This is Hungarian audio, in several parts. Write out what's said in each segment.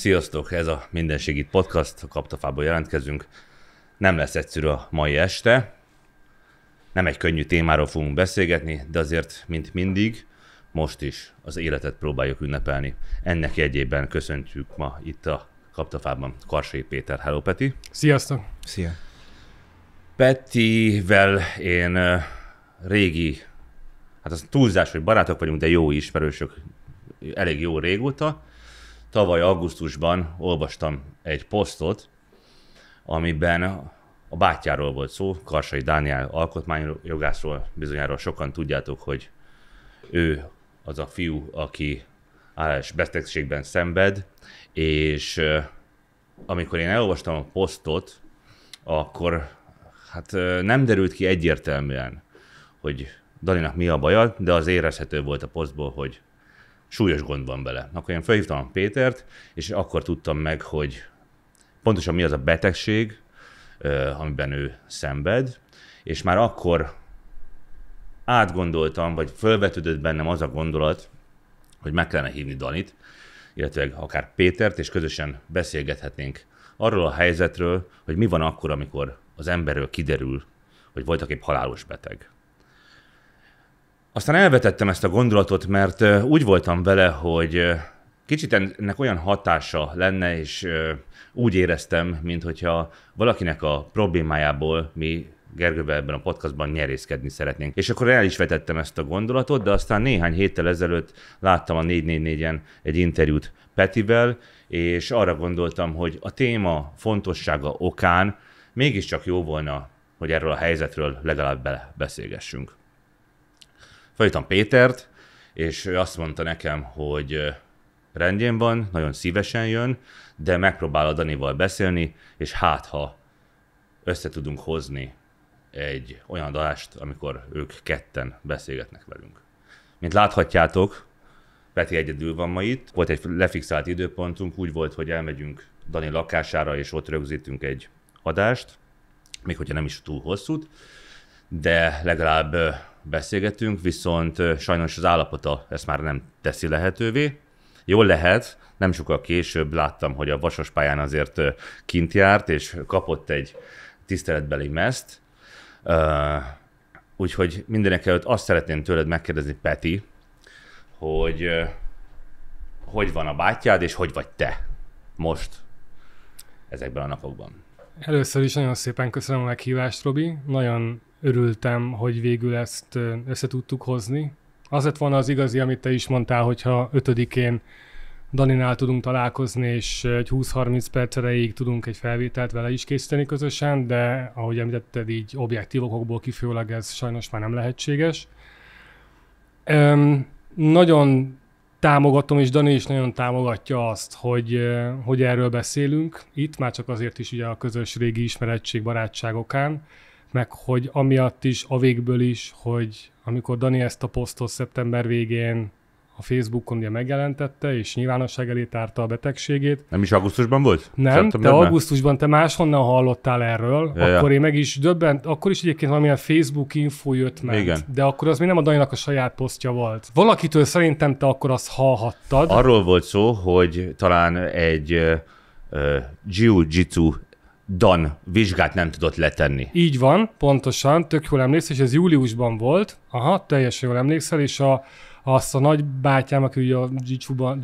Sziasztok, ez a Mindenség podcast, a Kaptafából jelentkezünk. Nem lesz egyszerű a mai este, nem egy könnyű témáról fogunk beszélgetni, de azért, mint mindig, most is az életet próbáljuk ünnepelni. Ennek jegyében köszöntjük ma itt a Kaptafában Karsai Péter. Hello, Peti! Sziasztok! Szia! Petivel én régi, hát az túlzás, hogy barátok vagyunk, de jó ismerősök, elég jó régóta, tavaly augusztusban olvastam egy posztot, amiben a Bátyáról volt szó, Karsai Dániel alkotmányjogászról, bizonyára sokan tudjátok, hogy ő az a fiú, aki állás betegségben szenved, és amikor én elolvastam a posztot, akkor hát nem derült ki egyértelműen, hogy Daninak mi a baja, de az érezhető volt a posztból, hogy súlyos gond van vele. Akkor én felhívtam a Pétert, és akkor tudtam meg, hogy pontosan mi az a betegség, amiben ő szenved, és már akkor átgondoltam, vagy fölvetődött bennem az a gondolat, hogy meg kellene hívni Danit, illetve akár Pétert, és közösen beszélgethetnénk arról a helyzetről, hogy mi van akkor, amikor az emberről kiderül, hogy voltak épp halálos beteg. Aztán elvetettem ezt a gondolatot, mert úgy voltam vele, hogy kicsit ennek olyan hatása lenne, és úgy éreztem, mint hogyha valakinek a problémájából mi Gergővel ebben a podcastban nyerészkedni szeretnénk. És akkor el is vetettem ezt a gondolatot, de aztán néhány héttel ezelőtt láttam a 444-en egy interjút Petivel, és arra gondoltam, hogy a téma fontossága okán mégiscsak jó volna, hogy erről a helyzetről legalább bele beszélgessünk. Felhívtam Pétert, és ő azt mondta nekem, hogy rendjén van, nagyon szívesen jön, de megpróbál a Danival beszélni, és hát ha össze tudunk hozni egy olyan adást, amikor ők ketten beszélgetnek velünk. Mint láthatjátok, Peti egyedül van ma itt. Volt egy lefixált időpontunk, úgy volt, hogy elmegyünk Dani lakására, és ott rögzítünk egy adást, még hogyha nem is túl hosszút, de legalább beszélgetünk, viszont sajnos az állapota ezt már nem teszi lehetővé. Jól lehet, nem sokkal később láttam, hogy a vasas pályán azért kint járt, és kapott egy tiszteletbeli meszt. Úgyhogy mindenek előtt azt szeretném tőled megkérdezni, Peti, hogy hogy van a bátyád, és hogy vagy te most ezekben a napokban? Először is nagyon szépen köszönöm a meghívást, Robi. Nagyon örültem, hogy végül ezt össze tudtuk hozni. Az lett volna az igazi, amit te is mondtál, hogyha ötödikén Daninál tudunk találkozni, és egy 20-30 perc tudunk egy felvételt vele is készíteni közösen, de ahogy említetted, így objektív okokból kifejezőleg ez sajnos már nem lehetséges. Öm, nagyon támogatom, és Dani is nagyon támogatja azt, hogy, hogy erről beszélünk itt, már csak azért is ugye a közös régi ismerettség barátságokán, meg hogy amiatt is, a végből is, hogy amikor Dani ezt a posztot szeptember végén a Facebookon ugye megjelentette, és nyilvánosság elé tárta a betegségét. Nem is augusztusban volt? Nem, te augusztusban, te máshonnan hallottál erről, ja, akkor ja. én meg is döbbent, akkor is egyébként valamilyen Facebook info jött meg, Igen. de akkor az még nem a dani a saját posztja volt. Valakitől szerintem te akkor azt hallhattad. Arról volt szó, hogy talán egy uh, jiu-jitsu Dan vizsgát nem tudott letenni. Így van, pontosan, tök jól emlékszel, és ez júliusban volt, aha, teljesen jól emlékszel, és a, azt a bátyám, aki ugye a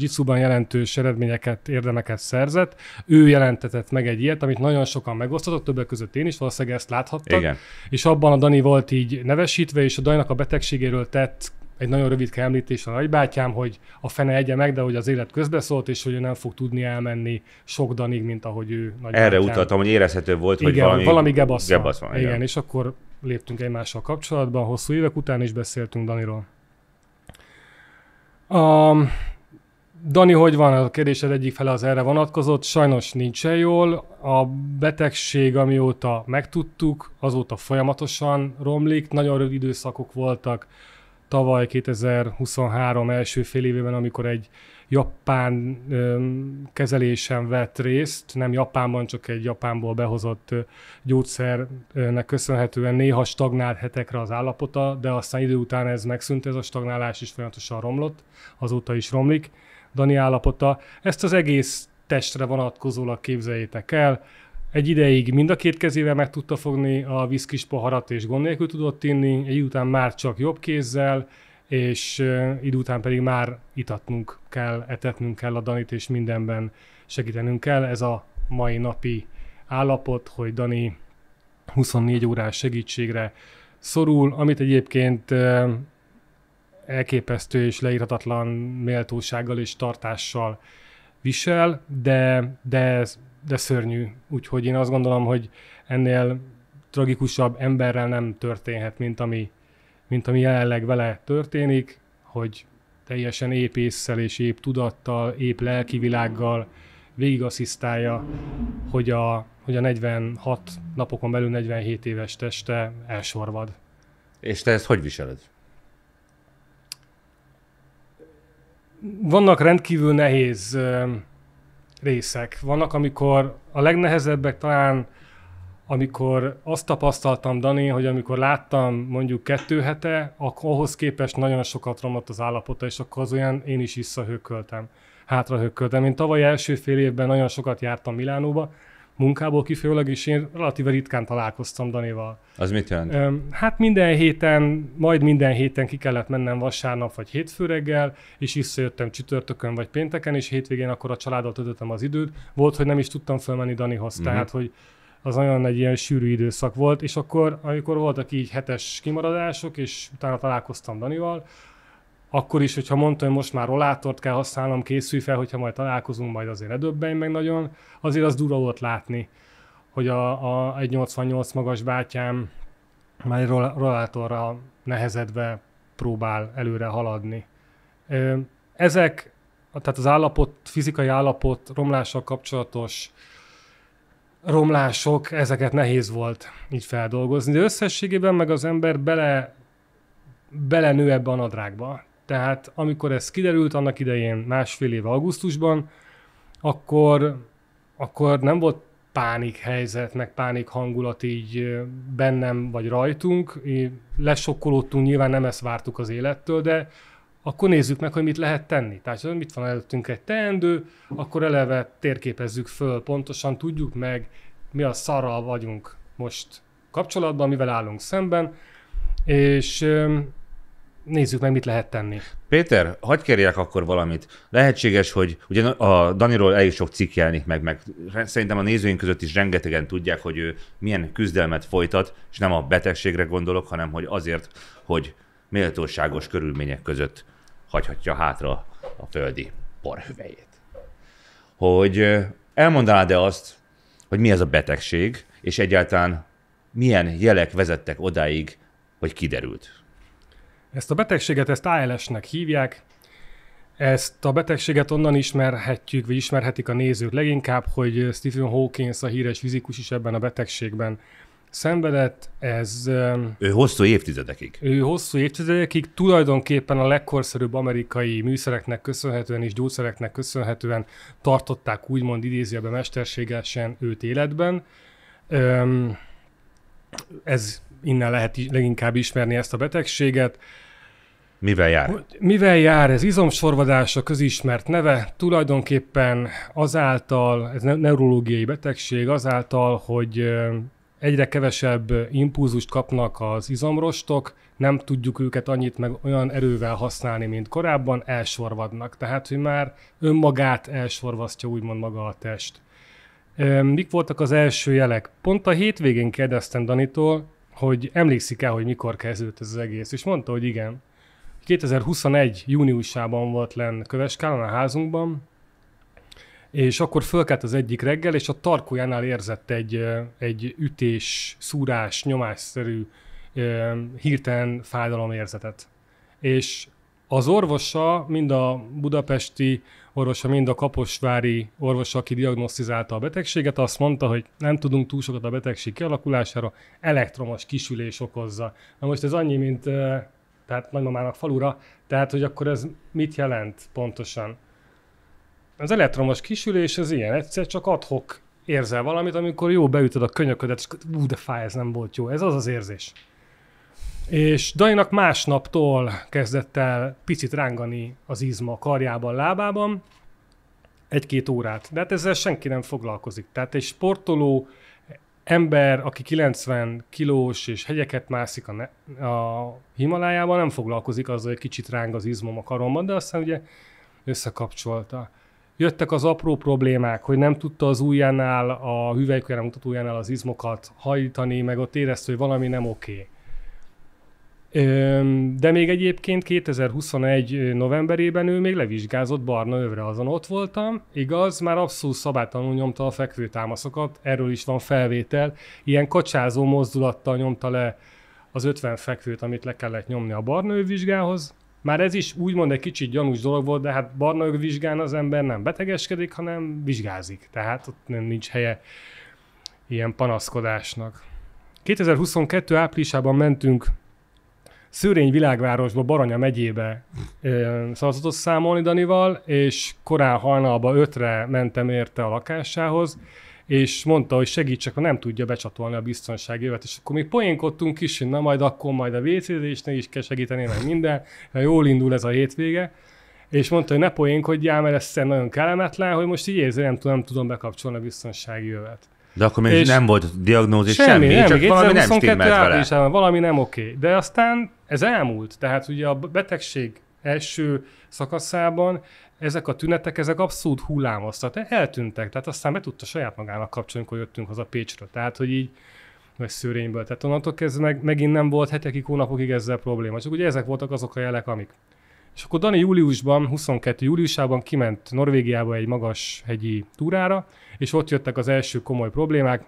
jitsuban, jelentős eredményeket, érdemeket szerzett, ő jelentetett meg egy ilyet, amit nagyon sokan megosztottak, többek között én is, valószínűleg ezt láthattam. Igen. És abban a Dani volt így nevesítve, és a Daninak a betegségéről tett egy nagyon rövid említés a nagybátyám, hogy a fene egye meg, de hogy az élet közbeszólt, és hogy ő nem fog tudni elmenni sok danig, mint ahogy ő nagybátyám. Erre utaltam, hogy érezhető volt, igen, hogy valami, valami gebasz, van. Igen. igen, és akkor léptünk egymással kapcsolatban, hosszú évek után is beszéltünk Daniról. Um, Dani, hogy van? A kérdésed egyik fele az erre vonatkozott. Sajnos nincsen jól. A betegség, amióta megtudtuk, azóta folyamatosan romlik. Nagyon rövid időszakok voltak tavaly 2023 első fél évében, amikor egy japán kezelésen vett részt, nem Japánban, csak egy Japánból behozott gyógyszernek köszönhetően néha stagnált hetekre az állapota, de aztán idő után ez megszűnt, ez a stagnálás is folyamatosan romlott, azóta is romlik Dani állapota. Ezt az egész testre vonatkozólag képzeljétek el, egy ideig mind a két kezével meg tudta fogni a viszkis poharat, és gond nélkül tudott inni, egy után már csak jobb kézzel, és idő után pedig már itatnunk kell, etetnünk kell a Danit, és mindenben segítenünk kell. Ez a mai napi állapot, hogy Dani 24 órás segítségre szorul, amit egyébként elképesztő és leírhatatlan méltósággal és tartással visel, de, de ez de szörnyű. Úgyhogy én azt gondolom, hogy ennél tragikusabb emberrel nem történhet, mint ami, mint ami jelenleg vele történik, hogy teljesen ép észszel és épp tudattal, épp lelkivilággal végigasszisztálja, hogy a, hogy a 46 napokon belül 47 éves teste elsorvad. És te ezt hogy viseled? Vannak rendkívül nehéz részek. Vannak, amikor a legnehezebbek talán, amikor azt tapasztaltam, Dani, hogy amikor láttam mondjuk kettő hete, akkor ahhoz képest nagyon sokat romlott az állapota, és akkor az olyan én is visszahököltem, hátrahököltem. Én tavaly első fél évben nagyon sokat jártam Milánóba, munkából kifejezőleg, és én relatíve ritkán találkoztam Danival. Az mit jelent? Hát minden héten, majd minden héten ki kellett mennem vasárnap vagy hétfő reggel, és visszajöttem csütörtökön vagy pénteken, és hétvégén akkor a családdal töltöttem az időt. Volt, hogy nem is tudtam fölmenni Danihoz, mm-hmm. tehát hogy az nagyon egy ilyen sűrű időszak volt, és akkor, amikor voltak így hetes kimaradások, és utána találkoztam Danival, akkor is, hogyha mondtam, hogy most már rollátort kell használnom, készülj fel, hogyha majd találkozunk, majd azért ne döbbenj meg nagyon, azért az durva volt látni, hogy a, a egy 88 magas bátyám már egy rollátorra nehezedve próbál előre haladni. Ezek, tehát az állapot, fizikai állapot, romlással kapcsolatos romlások, ezeket nehéz volt így feldolgozni, de összességében meg az ember bele nő ebbe a nadrágba. Tehát amikor ez kiderült annak idején másfél év augusztusban, akkor, akkor nem volt pánik helyzet, meg pánik hangulat így bennem vagy rajtunk. Lesokkolódtunk, nyilván nem ezt vártuk az élettől, de akkor nézzük meg, hogy mit lehet tenni. Tehát hogy mit van előttünk egy teendő, akkor eleve térképezzük föl, pontosan tudjuk meg, mi a szarral vagyunk most kapcsolatban, mivel állunk szemben, és nézzük meg, mit lehet tenni. Péter, hagyd kérjek akkor valamit. Lehetséges, hogy ugye a Daniról elég sok cikk jelenik meg, meg szerintem a nézőink között is rengetegen tudják, hogy ő milyen küzdelmet folytat, és nem a betegségre gondolok, hanem hogy azért, hogy méltóságos körülmények között hagyhatja hátra a földi porhüvejét. Hogy elmondanád-e azt, hogy mi ez a betegség, és egyáltalán milyen jelek vezettek odáig, hogy kiderült? Ezt a betegséget, ezt ALS-nek hívják. Ezt a betegséget onnan ismerhetjük, vagy ismerhetik a nézők leginkább, hogy Stephen Hawking, a híres fizikus is ebben a betegségben szenvedett, ez... Ő hosszú évtizedekig. Ő hosszú évtizedekig, tulajdonképpen a legkorszerűbb amerikai műszereknek köszönhetően és gyógyszereknek köszönhetően tartották úgymond idézőjelben mesterségesen őt életben. Ez innen lehet leginkább ismerni ezt a betegséget. Mivel jár? Mivel jár ez izomsorvadás, a közismert neve, tulajdonképpen azáltal, ez neurológiai betegség, azáltal, hogy egyre kevesebb impulzust kapnak az izomrostok, nem tudjuk őket annyit meg olyan erővel használni, mint korábban, elsorvadnak. Tehát, hogy már önmagát elsorvasztja úgymond maga a test. Mik voltak az első jelek? Pont a hétvégén kérdeztem Danitól, hogy emlékszik-e, hogy mikor kezdődött ez az egész, és mondta, hogy igen. 2021. júniusában volt len Köveskálon a házunkban, és akkor fölkelt az egyik reggel, és a tarkójánál érzett egy, egy ütés, szúrás, nyomásszerű, hirtelen fájdalomérzetet. És az orvosa, mind a budapesti orvosa, mind a kaposvári orvosa, aki diagnosztizálta a betegséget, azt mondta, hogy nem tudunk túl sokat a betegség kialakulására, elektromos kisülés okozza. Na most ez annyi, mint tehát nagymamának falura, tehát hogy akkor ez mit jelent pontosan? Az elektromos kisülés az ilyen, egyszer csak adhok érzel valamit, amikor jó beütöd a könyöködet, és ú, de fáj, ez nem volt jó. Ez az az érzés. És Dainak másnaptól kezdett el picit rángani az izma karjában, lábában, egy-két órát. De hát ezzel senki nem foglalkozik. Tehát egy sportoló, ember, aki 90 kilós és hegyeket mászik a, ne, a Himalájában, nem foglalkozik azzal, hogy kicsit ráng az izmom a karomban, de aztán ugye összekapcsolta. Jöttek az apró problémák, hogy nem tudta az ujjánál, a hüvelykujjánál mutatójánál az izmokat hajítani, meg ott érezte, hogy valami nem oké. Okay. De még egyébként 2021 novemberében ő még levizsgázott barna övre, azon ott voltam. Igaz, már abszolút szabálytalanul nyomta a fekvő támaszokat, erről is van felvétel. Ilyen kocsázó mozdulattal nyomta le az 50 fekvőt, amit le kellett nyomni a barna vizsgához. Már ez is úgymond egy kicsit gyanús dolog volt, de hát barna vizsgán az ember nem betegeskedik, hanem vizsgázik. Tehát ott nem nincs helye ilyen panaszkodásnak. 2022 áprilisában mentünk Szőrény világvárosba, Baranya megyébe szavazatot számolni Danival, és korán hajnalba ötre mentem érte a lakásához, és mondta, hogy segítsek, ha nem tudja becsatolni a biztonsági jövet. és akkor mi poénkodtunk is, na majd akkor majd a wc is kell segíteni, meg minden, mert jól indul ez a hétvége, és mondta, hogy ne poénkodjál, mert ez nagyon kellemetlen, hogy most így érzi, nem, nem tudom bekapcsolni a biztonsági jövet. De akkor még és nem volt diagnózis, semmi, semmi csak valami nem stimmelt vele. Valami nem oké. Okay. De aztán ez elmúlt. Tehát ugye a betegség első szakaszában ezek a tünetek, ezek abszolút hullámoztak, eltűntek, tehát aztán be tudta saját magának kapcsolni, amikor jöttünk haza Pécsről, tehát hogy így, vagy szőrényből, tehát onnantól kezdve meg, megint nem volt hetekig, hónapokig ezzel probléma, csak ugye ezek voltak azok a jelek, amik és akkor Dani júliusban, 22 júliusában kiment Norvégiába egy magas hegyi túrára, és ott jöttek az első komoly problémák,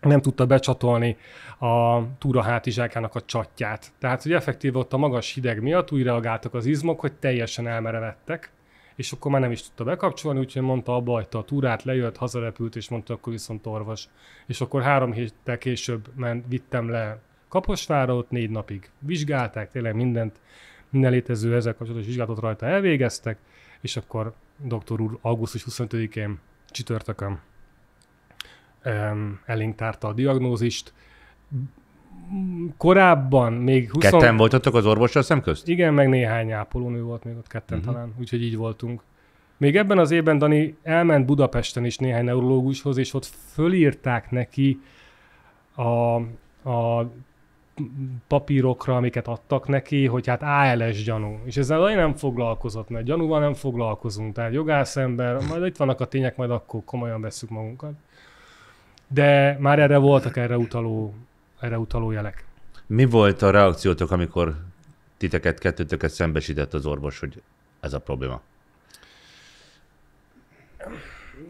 nem tudta becsatolni a túra hátizsákának a csatját. Tehát, hogy effektív ott a magas hideg miatt úgy reagáltak az izmok, hogy teljesen elmerevettek, és akkor már nem is tudta bekapcsolni, úgyhogy mondta abba bajta a túrát, lejött, hazarepült, és mondta, akkor viszont orvos. És akkor három héttel később ment, vittem le Kaposvára, ott négy napig vizsgálták, tényleg mindent minden létező ezzel kapcsolatos vizsgálatot rajta elvégeztek, és akkor doktor úr augusztus 25-én csütörtökön elénk tárta a diagnózist. Korábban még... 20... Ketten voltatok az orvossal szemközt? Igen, meg néhány ápolónő volt még ott ketten uh-huh. talán, úgyhogy így voltunk. Még ebben az évben Dani elment Budapesten is néhány neurológushoz, és ott fölírták neki a, a papírokra, amiket adtak neki, hogy hát ALS gyanú. És ezzel nagyon nem foglalkozott, mert gyanúval nem foglalkozunk. Tehát jogászember, majd itt vannak a tények, majd akkor komolyan veszük magunkat. De már erre voltak erre utaló, erre utaló jelek. Mi volt a reakciótok, amikor titeket, kettőtöket szembesített az orvos, hogy ez a probléma?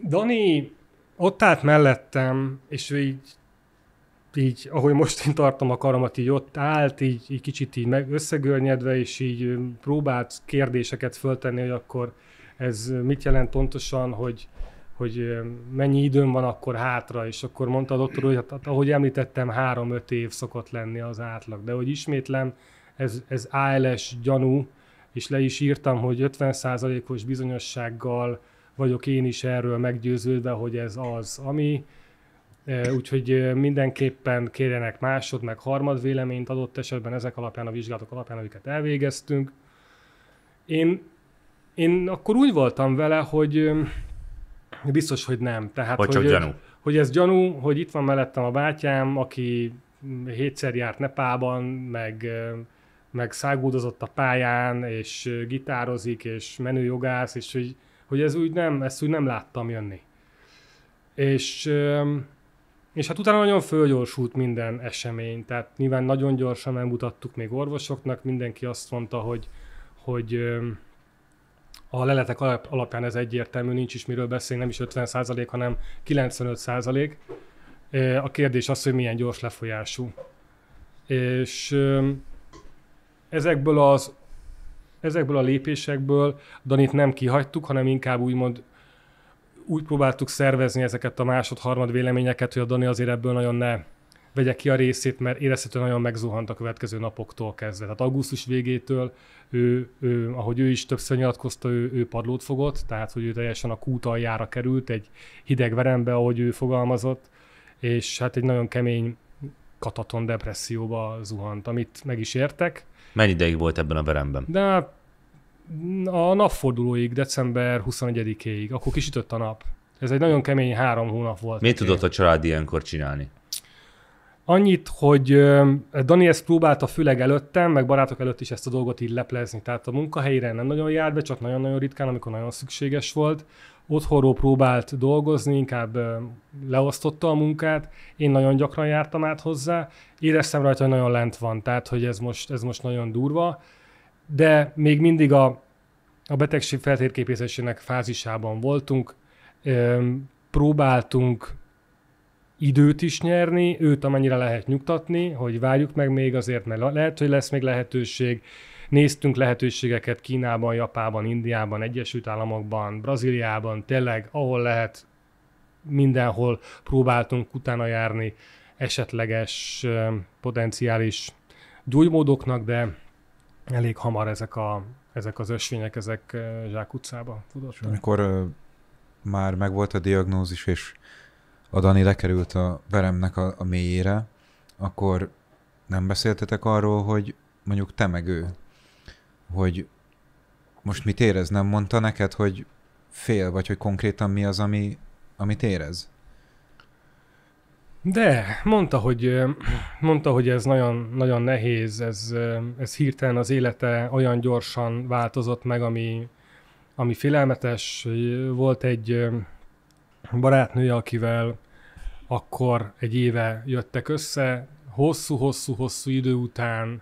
Dani ott állt mellettem, és ő így így, ahogy most én tartom a karomat, így ott állt, így, így kicsit így meg összegörnyedve, és így próbált kérdéseket föltenni, hogy akkor ez mit jelent pontosan, hogy, hogy mennyi időm van akkor hátra, és akkor mondta a doktor, hogy hát, hát, ahogy említettem, három-öt év szokott lenni az átlag, de hogy ismétlem, ez, ez ALS gyanú, és le is írtam, hogy 50%-os bizonyossággal vagyok én is erről meggyőződve, hogy ez az, ami Úgyhogy mindenképpen kérjenek másod, meg harmad véleményt adott esetben ezek alapján, a vizsgálatok alapján, amiket elvégeztünk. Én, én akkor úgy voltam vele, hogy biztos, hogy nem. Tehát, hogy, hogy, csak gyanú. Hogy ez gyanú, hogy itt van mellettem a bátyám, aki mm, hétszer járt Nepában, meg, meg szágúdozott a pályán, és gitározik, és menő jogász és hogy, hogy ez úgy nem, ezt úgy nem láttam jönni. És és hát utána nagyon fölgyorsult minden esemény, tehát nyilván nagyon gyorsan elmutattuk még orvosoknak, mindenki azt mondta, hogy, hogy a leletek alapján ez egyértelmű, nincs is miről beszélni, nem is 50 hanem 95 százalék. A kérdés az, hogy milyen gyors lefolyású. És ezekből az ezekből a lépésekből Danit nem kihagytuk, hanem inkább úgymond úgy próbáltuk szervezni ezeket a másod-harmad véleményeket, hogy a Dani azért ebből nagyon ne vegye ki a részét, mert érezhetően nagyon megzuhant a következő napoktól kezdve. Tehát augusztus végétől, ő, ő, ahogy ő is többször nyilatkozta, ő, ő padlót fogott, tehát hogy ő teljesen a kút aljára került, egy hideg verembe, ahogy ő fogalmazott, és hát egy nagyon kemény kataton depresszióba zuhant, amit meg is értek. Mennyi ideig volt ebben a veremben? De hát a napfordulóig, december 21-ig, akkor kisütött a nap. Ez egy nagyon kemény három hónap volt. Mit tudott a család ilyenkor csinálni? Annyit, hogy Dani ezt próbálta főleg előttem, meg barátok előtt is ezt a dolgot így leplezni. Tehát a munkahelyére nem nagyon járt be, csak nagyon-nagyon ritkán, amikor nagyon szükséges volt. Otthonról próbált dolgozni, inkább leosztotta a munkát. Én nagyon gyakran jártam át hozzá. Éreztem rajta, hogy nagyon lent van, tehát hogy ez most, ez most nagyon durva de még mindig a, a betegség feltérképezésének fázisában voltunk, próbáltunk időt is nyerni, őt amennyire lehet nyugtatni, hogy várjuk meg még azért, mert lehet, hogy lesz még lehetőség. Néztünk lehetőségeket Kínában, Japában, Indiában, Egyesült Államokban, Brazíliában, tényleg, ahol lehet, mindenhol próbáltunk utána járni esetleges potenciális gyógymódoknak, de elég hamar ezek, a, ezek az ösvények, ezek eh, utcába, tudod? Amikor eh, már megvolt a diagnózis, és a Dani lekerült a veremnek a, a mélyére, akkor nem beszéltetek arról, hogy mondjuk te meg ő, hogy most mit érez? Nem mondta neked, hogy fél, vagy hogy konkrétan mi az, ami, amit érez? De, mondta, hogy, mondta, hogy ez nagyon, nagyon nehéz, ez, ez hirtelen az élete olyan gyorsan változott meg, ami, ami félelmetes. Volt egy barátnője, akivel akkor egy éve jöttek össze, hosszú-hosszú-hosszú idő után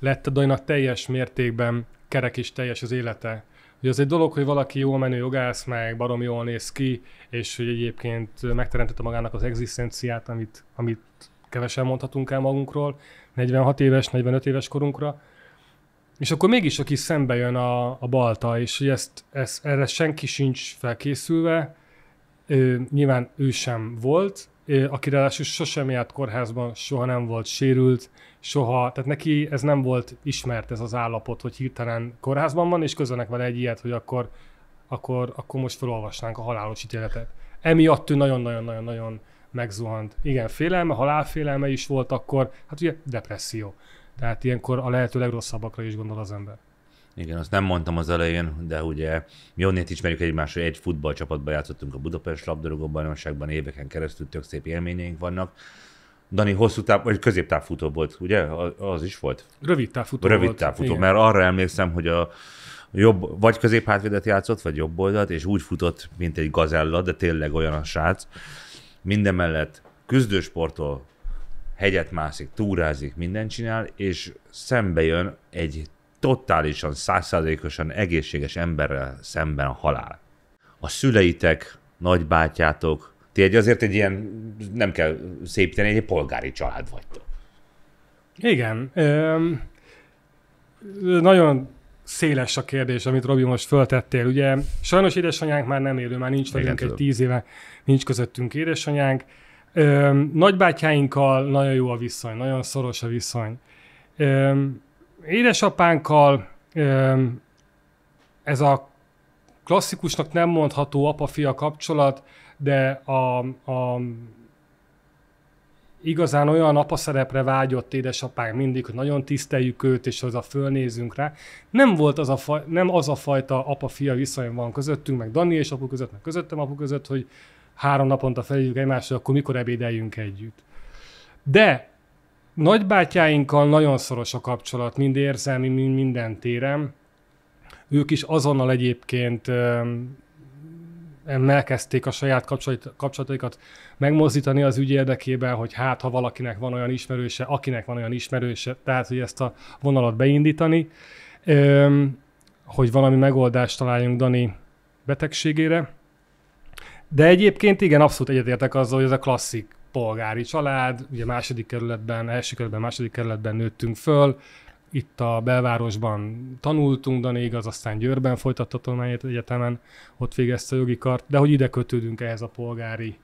lett a Dajnak teljes mértékben kerek és teljes az élete. Hogy az egy dolog, hogy valaki jó menő jogász, meg barom jól néz ki, és hogy egyébként megteremtette magának az egzisztenciát, amit, amit kevesen mondhatunk el magunkról, 46 éves, 45 éves korunkra, és akkor mégis aki szembe jön a, a balta, és hogy ezt, ezt, erre senki sincs felkészülve, ő, nyilván ő sem volt, aki ráadásul sosem járt kórházban, soha nem volt sérült, soha, tehát neki ez nem volt ismert ez az állapot, hogy hirtelen kórházban van, és közönek van egy ilyet, hogy akkor, akkor, akkor most felolvasnánk a halálos ítéletet. Emiatt ő nagyon-nagyon-nagyon-nagyon megzuhant. Igen, félelme, halálfélelme is volt akkor, hát ugye depresszió. Tehát ilyenkor a lehető legrosszabbakra is gondol az ember. Igen, azt nem mondtam az elején, de ugye mi onnét ismerjük egymást, hogy egy futballcsapatban játszottunk a Budapest labdarúgó bajnokságban, éveken keresztül tök szép élményeink vannak. Dani hosszú táv, vagy középtávfutó volt, ugye? Az is volt? Rövid távfutó Rövid volt. távfutó, Igen. mert arra emlékszem, hogy a jobb, vagy középhátvédet játszott, vagy jobb oldalt, és úgy futott, mint egy gazella, de tényleg olyan a srác. Minden mellett küzdősportol, hegyet mászik, túrázik, mindent csinál, és szembe jön egy totálisan, százszázalékosan egészséges emberrel szemben a halál. A szüleitek, nagybátyátok, ti egy azért egy ilyen, nem kell szépíteni, egy polgári család vagytok. Igen. Öm, nagyon széles a kérdés, amit Robi most föltettél. Ugye sajnos édesanyánk már nem élő, már nincs velünk egy tíz éve, nincs közöttünk édesanyánk. Öm, nagybátyáinkkal nagyon jó a viszony, nagyon szoros a viszony. Öm, édesapánkkal ez a klasszikusnak nem mondható apa-fia kapcsolat, de a, a igazán olyan apa szerepre vágyott édesapánk mindig, hogy nagyon tiszteljük őt, és az a fölnézünk rá. Nem volt az a, faj, nem az a fajta apa-fia viszony van közöttünk, meg Dani és apu között, meg közöttem apu között, hogy három naponta felhívjuk egymást, akkor mikor ebédeljünk együtt. De Nagybátyáinkkal nagyon szoros a kapcsolat, mind érzelmi, mind minden téren. Ők is azonnal egyébként elkezdték a saját kapcsolataikat megmozdítani az ügy érdekében, hogy hát, ha valakinek van olyan ismerőse, akinek van olyan ismerőse, tehát, hogy ezt a vonalat beindítani, hogy valami megoldást találjunk Dani betegségére. De egyébként igen, abszolút egyetértek azzal, hogy ez a klasszik polgári család, ugye második kerületben, első kerületben, második kerületben nőttünk föl, itt a belvárosban tanultunk, de az aztán Győrben folytatta a egyetemen, ott végezte a jogi kart, de hogy ide kötődünk ehhez a polgári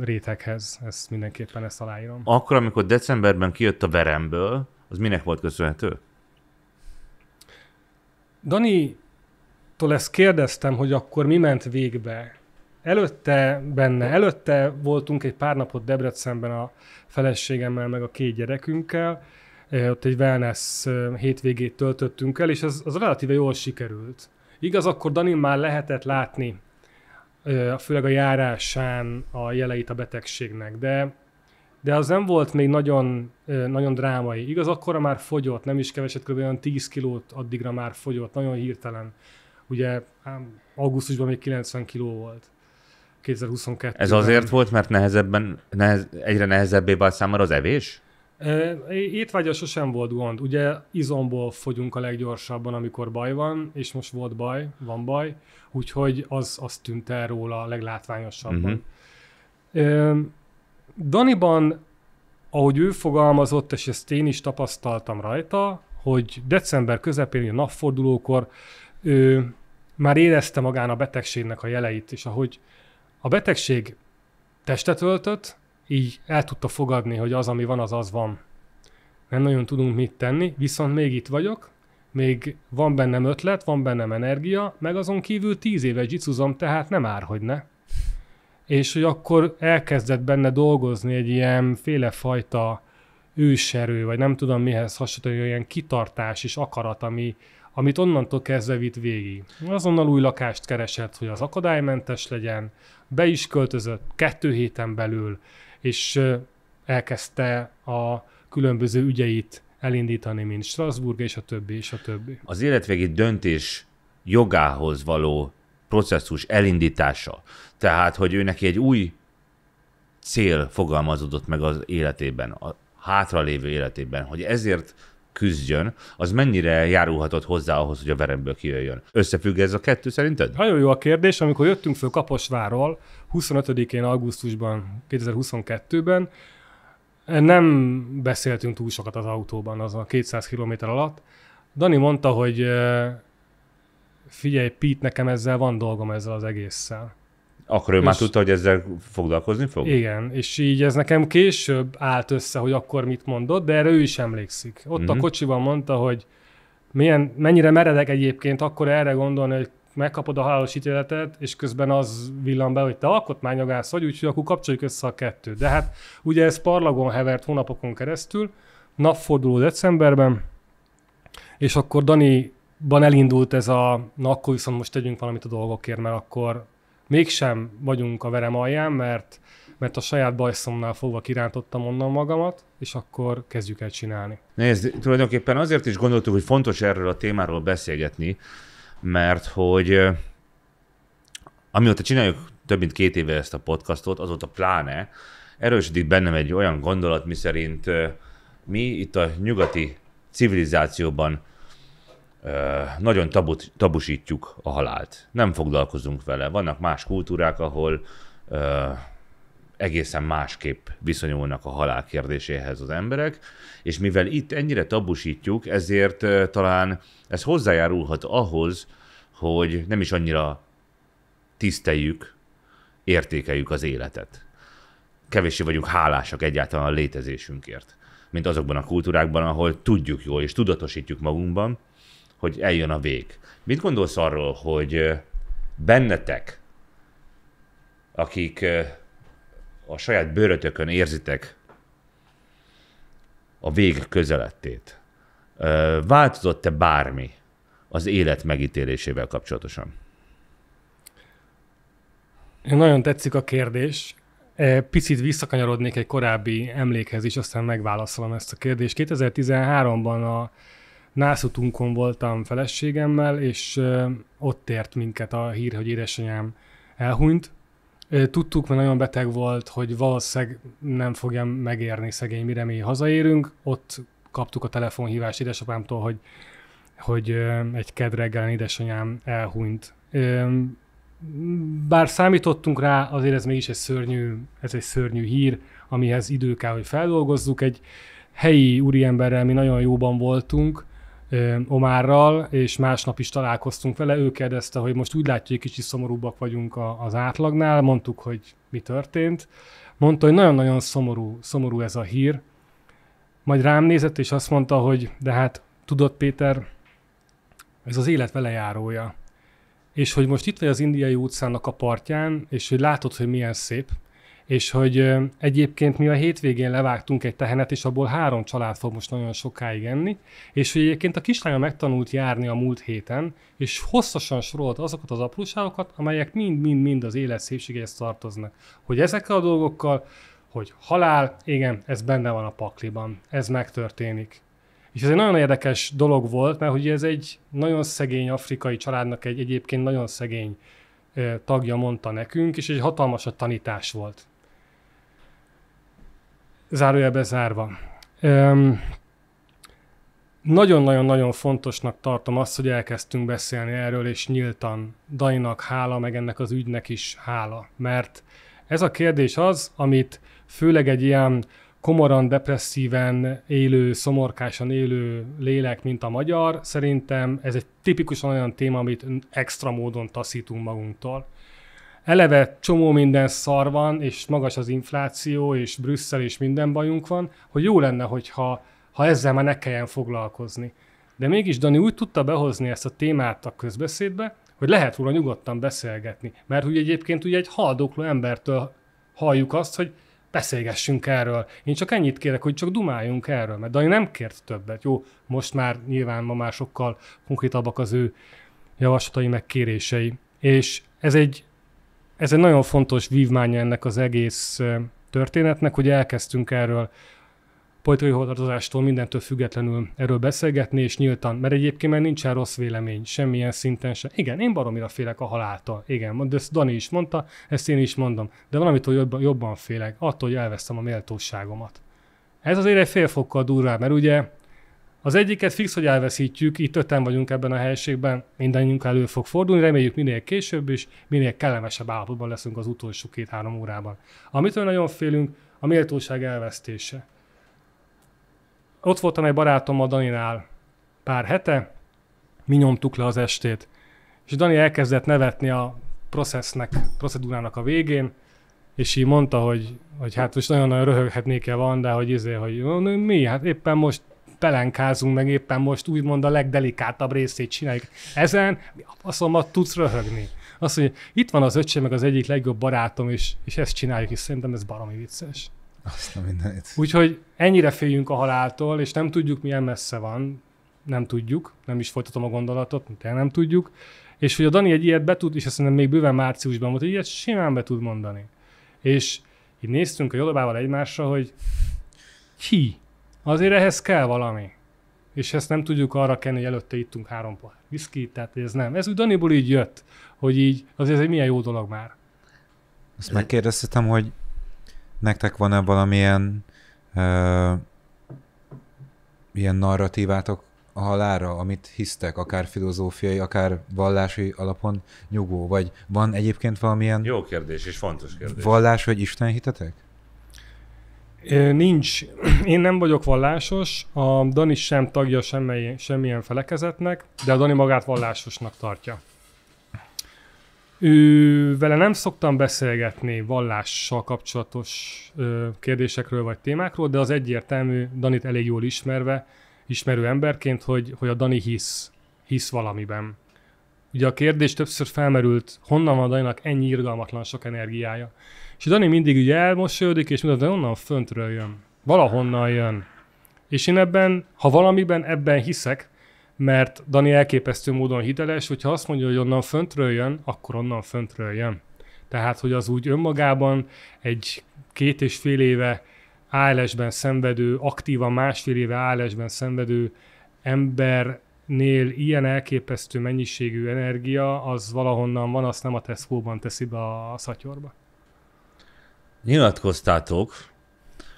réteghez, ezt mindenképpen ezt aláírom. Akkor, amikor decemberben kijött a veremből, az minek volt köszönhető? Dani-tól ezt kérdeztem, hogy akkor mi ment végbe, előtte benne, előtte voltunk egy pár napot Debrecenben a feleségemmel, meg a két gyerekünkkel, ott egy wellness hétvégét töltöttünk el, és az, az relatíve jól sikerült. Igaz, akkor Dani már lehetett látni, főleg a járásán a jeleit a betegségnek, de de az nem volt még nagyon, nagyon drámai. Igaz, akkora már fogyott, nem is keveset, kb. olyan 10 kilót addigra már fogyott, nagyon hirtelen. Ugye augusztusban még 90 kiló volt. 2022 Ez azért volt, mert nehezebben, nehez, egyre nehezebbé vált számára az evés? Étvágya sosem volt gond. Ugye izomból fogyunk a leggyorsabban, amikor baj van, és most volt baj, van baj, úgyhogy az, az tűnt el róla a leglátványosabban. Uh-huh. Daniban, ahogy ő fogalmazott, és ezt én is tapasztaltam rajta, hogy december közepén, a napfordulókor ő már érezte magán a betegségnek a jeleit, és ahogy a betegség testet öltött, így el tudta fogadni, hogy az, ami van, az az van. Nem nagyon tudunk mit tenni, viszont még itt vagyok, még van bennem ötlet, van bennem energia, meg azon kívül tíz éve jicuzom, tehát nem ár, hogy ne. És hogy akkor elkezdett benne dolgozni egy ilyen félefajta őserő, vagy nem tudom mihez hasonlítani, olyan kitartás és akarat, ami, amit onnantól kezdve vitt végig. Azonnal új lakást keresett, hogy az akadálymentes legyen, be is költözött kettő héten belül, és elkezdte a különböző ügyeit elindítani, mint Strasbourg, és a többi, és a többi. Az életvégi döntés jogához való processzus elindítása, tehát, hogy ő neki egy új cél fogalmazódott meg az életében, a hátralévő életében, hogy ezért küzdjön, az mennyire járulhatott hozzá ahhoz, hogy a veremből kijöjjön? Összefügg ez a kettő szerinted? Nagyon jó a kérdés. Amikor jöttünk föl Kaposváról, 25-én augusztusban, 2022-ben, nem beszéltünk túl sokat az autóban az a 200 km alatt. Dani mondta, hogy eh, figyelj, Pete, nekem ezzel van dolgom ezzel az egésszel. Akkor ő és, már tudta, hogy ezzel foglalkozni fog? Igen, és így ez nekem később állt össze, hogy akkor mit mondott, de erre ő is emlékszik. Ott mm-hmm. a mhm. kocsiban mondta, hogy milyen, mennyire meredek egyébként akkor erre gondolni, hogy megkapod a halálos ítéletet, és közben az villan be, hogy te alkotmányogász vagy, úgyhogy akkor kapcsoljuk össze a kettőt. De hát ugye ez parlagon hevert hónapokon keresztül, napforduló decemberben, és akkor Daniban elindult ez a, na akkor viszont most tegyünk valamit a dolgokért, mert akkor mégsem vagyunk a verem alján, mert, mert a saját bajszomnál fogva kirántottam onnan magamat, és akkor kezdjük el csinálni. Nézd, tulajdonképpen azért is gondoltuk, hogy fontos erről a témáról beszélgetni, mert hogy amióta csináljuk több mint két éve ezt a podcastot, azóta pláne erősödik bennem egy olyan gondolat, miszerint mi itt a nyugati civilizációban nagyon tabut, tabusítjuk a halált. Nem foglalkozunk vele. Vannak más kultúrák, ahol egészen másképp viszonyulnak a halál kérdéséhez az emberek, és mivel itt ennyire tabusítjuk, ezért talán ez hozzájárulhat ahhoz, hogy nem is annyira tiszteljük, értékeljük az életet. Kevéssé vagyunk hálásak egyáltalán a létezésünkért, mint azokban a kultúrákban, ahol tudjuk jól és tudatosítjuk magunkban, hogy eljön a vég. Mit gondolsz arról, hogy bennetek, akik a saját bőrötökön érzitek a vég közelettét, változott-e bármi az élet megítélésével kapcsolatosan? Nagyon tetszik a kérdés. E, picit visszakanyarodnék egy korábbi emlékhez is, aztán megválaszolom ezt a kérdést. 2013-ban a nászutunkon voltam feleségemmel, és ott ért minket a hír, hogy édesanyám elhunyt. Tudtuk, mert nagyon beteg volt, hogy valószínűleg nem fogja megérni szegény, mire mi hazaérünk. Ott kaptuk a telefonhívást édesapámtól, hogy, hogy egy kedreggelen édesanyám elhunyt. Bár számítottunk rá, azért ez mégis egy szörnyű, ez egy szörnyű hír, amihez idő kell, hogy feldolgozzuk. Egy helyi úriemberrel mi nagyon jóban voltunk, Omárral, és másnap is találkoztunk vele, ő kérdezte, hogy most úgy látja, hogy kicsit szomorúbbak vagyunk az átlagnál, mondtuk, hogy mi történt. Mondta, hogy nagyon-nagyon szomorú, szomorú ez a hír. Majd rám nézett, és azt mondta, hogy de hát tudod Péter, ez az élet velejárója. És hogy most itt vagy az indiai utcának a partján, és hogy látod, hogy milyen szép, és hogy egyébként mi a hétvégén levágtunk egy tehenet, és abból három család fog most nagyon sokáig enni, és hogy egyébként a kislánya megtanult járni a múlt héten, és hosszasan sorolt azokat az apróságokat, amelyek mind-mind-mind az élet szépségéhez tartoznak. Hogy ezekkel a dolgokkal, hogy halál, igen, ez benne van a pakliban, ez megtörténik. És ez egy nagyon érdekes dolog volt, mert hogy ez egy nagyon szegény afrikai családnak egy egyébként nagyon szegény tagja mondta nekünk, és egy a tanítás volt zárójelbe zárva. Um, nagyon-nagyon-nagyon fontosnak tartom azt, hogy elkezdtünk beszélni erről, és nyíltan Dainak hála, meg ennek az ügynek is hála. Mert ez a kérdés az, amit főleg egy ilyen komoran, depresszíven élő, szomorkásan élő lélek, mint a magyar, szerintem ez egy tipikusan olyan téma, amit extra módon taszítunk magunktól eleve csomó minden szar van, és magas az infláció, és Brüsszel, és minden bajunk van, hogy jó lenne, hogyha ha ezzel már ne kelljen foglalkozni. De mégis Dani úgy tudta behozni ezt a témát a közbeszédbe, hogy lehet volna nyugodtan beszélgetni. Mert úgy egyébként ugye egy haldokló embertől halljuk azt, hogy beszélgessünk erről. Én csak ennyit kérek, hogy csak dumáljunk erről, mert Dani nem kért többet. Jó, most már nyilván ma már sokkal konkrétabbak az ő javaslatai meg kérései. És ez egy ez egy nagyon fontos vívmánya ennek az egész történetnek, hogy elkezdtünk erről politikai hovatartozástól mindentől függetlenül erről beszélgetni, és nyíltan, mert egyébként már nincsen rossz vélemény, semmilyen szinten sem. Igen, én baromira félek a haláltól. Igen, de ezt Dani is mondta, ezt én is mondom. De valamitől jobban, jobban félek, attól, hogy elvesztem a méltóságomat. Ez azért egy fél fokkal durvább, mert ugye az egyiket fix, hogy elveszítjük, itt öten vagyunk ebben a helységben, mindannyiunk elő fog fordulni, reméljük minél később is, minél kellemesebb állapotban leszünk az utolsó két-három órában. Amitől nagyon félünk, a méltóság elvesztése. Ott voltam egy barátom a Daninál pár hete, mi nyomtuk le az estét, és Dani elkezdett nevetni a processznek, procedúrának a végén, és így mondta, hogy, hogy hát most nagyon-nagyon röhöghetnék-e van, de hogy izé, hogy mi, hát éppen most pelenkázunk, meg éppen most úgymond a legdelikátabb részét csináljuk. Ezen faszommat tudsz röhögni. Azt mondja, itt van az öcsém meg az egyik legjobb barátom, és, és ezt csináljuk, és szerintem ez baromi vicces. Azt a mindenit. Úgyhogy ennyire féljünk a haláltól, és nem tudjuk, milyen messze van. Nem tudjuk, nem is folytatom a gondolatot, mint nem tudjuk. És hogy a Dani egy ilyet be tud, és azt szerintem még bőven márciusban volt, hogy ilyet simán be tud mondani. És így néztünk a Jodobával egymásra, hogy ki? Azért ehhez kell valami. És ezt nem tudjuk arra kenni, hogy előtte ittunk három pohár viszkit, tehát ez nem. Ez úgy Daniból így jött, hogy így, azért ez egy milyen jó dolog már. Azt megkérdeztem, hogy nektek van-e valamilyen ö, ilyen narratívátok a halára, amit hisztek, akár filozófiai, akár vallási alapon nyugvó, vagy van egyébként valamilyen... Jó kérdés, és fontos kérdés. Vallás, vagy Isten hitetek? Nincs. Én nem vagyok vallásos, a Dani sem tagja semmi, semmilyen felekezetnek, de a Dani magát vallásosnak tartja. Ő, vele nem szoktam beszélgetni vallással kapcsolatos ö, kérdésekről vagy témákról, de az egyértelmű, Danit elég jól ismerve, ismerő emberként, hogy, hogy a Dani hisz, hisz valamiben. Ugye a kérdés többször felmerült, honnan van a Daninak ennyi irgalmatlan sok energiája. És Dani mindig ugye elmosolyodik, és de onnan föntről jön. Valahonnan jön. És én ebben, ha valamiben ebben hiszek, mert Dani elképesztő módon hiteles, hogyha azt mondja, hogy onnan föntről jön, akkor onnan föntről jön. Tehát, hogy az úgy önmagában egy két és fél éve ALS-ben szenvedő, aktívan másfél éve ALS-ben szenvedő embernél ilyen elképesztő mennyiségű energia, az valahonnan van, azt nem a Tesco-ban teszi be a szatyorba nyilatkoztátok,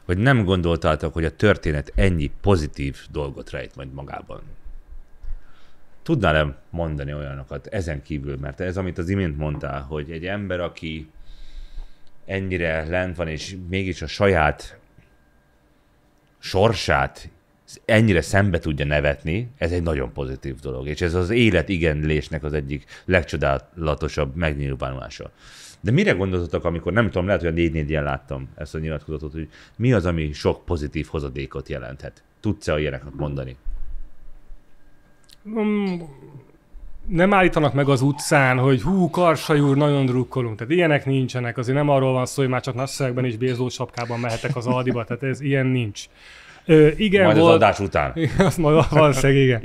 hogy nem gondoltátok, hogy a történet ennyi pozitív dolgot rejt majd magában. Tudnál-e mondani olyanokat ezen kívül, mert ez, amit az imént mondtál, hogy egy ember, aki ennyire lent van, és mégis a saját sorsát ennyire szembe tudja nevetni, ez egy nagyon pozitív dolog, és ez az élet igenlésnek az egyik legcsodálatosabb megnyilvánulása. De mire gondoltatok, amikor nem tudom, lehet, hogy a négy 4 láttam ezt a nyilatkozatot, hogy mi az, ami sok pozitív hozadékot jelenthet? Tudsz-e a ilyeneknek mondani? Um, nem állítanak meg az utcán, hogy hú, Karsai úr, nagyon drukkolunk. Tehát ilyenek nincsenek. Azért nem arról van szó, hogy már csak nagyszerekben és bézó sapkában mehetek az Aldiba. Tehát ez ilyen nincs. Ö, igen, majd volt, az adás után. Azt majd valszeg igen.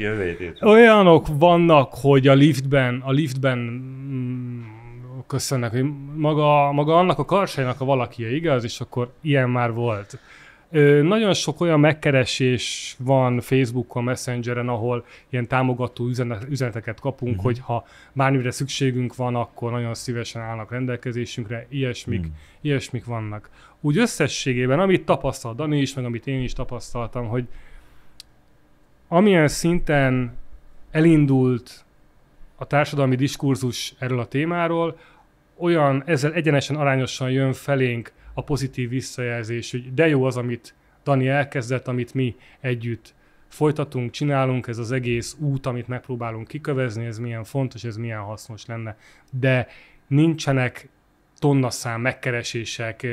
Olyanok vannak, hogy a liftben, a liftben köszönnek, hogy maga, maga annak a karsainak a valakia igaz, és akkor ilyen már volt. Ö, nagyon sok olyan megkeresés van Facebookon, Messengeren, ahol ilyen támogató üzenet, üzeneteket kapunk, mm hogy ha bármire szükségünk van, akkor nagyon szívesen állnak rendelkezésünkre, ilyesmik, mm. ilyesmik vannak. Úgy összességében, amit tapasztalt Dani is, meg amit én is tapasztaltam, hogy amilyen szinten elindult a társadalmi diskurzus erről a témáról, olyan, ezzel egyenesen arányosan jön felénk a pozitív visszajelzés, hogy de jó az, amit Dani elkezdett, amit mi együtt folytatunk, csinálunk, ez az egész út, amit megpróbálunk kikövezni, ez milyen fontos, ez milyen hasznos lenne. De nincsenek tonnaszám megkeresések,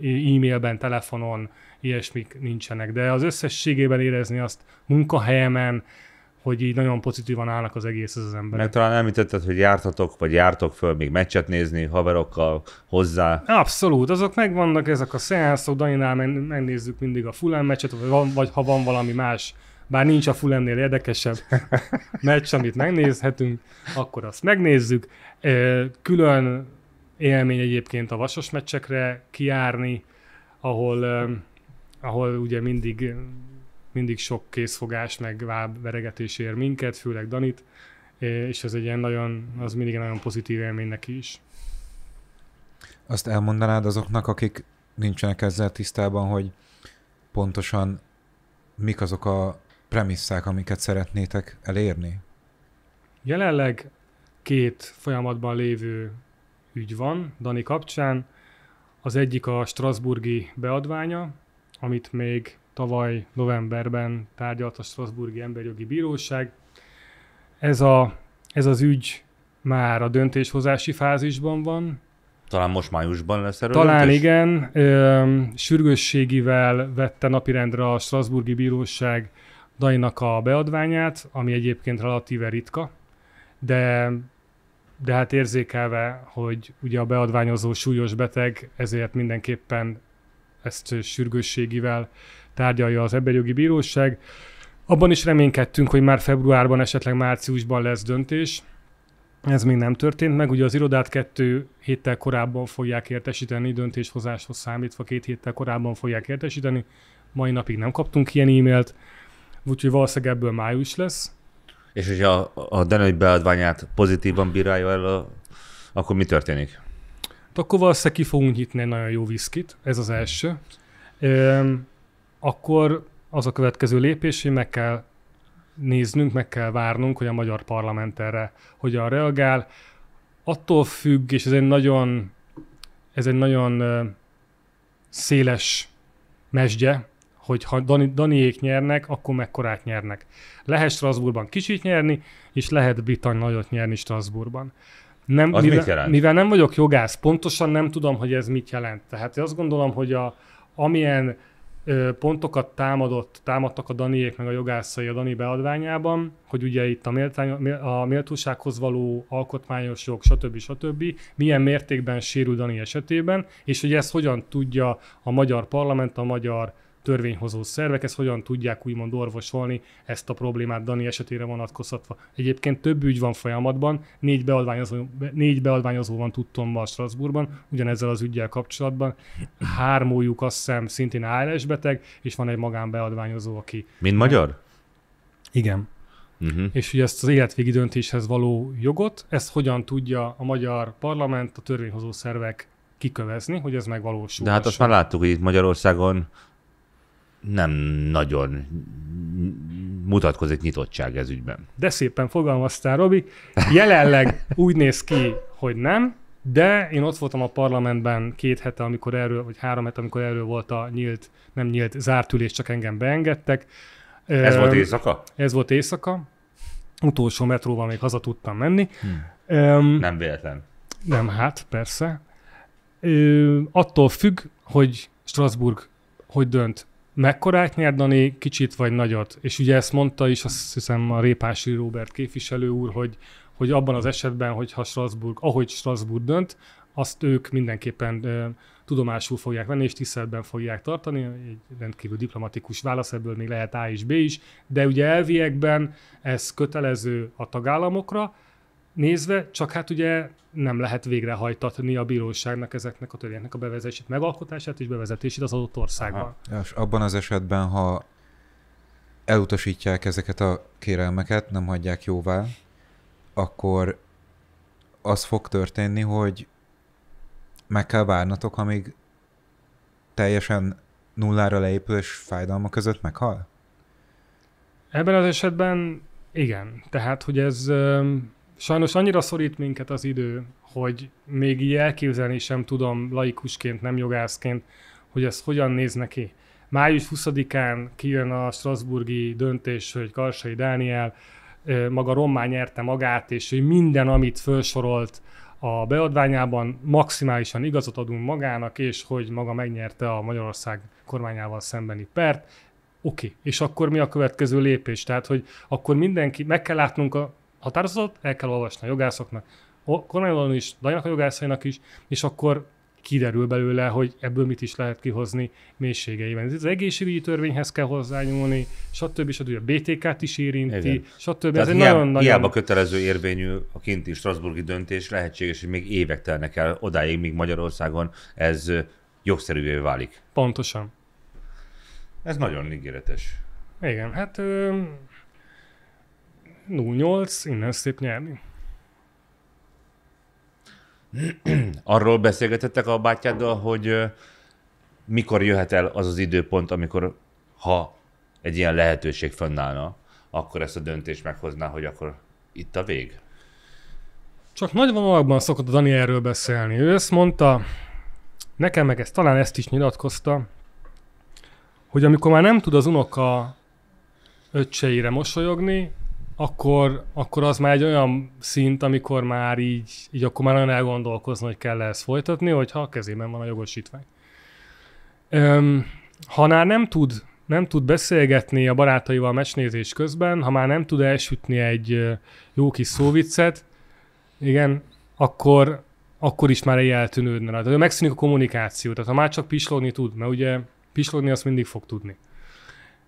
e-mailben, telefonon, ilyesmik nincsenek. De az összességében érezni azt munkahelyemen, hogy így nagyon pozitívan állnak az egész az emberek. Meg talán említetted, hogy jártatok, vagy jártok föl még meccset nézni haverokkal hozzá. Abszolút, azok megvannak ezek a szeánszok, Daninál megnézzük mindig a Fulham meccset, vagy, van, vagy ha van valami más bár nincs a Fulemnél érdekesebb meccs, amit megnézhetünk, akkor azt megnézzük. Külön élmény egyébként a vasos meccsekre kiárni, ahol, ahol ugye mindig mindig sok készfogás, meg váb veregetés ér minket, főleg Danit, és ez egy ilyen nagyon, az mindig egy nagyon pozitív élmény neki is. Azt elmondanád azoknak, akik nincsenek ezzel tisztában, hogy pontosan mik azok a premisszák, amiket szeretnétek elérni? Jelenleg két folyamatban lévő ügy van Dani kapcsán. Az egyik a Strasburgi beadványa, amit még tavaly novemberben tárgyalt a Strasburgi Emberjogi Bíróság. Ez, a, ez az ügy már a döntéshozási fázisban van. Talán most májusban lesz erről Talán döntés? igen. Ö, sürgősségivel vette napirendre a Strasburgi Bíróság Dainak a beadványát, ami egyébként relatíve ritka, de de hát érzékelve, hogy ugye a beadványozó súlyos beteg, ezért mindenképpen ezt sürgősségivel tárgyalja az emberjogi bíróság. Abban is reménykedtünk, hogy már februárban, esetleg márciusban lesz döntés. Ez még nem történt meg, ugye az irodát kettő héttel korábban fogják értesíteni, döntéshozáshoz számítva két héttel korábban fogják értesíteni, mai napig nem kaptunk ilyen e-mailt, úgyhogy valószínűleg ebből május lesz. És hogyha a Denői beadványát pozitívan bírálja el, akkor mi történik? Hát akkor valószínűleg ki fogunk nyitni egy nagyon jó viszkit, ez az első akkor az a következő lépés, hogy meg kell néznünk, meg kell várnunk, hogy a magyar parlament erre hogyan reagál. Attól függ, és ez egy nagyon, ez egy nagyon széles mesdje, hogy ha Dani, Daniék nyernek, akkor mekkorát nyernek. Lehet Strasbourgban kicsit nyerni, és lehet Britann nagyot nyerni Strasbourgban. Nem, az mivel, mit jelent? mivel nem vagyok jogász, pontosan nem tudom, hogy ez mit jelent. Tehát én azt gondolom, hogy a, amilyen pontokat támadott, támadtak a Daniék meg a jogászai a Dani beadványában, hogy ugye itt a, méltány, a méltósághoz való alkotmányos jog, stb. stb. milyen mértékben sérül Dani esetében, és hogy ezt hogyan tudja a magyar parlament, a magyar törvényhozó szervek, ezt hogyan tudják úgymond orvosolni ezt a problémát Dani esetére vonatkozhatva. Egyébként több ügy van folyamatban, négy beadványozó, négy beadványozó van a Strasbourgban, ugyanezzel az ügyel kapcsolatban. Hármójuk azt hiszem szintén ALS beteg, és van egy magánbeadványozó, aki... Mint magyar? Igen. Uh-huh. És hogy ezt az életvégi döntéshez való jogot, ezt hogyan tudja a magyar parlament, a törvényhozó szervek kikövezni, hogy ez megvalósul. De hát azt már láttuk, hogy itt Magyarországon nem nagyon mutatkozik nyitottság ez ügyben. De szépen fogalmaztál, Robi. Jelenleg úgy néz ki, hogy nem, de én ott voltam a parlamentben két hete, amikor erről, vagy három hete, amikor erről volt a nyílt, nem nyílt, zárt ülés, csak engem beengedtek. Ez volt éjszaka? Ez volt éjszaka. Utolsó metróval még haza tudtam menni. Hmm. Um, nem véletlen. Nem, hát persze. Ö, attól függ, hogy Strasbourg hogy dönt Mekkorát nyert Dani, kicsit vagy nagyot? És ugye ezt mondta is, azt hiszem a Répási Róbert képviselő úr, hogy, hogy abban az esetben, hogyha Strasbourg, ahogy Strasbourg dönt, azt ők mindenképpen tudomásul fogják venni, és tiszteletben fogják tartani. Egy rendkívül diplomatikus válasz, ebből még lehet A és B is, de ugye elviekben ez kötelező a tagállamokra, nézve, csak hát ugye nem lehet végrehajtatni a bíróságnak ezeknek a törvényeknek a bevezetését, megalkotását és bevezetését az adott országban. Aha. És abban az esetben, ha elutasítják ezeket a kérelmeket, nem hagyják jóvá, akkor az fog történni, hogy meg kell várnatok, amíg teljesen nullára leépül és fájdalma között meghal? Ebben az esetben igen. Tehát, hogy ez Sajnos annyira szorít minket az idő, hogy még így elképzelni sem tudom laikusként, nem jogászként, hogy ez hogyan néz neki. Május 20-án kijön a Strasburgi döntés, hogy Karsai Dániel maga román nyerte magát, és hogy minden, amit felsorolt a beadványában, maximálisan igazat adunk magának, és hogy maga megnyerte a Magyarország kormányával szembeni pert. Oké, okay. és akkor mi a következő lépés? Tehát, hogy akkor mindenki, meg kell látnunk a határozatot, el kell olvasni a jogászoknak, a kormányban is, Dajnak a jogászainak is, és akkor kiderül belőle, hogy ebből mit is lehet kihozni mélységeiben. Ez az egészségügyi törvényhez kell hozzányúlni, stb. stb. A BTK-t is érinti, stb. Ez egy nagyon, nagy. hiába kötelező érvényű a kinti Strasburgi döntés, lehetséges, hogy még évek telnek el odáig, míg Magyarországon ez jogszerűvé válik. Pontosan. Ez nagyon ígéretes. Igen, hát 0-8, innen szép nyerni. Arról beszélgetettek a bátyáddal, hogy mikor jöhet el az az időpont, amikor ha egy ilyen lehetőség fönnállna, akkor ezt a döntést meghozná, hogy akkor itt a vég? Csak nagy vonalakban szokott a Dani erről beszélni. Ő ezt mondta, nekem meg ezt talán ezt is nyilatkozta, hogy amikor már nem tud az unoka öccseire mosolyogni, akkor, akkor az már egy olyan szint, amikor már így, így akkor már nagyon elgondolkozni, hogy kell ezt folytatni, hogyha a kezében van a jogosítvány. Öm, ha már nem tud, nem tud beszélgetni a barátaival mesnézés közben, ha már nem tud elsütni egy jó kis szóviccet, igen, akkor, akkor is már egy eltűnődne rajta. Megszűnik a kommunikáció, tehát ha már csak pislogni tud, mert ugye pislogni azt mindig fog tudni.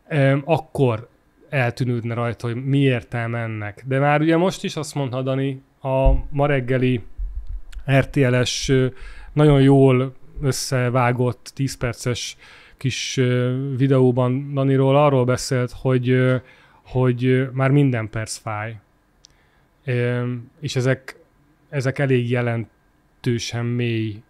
Öm, akkor eltűnődne rajta, hogy mi értelme ennek. De már ugye most is azt mondta Dani, a ma reggeli RTL-es, nagyon jól összevágott 10 perces kis videóban Daniról arról beszélt, hogy, hogy már minden perc fáj. És ezek, ezek elég jelentősen mély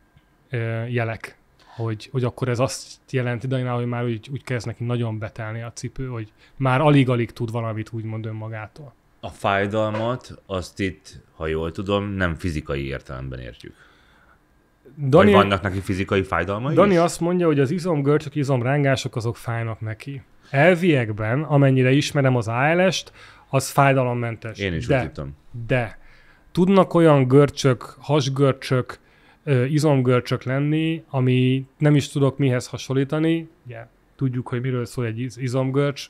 jelek hogy, hogy akkor ez azt jelenti Dainál, hogy már úgy, úgy kezd neki nagyon betelni a cipő, hogy már alig-alig tud valamit úgymond önmagától. A fájdalmat azt itt, ha jól tudom, nem fizikai értelemben értjük. Dani, Vagy vannak neki fizikai fájdalmai Dani is? azt mondja, hogy az izomgörcsök, izomrángások azok fájnak neki. Elviekben, amennyire ismerem az ALS-t, az fájdalommentes. Én is de, úgy hittem. De tudnak olyan görcsök, hasgörcsök, izomgörcsök lenni, ami nem is tudok mihez hasonlítani. Ugye, tudjuk, hogy miről szól egy izomgörcs.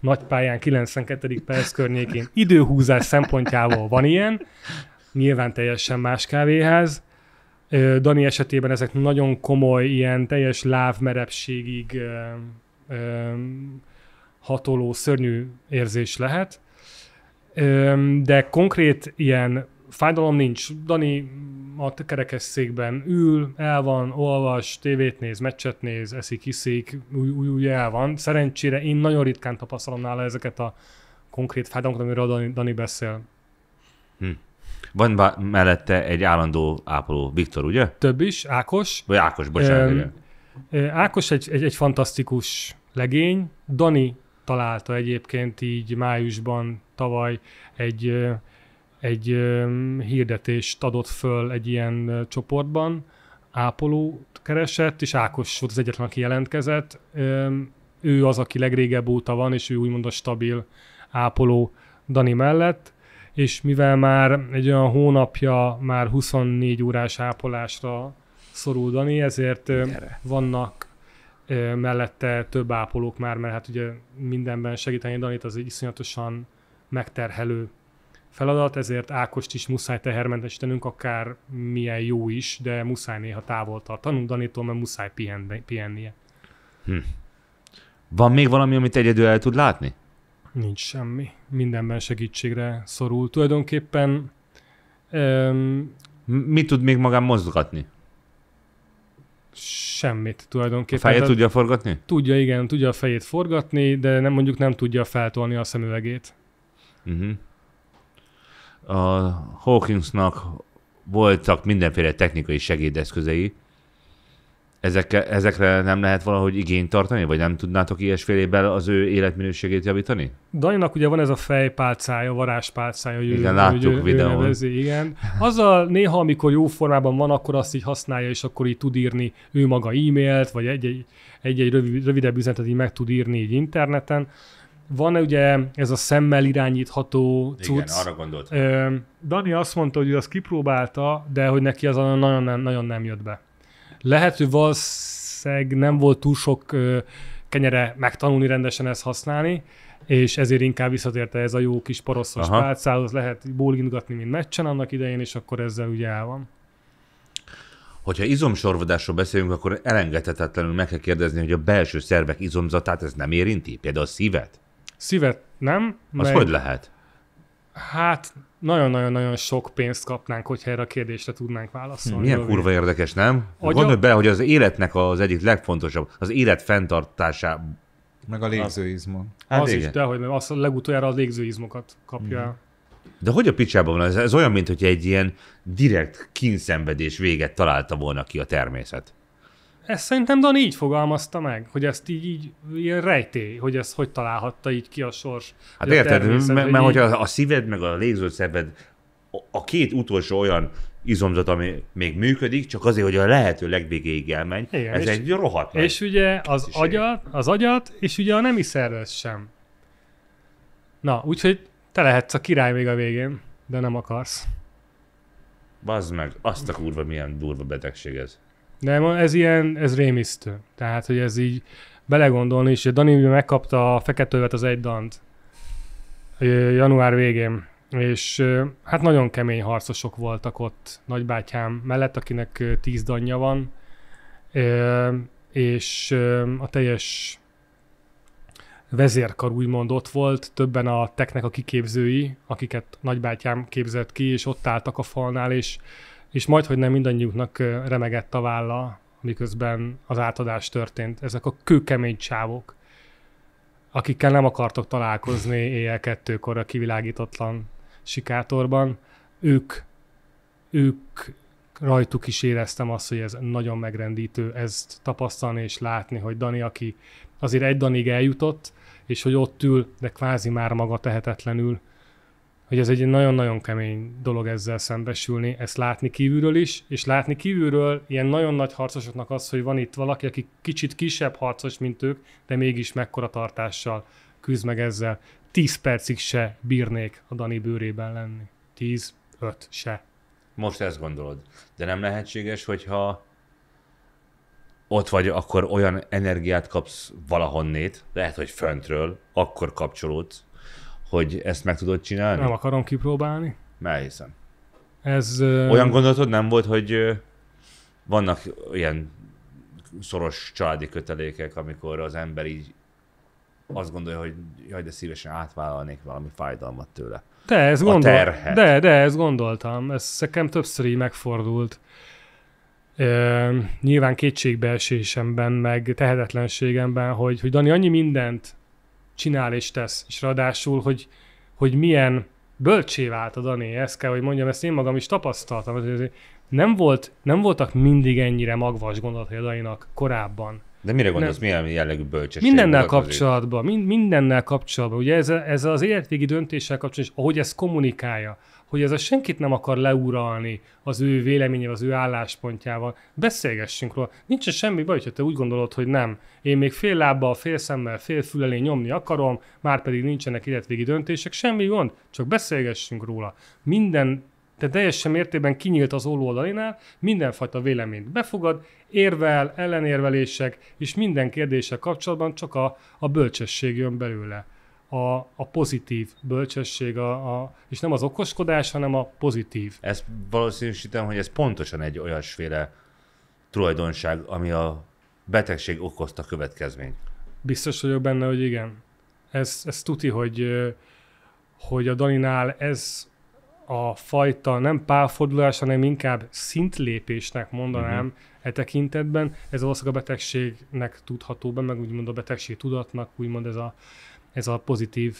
Nagy pályán 92. perc környékén időhúzás szempontjából van ilyen. Nyilván teljesen más kávéház. Dani esetében ezek nagyon komoly, ilyen teljes lávmerepségig hatoló, szörnyű érzés lehet. de konkrét ilyen fájdalom nincs. Dani a kerekesszékben ül, el van, olvas, tévét néz, meccset néz, eszik, iszik, úgy, úgy, úgy el van. Szerencsére én nagyon ritkán tapasztalom nála ezeket a konkrét fájdalmakat, amiről Dani, Dani beszél. Hm. Van mellette egy állandó ápoló, Viktor, ugye? Több is, Ákos. Vagy Ákos, bocsánat. Öm, eh, Ákos egy, egy, egy fantasztikus legény. Dani találta egyébként így májusban tavaly egy eh, egy hirdetést adott föl egy ilyen csoportban, ápoló keresett, és Ákos volt az egyetlen, aki jelentkezett. ő az, aki legrégebb óta van, és ő úgymond a stabil ápoló Dani mellett, és mivel már egy olyan hónapja már 24 órás ápolásra szorul Dani, ezért Gyere. vannak mellette több ápolók már, mert hát ugye mindenben segíteni Danit az egy iszonyatosan megterhelő feladat, ezért Ákost is muszáj tehermentesítenünk, akár milyen jó is, de muszáj néha távol tartanunk Danitól, mert muszáj pihen, pihennie. Hm. Van még valami, amit egyedül el tud látni? Nincs semmi. Mindenben segítségre szorul. Tulajdonképpen... Öm, Mit tud még magán mozgatni? Semmit tulajdonképpen. A fejét tudja forgatni? Tudja, igen, tudja a fejét forgatni, de nem mondjuk nem tudja feltolni a szemüvegét. Uh-huh a Hawkinsnak voltak mindenféle technikai segédeszközei, Ezekkel, ezekre nem lehet valahogy igényt tartani, vagy nem tudnátok ilyesfélében az ő életminőségét javítani? Dajnak ugye van ez a fejpálcája, varázspálcája, hogy igen, ő, láttuk ő, videón. Ő nevezi, igen. Azzal néha, amikor jó formában van, akkor azt így használja, és akkor így tud írni ő maga e-mailt, vagy egy-egy, egy-egy rövidebb üzenetet így meg tud írni így interneten van ugye ez a szemmel irányítható cucc. Igen, arra gondolt. Ö, Dani azt mondta, hogy ő azt kipróbálta, de hogy neki az nagyon, nem, nagyon nem jött be. Lehet, hogy valószínűleg nem volt túl sok ö, kenyere megtanulni rendesen ezt használni, és ezért inkább visszatérte ez a jó kis paroszos pálcához, lehet bólingatni, mint meccsen annak idején, és akkor ezzel ugye el van. Hogyha izomsorvadásról beszélünk, akkor elengedhetetlenül meg kell kérdezni, hogy a belső szervek izomzatát ez nem érinti? Például a szívet? Szívet nem. Az mely... hogy lehet? Hát nagyon-nagyon-nagyon sok pénzt kapnánk, hogyha erre a kérdésre tudnánk válaszolni. Milyen röviden. kurva érdekes, nem? Agya... Gondolj be, hogy az életnek az egyik legfontosabb, az élet fenntartása. Meg a légzőizmon. Hát az igen. is, de hogy nem, azt legutoljára a légzőizmokat kapja mm. De hogy a picsában van? Ez, ez olyan, mint hogy egy ilyen direkt kínszenvedés véget találta volna ki a természet ezt szerintem Dan így fogalmazta meg, hogy ezt így, így ilyen rejtély, hogy ezt hogy találhatta így ki a sors. Hát érted, mert, mert így... hogyha a szíved meg a légzőszerved a két utolsó olyan izomzat, ami még működik, csak azért, hogy a lehető legvégéig elmenj, Igen, ez és, egy rohadt És ugye az agyat, izé. az agyat, és ugye a nemi szervez sem. Na, úgyhogy te lehetsz a király még a végén, de nem akarsz. Bazd meg, azt a kurva milyen durva betegség ez. De ez ilyen, ez rémisztő. Tehát, hogy ez így belegondolni is, hogy Dani megkapta a feketővet az egy dant január végén, és hát nagyon kemény harcosok voltak ott nagybátyám mellett, akinek tíz danja van, és a teljes vezérkar úgymond ott volt, többen a teknek a kiképzői, akiket nagybátyám képzett ki, és ott álltak a falnál, és és majd, hogy nem mindannyiuknak remegett a válla, miközben az átadás történt. Ezek a kőkemény csávok, akikkel nem akartok találkozni éjjel kettőkor a kivilágítatlan sikátorban. Ők, ők rajtuk is éreztem azt, hogy ez nagyon megrendítő ezt tapasztalni és látni, hogy Dani, aki azért egy Danig eljutott, és hogy ott ül, de kvázi már maga tehetetlenül, hogy ez egy nagyon-nagyon kemény dolog ezzel szembesülni, ezt látni kívülről is, és látni kívülről ilyen nagyon nagy harcosoknak az, hogy van itt valaki, aki kicsit kisebb harcos, mint ők, de mégis mekkora tartással küzd meg ezzel. Tíz percig se bírnék a Dani bőrében lenni. Tíz, öt se. Most ezt gondolod. De nem lehetséges, hogyha ott vagy, akkor olyan energiát kapsz valahonnét, lehet, hogy föntről, akkor kapcsolódsz, hogy ezt meg tudod csinálni? Nem akarom kipróbálni. hiszem. Ez, Olyan gondolatod nem volt, hogy vannak ilyen szoros családi kötelékek, amikor az ember így azt gondolja, hogy jaj, de szívesen átvállalnék valami fájdalmat tőle. De, ez gondol... Terhet. De, de, ezt gondoltam. Ez nekem többször így megfordult. E, nyilván kétségbeesésemben, meg tehetetlenségemben, hogy, hogy Dani annyi mindent csinál és tesz. És ráadásul, hogy, hogy milyen bölcsé vált a Dani, ezt kell, hogy mondjam, ezt én magam is tapasztaltam. Nem, volt, nem voltak mindig ennyire magvas gondolatai a Dani-nak korábban. De mire gondolsz, milyen jellegű bölcsesség? Mindennel kapcsolatban, mind, mindennel kapcsolatban. Ugye ez, ez az életvégi döntéssel kapcsolatban, és ahogy ezt kommunikálja, hogy ez a senkit nem akar leuralni az ő véleményével, az ő álláspontjával. Beszélgessünk róla. Nincs semmi baj, ha te úgy gondolod, hogy nem. Én még fél lábbal, fél szemmel, fél fülelén nyomni akarom, már pedig nincsenek életvégi döntések, semmi gond, csak beszélgessünk róla. Minden te teljesen mértében kinyílt az oldalinál, mindenfajta véleményt befogad, érvel, ellenérvelések, és minden kérdése kapcsolatban csak a, a bölcsesség jön belőle a, a pozitív bölcsesség, a, a, és nem az okoskodás, hanem a pozitív. Ezt valószínűsítem, hogy ez pontosan egy olyasféle tulajdonság, ami a betegség okozta következmény. Biztos vagyok benne, hogy igen. Ez, ez tuti, hogy, hogy a Daninál ez a fajta nem pálfordulás, hanem inkább szintlépésnek mondanám uh-huh. e tekintetben. Ez valószínűleg a betegségnek tudható be, meg úgymond a betegség tudatnak, úgymond ez a ez a pozitív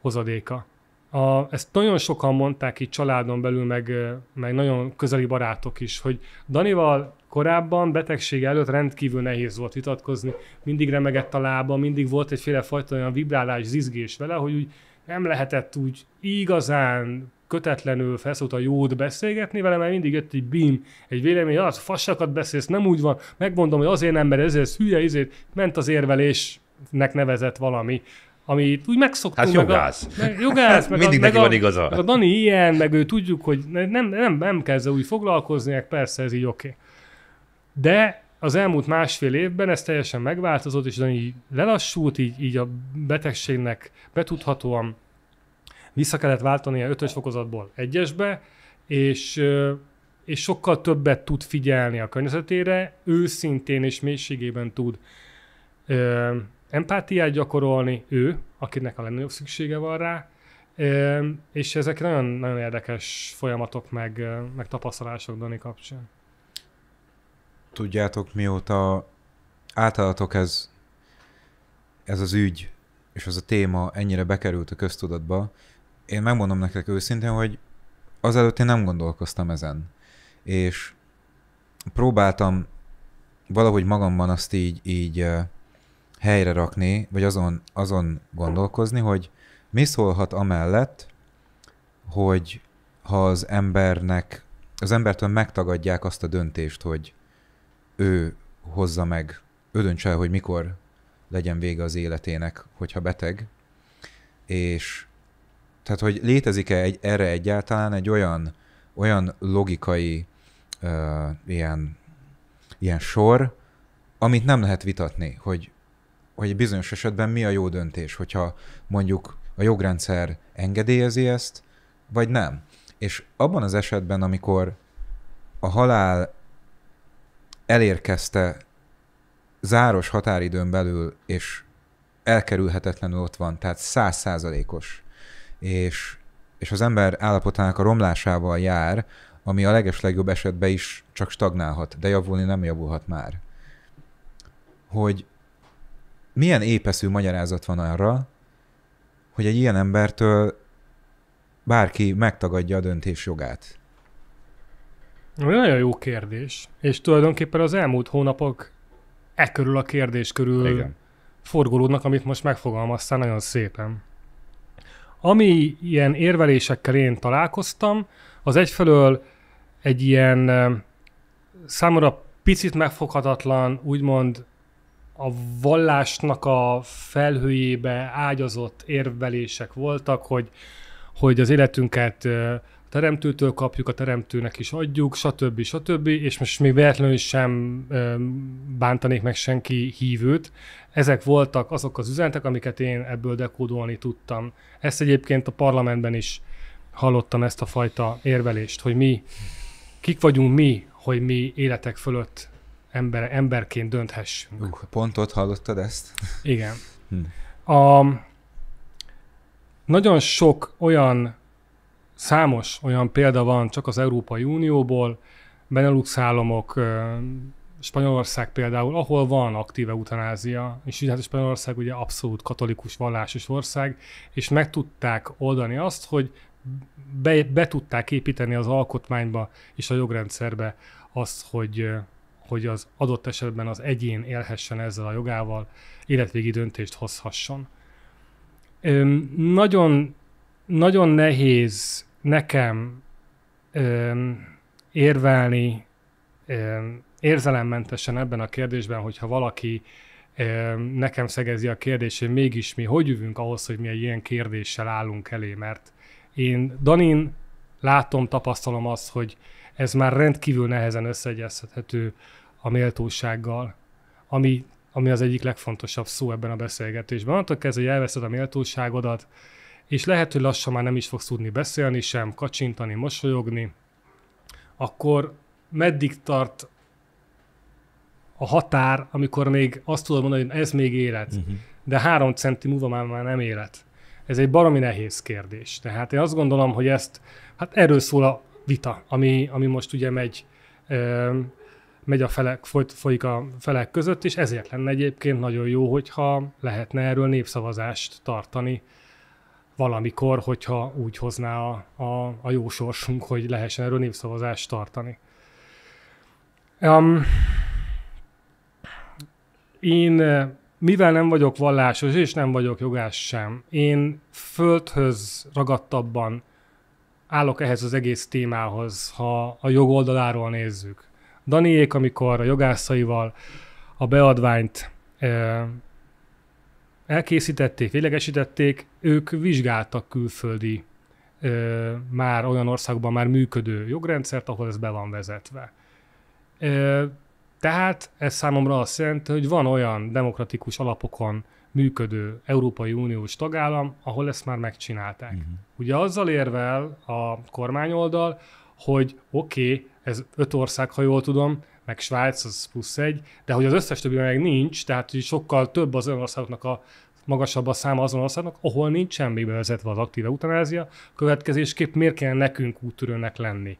hozadéka. A, ezt nagyon sokan mondták így családon belül, meg, meg nagyon közeli barátok is, hogy Danival korábban, betegség előtt rendkívül nehéz volt vitatkozni, mindig remegett a lába, mindig volt egyféle fajta olyan vibrálás, zizgés vele, hogy úgy nem lehetett úgy igazán kötetlenül felszólt a jót beszélgetni vele, mert mindig jött egy bim, egy vélemény, az ah, fassakat beszélsz, nem úgy van, megmondom, hogy azért nem, mert ezért hülye, ezért ment az érvelésnek nevezett valami amit úgy megszoktunk. Hát jogász. Meg a, meg jogász, meg Mindig a, neki meg van igaza. Meg a Dani ilyen, meg ő tudjuk, hogy nem, nem, nem kell ezzel úgy foglalkozni, hát persze ez így oké. Okay. De az elmúlt másfél évben ez teljesen megváltozott, és Dani lelassult, így, így a betegségnek betudhatóan vissza kellett váltani a ötös fokozatból egyesbe, és, és sokkal többet tud figyelni a környezetére, őszintén és mélységében tud empátiát gyakorolni, ő, akinek a legnagyobb szüksége van rá, és ezek nagyon, nagyon érdekes folyamatok, meg, meg tapasztalások Dani kapcsán. Tudjátok, mióta általatok ez, ez az ügy, és ez a téma ennyire bekerült a köztudatba, én megmondom nektek őszintén, hogy azelőtt én nem gondolkoztam ezen. És próbáltam valahogy magamban azt így, így helyre rakni, vagy azon, azon gondolkozni, hogy mi szólhat amellett, hogy ha az embernek, az embertől megtagadják azt a döntést, hogy ő hozza meg, ő döntse el, hogy mikor legyen vége az életének, hogyha beteg, és tehát, hogy létezik-e egy, erre egyáltalán egy olyan, olyan logikai uh, ilyen, ilyen sor, amit nem lehet vitatni, hogy hogy bizonyos esetben mi a jó döntés, hogyha mondjuk a jogrendszer engedélyezi ezt, vagy nem. És abban az esetben, amikor a halál elérkezte záros határidőn belül, és elkerülhetetlenül ott van, tehát százszázalékos, és, és az ember állapotának a romlásával jár, ami a legeslegjobb esetben is csak stagnálhat, de javulni nem javulhat már. Hogy milyen épeszű magyarázat van arra, hogy egy ilyen embertől bárki megtagadja a döntés jogát? Nagyon jó kérdés, és tulajdonképpen az elmúlt hónapok e körül a kérdés körül Igen. forgolódnak, amit most megfogalmaztál nagyon szépen. Ami ilyen érvelésekkel én találkoztam, az egyfelől egy ilyen számomra picit megfoghatatlan, úgymond a vallásnak a felhőjébe ágyazott érvelések voltak, hogy, hogy az életünket a teremtőtől kapjuk, a teremtőnek is adjuk, stb. stb. És most még véletlenül sem bántanék meg senki hívőt. Ezek voltak azok az üzenetek, amiket én ebből dekódolni tudtam. Ezt egyébként a parlamentben is hallottam ezt a fajta érvelést, hogy mi, kik vagyunk mi, hogy mi életek fölött ember, emberként dönthessünk. Uh, pont ott hallottad ezt? Igen. Hm. A, nagyon sok olyan, számos olyan példa van csak az Európai Unióból, Benelux államok, Spanyolország például, ahol van aktíve eutanázia, és hát Spanyolország ugye abszolút katolikus vallásos ország, és meg tudták oldani azt, hogy be, be tudták építeni az alkotmányba és a jogrendszerbe azt, hogy hogy az adott esetben az egyén élhessen ezzel a jogával, életvégi döntést hozhasson. Öm, nagyon, nagyon nehéz nekem öm, érvelni öm, érzelemmentesen ebben a kérdésben, hogyha valaki öm, nekem szegezi a kérdést, hogy mégis mi hogy jövünk ahhoz, hogy mi egy ilyen kérdéssel állunk elé, mert én Danin látom, tapasztalom azt, hogy ez már rendkívül nehezen összeegyeztethető a méltósággal, ami, ami az egyik legfontosabb szó ebben a beszélgetésben. Attól kezdve, hogy elveszed a méltóságodat, és lehet, hogy lassan már nem is fogsz tudni beszélni sem, kacsintani, mosolyogni, akkor meddig tart a határ, amikor még azt tudod mondani, hogy ez még élet, uh-huh. de három centi múlva már, már nem élet. Ez egy baromi nehéz kérdés. Tehát én azt gondolom, hogy ezt, hát erről szól a vita, ami, ami most ugye megy, megy a felek, folyik a felek között, és ezért lenne egyébként nagyon jó, hogyha lehetne erről népszavazást tartani valamikor, hogyha úgy hozná a, a, a jó sorsunk, hogy lehessen erről népszavazást tartani. Um, én, mivel nem vagyok vallásos, és nem vagyok jogás sem, én földhöz ragadtabban állok ehhez az egész témához, ha a jogoldaláról nézzük. Daniék, amikor a jogászaival a beadványt elkészítették, véglegesítették, ők vizsgáltak külföldi már olyan országban már működő jogrendszert, ahol ez be van vezetve. tehát ez számomra azt jelenti, hogy van olyan demokratikus alapokon működő Európai Uniós tagállam, ahol ezt már megcsinálták. Uh-huh. Ugye azzal érvel a kormányoldal, hogy oké, okay, ez öt ország, ha jól tudom, meg Svájc, az plusz egy, de hogy az összes többi meg nincs, tehát hogy sokkal több az olyan országoknak a magasabb a száma azon országnak, ahol nincs még bevezetve az aktív eutanázia, következésképp miért kell nekünk úttörőnek lenni.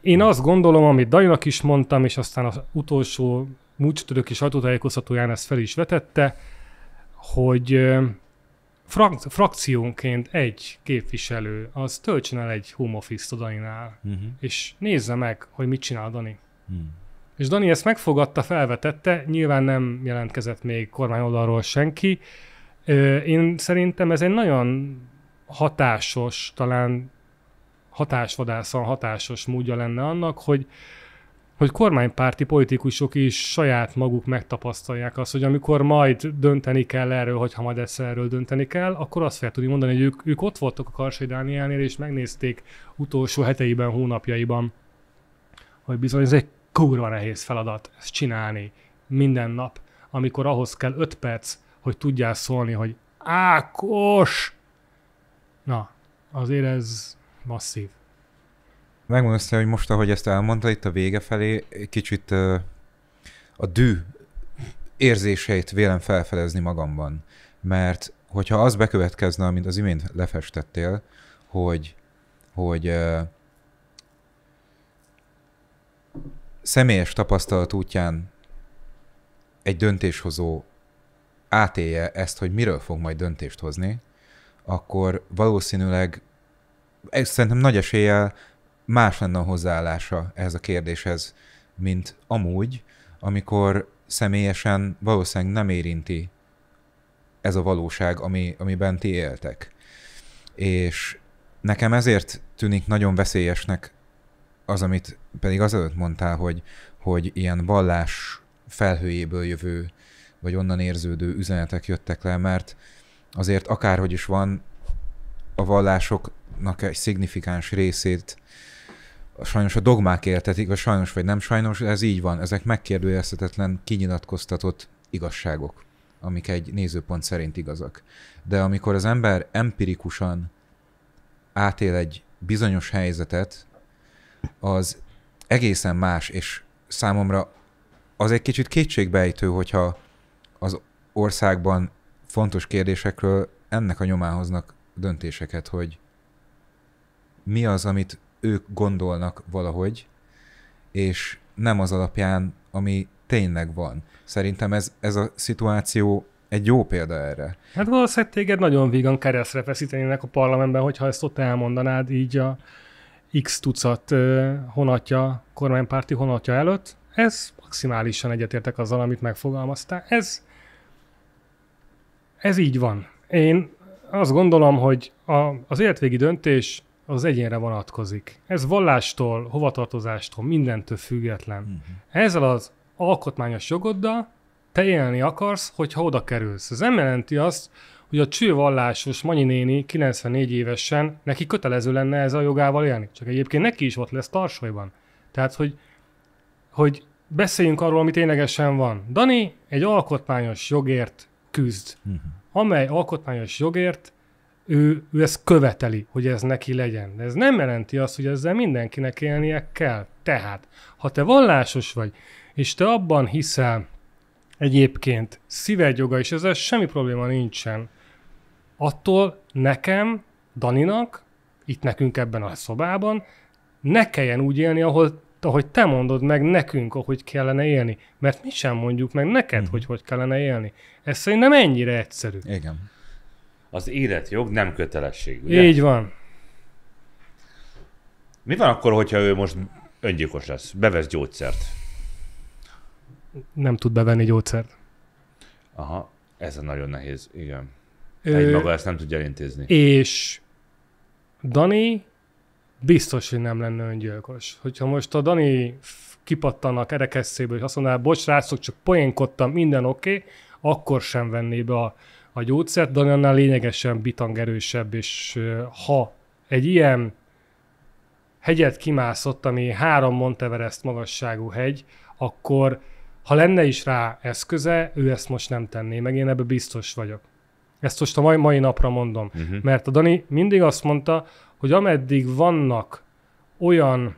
Én azt gondolom, amit Dajnak is mondtam, és aztán az utolsó múcstödöki sajtótájékoztatóján ezt fel is vetette, hogy frak- frakciónként egy képviselő, az töltsön el egy home office-t a Daninál, uh-huh. és nézze meg, hogy mit csinál Dani. Uh-huh. És Dani ezt megfogadta, felvetette, nyilván nem jelentkezett még kormány oldalról senki. Én szerintem ez egy nagyon hatásos, talán hatásvadászan hatásos módja lenne annak, hogy hogy kormánypárti politikusok is saját maguk megtapasztalják azt, hogy amikor majd dönteni kell erről, hogyha majd ezt erről dönteni kell, akkor azt fel tudni mondani, hogy ők, ők ott voltak a Karsai Dánielnél, és megnézték utolsó heteiben, hónapjaiban, hogy bizony ez egy kurva nehéz feladat ezt csinálni minden nap, amikor ahhoz kell öt perc, hogy tudjál szólni, hogy Ákos! Na, azért ez masszív. Megmondom azt, hogy most, ahogy ezt elmondta itt a vége felé, kicsit uh, a dű érzéseit vélem felfedezni magamban. Mert hogyha az bekövetkezne, amit az imént lefestettél, hogy, hogy uh, személyes tapasztalat útján egy döntéshozó átélje ezt, hogy miről fog majd döntést hozni, akkor valószínűleg szerintem nagy eséllyel más lenne a hozzáállása ez a kérdéshez, mint amúgy, amikor személyesen valószínűleg nem érinti ez a valóság, ami, amiben ti éltek. És nekem ezért tűnik nagyon veszélyesnek az, amit pedig azelőtt mondtál, hogy, hogy ilyen vallás felhőjéből jövő, vagy onnan érződő üzenetek jöttek le, mert azért akárhogy is van, a vallásoknak egy szignifikáns részét sajnos a dogmák értetik, vagy sajnos vagy nem sajnos, ez így van. Ezek megkérdőjelezhetetlen, kinyilatkoztatott igazságok, amik egy nézőpont szerint igazak. De amikor az ember empirikusan átél egy bizonyos helyzetet, az egészen más, és számomra az egy kicsit kétségbejtő, hogyha az országban fontos kérdésekről ennek a nyomához hoznak döntéseket, hogy mi az, amit ők gondolnak valahogy, és nem az alapján, ami tényleg van. Szerintem ez, ez a szituáció egy jó példa erre. Hát valószínűleg téged nagyon vígan keresztre feszítenének a parlamentben, hogyha ezt ott elmondanád így a x tucat honatja, kormánypárti honatja előtt. Ez maximálisan egyetértek azzal, amit megfogalmaztál. Ez, ez így van. Én azt gondolom, hogy a, az életvégi döntés az egyénre vonatkozik. Ez vallástól, hovatartozástól, mindentől független. Uh-huh. Ezzel az alkotmányos jogoddal te élni akarsz, hogyha oda kerülsz. Ez nem jelenti azt, hogy a csővallásos Manyi néni 94 évesen neki kötelező lenne ez a jogával élni. Csak egyébként neki is ott lesz tarsolyban. Tehát, hogy, hogy beszéljünk arról, ami ténylegesen van. Dani egy alkotmányos jogért küzd, uh-huh. amely alkotmányos jogért ő, ő ezt követeli, hogy ez neki legyen. De ez nem jelenti azt, hogy ezzel mindenkinek élnie kell. Tehát, ha te vallásos vagy, és te abban hiszel egyébként szíved joga, és ezzel semmi probléma nincsen, attól nekem, Daninak, itt nekünk ebben a szobában, ne kelljen úgy élni, ahol, ahogy te mondod meg nekünk, ahogy kellene élni. Mert mi sem mondjuk meg neked, mm. hogy hogy kellene élni. Ez szerintem ennyire egyszerű. Igen az életjog nem kötelesség, ugye? Így van. Mi van akkor, hogyha ő most öngyilkos lesz, bevesz gyógyszert? Nem tud bevenni gyógyszert. Aha, ez a nagyon nehéz, igen. Egy maga ezt nem tudja elintézni. És Dani biztos, hogy nem lenne öngyilkos. Hogyha most a Dani a kerekesszéből, és azt mondaná, bocs, rászok, csak poénkodtam, minden oké, okay, akkor sem venné be a a gyógyszert, de annál lényegesen bitangerősebb és ha egy ilyen hegyet kimászott, ami három Monteverest magasságú hegy, akkor ha lenne is rá eszköze, ő ezt most nem tenné meg, én ebbe biztos vagyok. Ezt most a mai, mai napra mondom. Uh-huh. Mert a Dani mindig azt mondta, hogy ameddig vannak olyan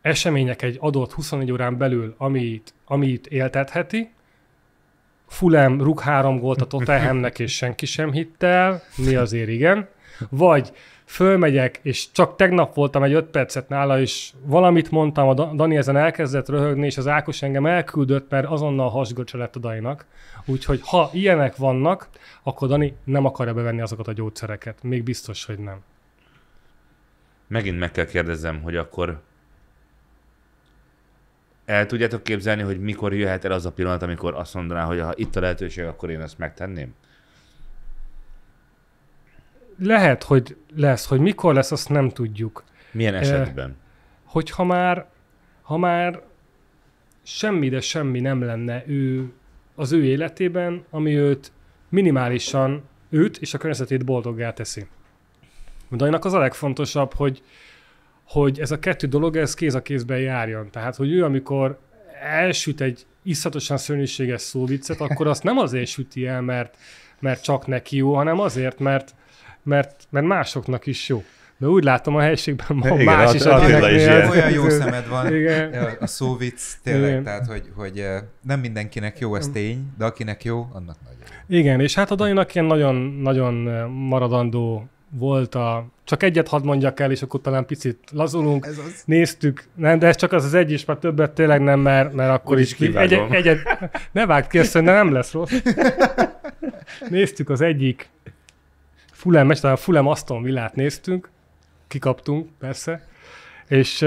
események egy adott 24 órán belül, amit, amit éltetheti, Fulem rúg három gólt a Tottenhamnek, és senki sem hitt el, mi azért igen. Vagy fölmegyek, és csak tegnap voltam egy öt percet nála, és valamit mondtam, a Dani ezen elkezdett röhögni, és az Ákos engem elküldött, mert azonnal hasgöcse lett a Dainak. Úgyhogy ha ilyenek vannak, akkor Dani nem akarja bevenni azokat a gyógyszereket. Még biztos, hogy nem. Megint meg kell kérdezem, hogy akkor el tudjátok képzelni, hogy mikor jöhet el az a pillanat, amikor azt mondaná, hogy ha itt a lehetőség, akkor én ezt megtenném? Lehet, hogy lesz, hogy mikor lesz, azt nem tudjuk. Milyen eh, esetben? Hogyha már, ha már semmi, de semmi nem lenne ő az ő életében, ami őt minimálisan őt és a környezetét boldoggá teszi. De az a legfontosabb, hogy, hogy ez a kettő dolog, ez kéz a kézben járjon. Tehát, hogy ő, amikor elsüt egy iszatosan szörnyűséges szóviccet, akkor azt nem azért süti el, mert, mert csak neki jó, hanem azért, mert, mert, mert másoknak is jó. De úgy látom a helységben ma igen, más is, az is ilyen. Olyan jó szemed van, igen. a szóvic tényleg, igen. tehát hogy, hogy eh, nem mindenkinek jó, ez tény, de akinek jó, annak nagyon. Igen, és hát a Dani-nak ilyen nagyon, nagyon eh, maradandó volt a csak egyet hadd mondjak el, és akkor talán picit lazulunk. Ez az. Néztük, nem, de ez csak az az egy is, mert többet tényleg nem, mert, mert akkor Úgy is. is egy, egyet, ne vágd ki, ezt nem lesz rossz. Néztük az egyik fulem, a fulem Aston Villát néztünk, kikaptunk persze, és,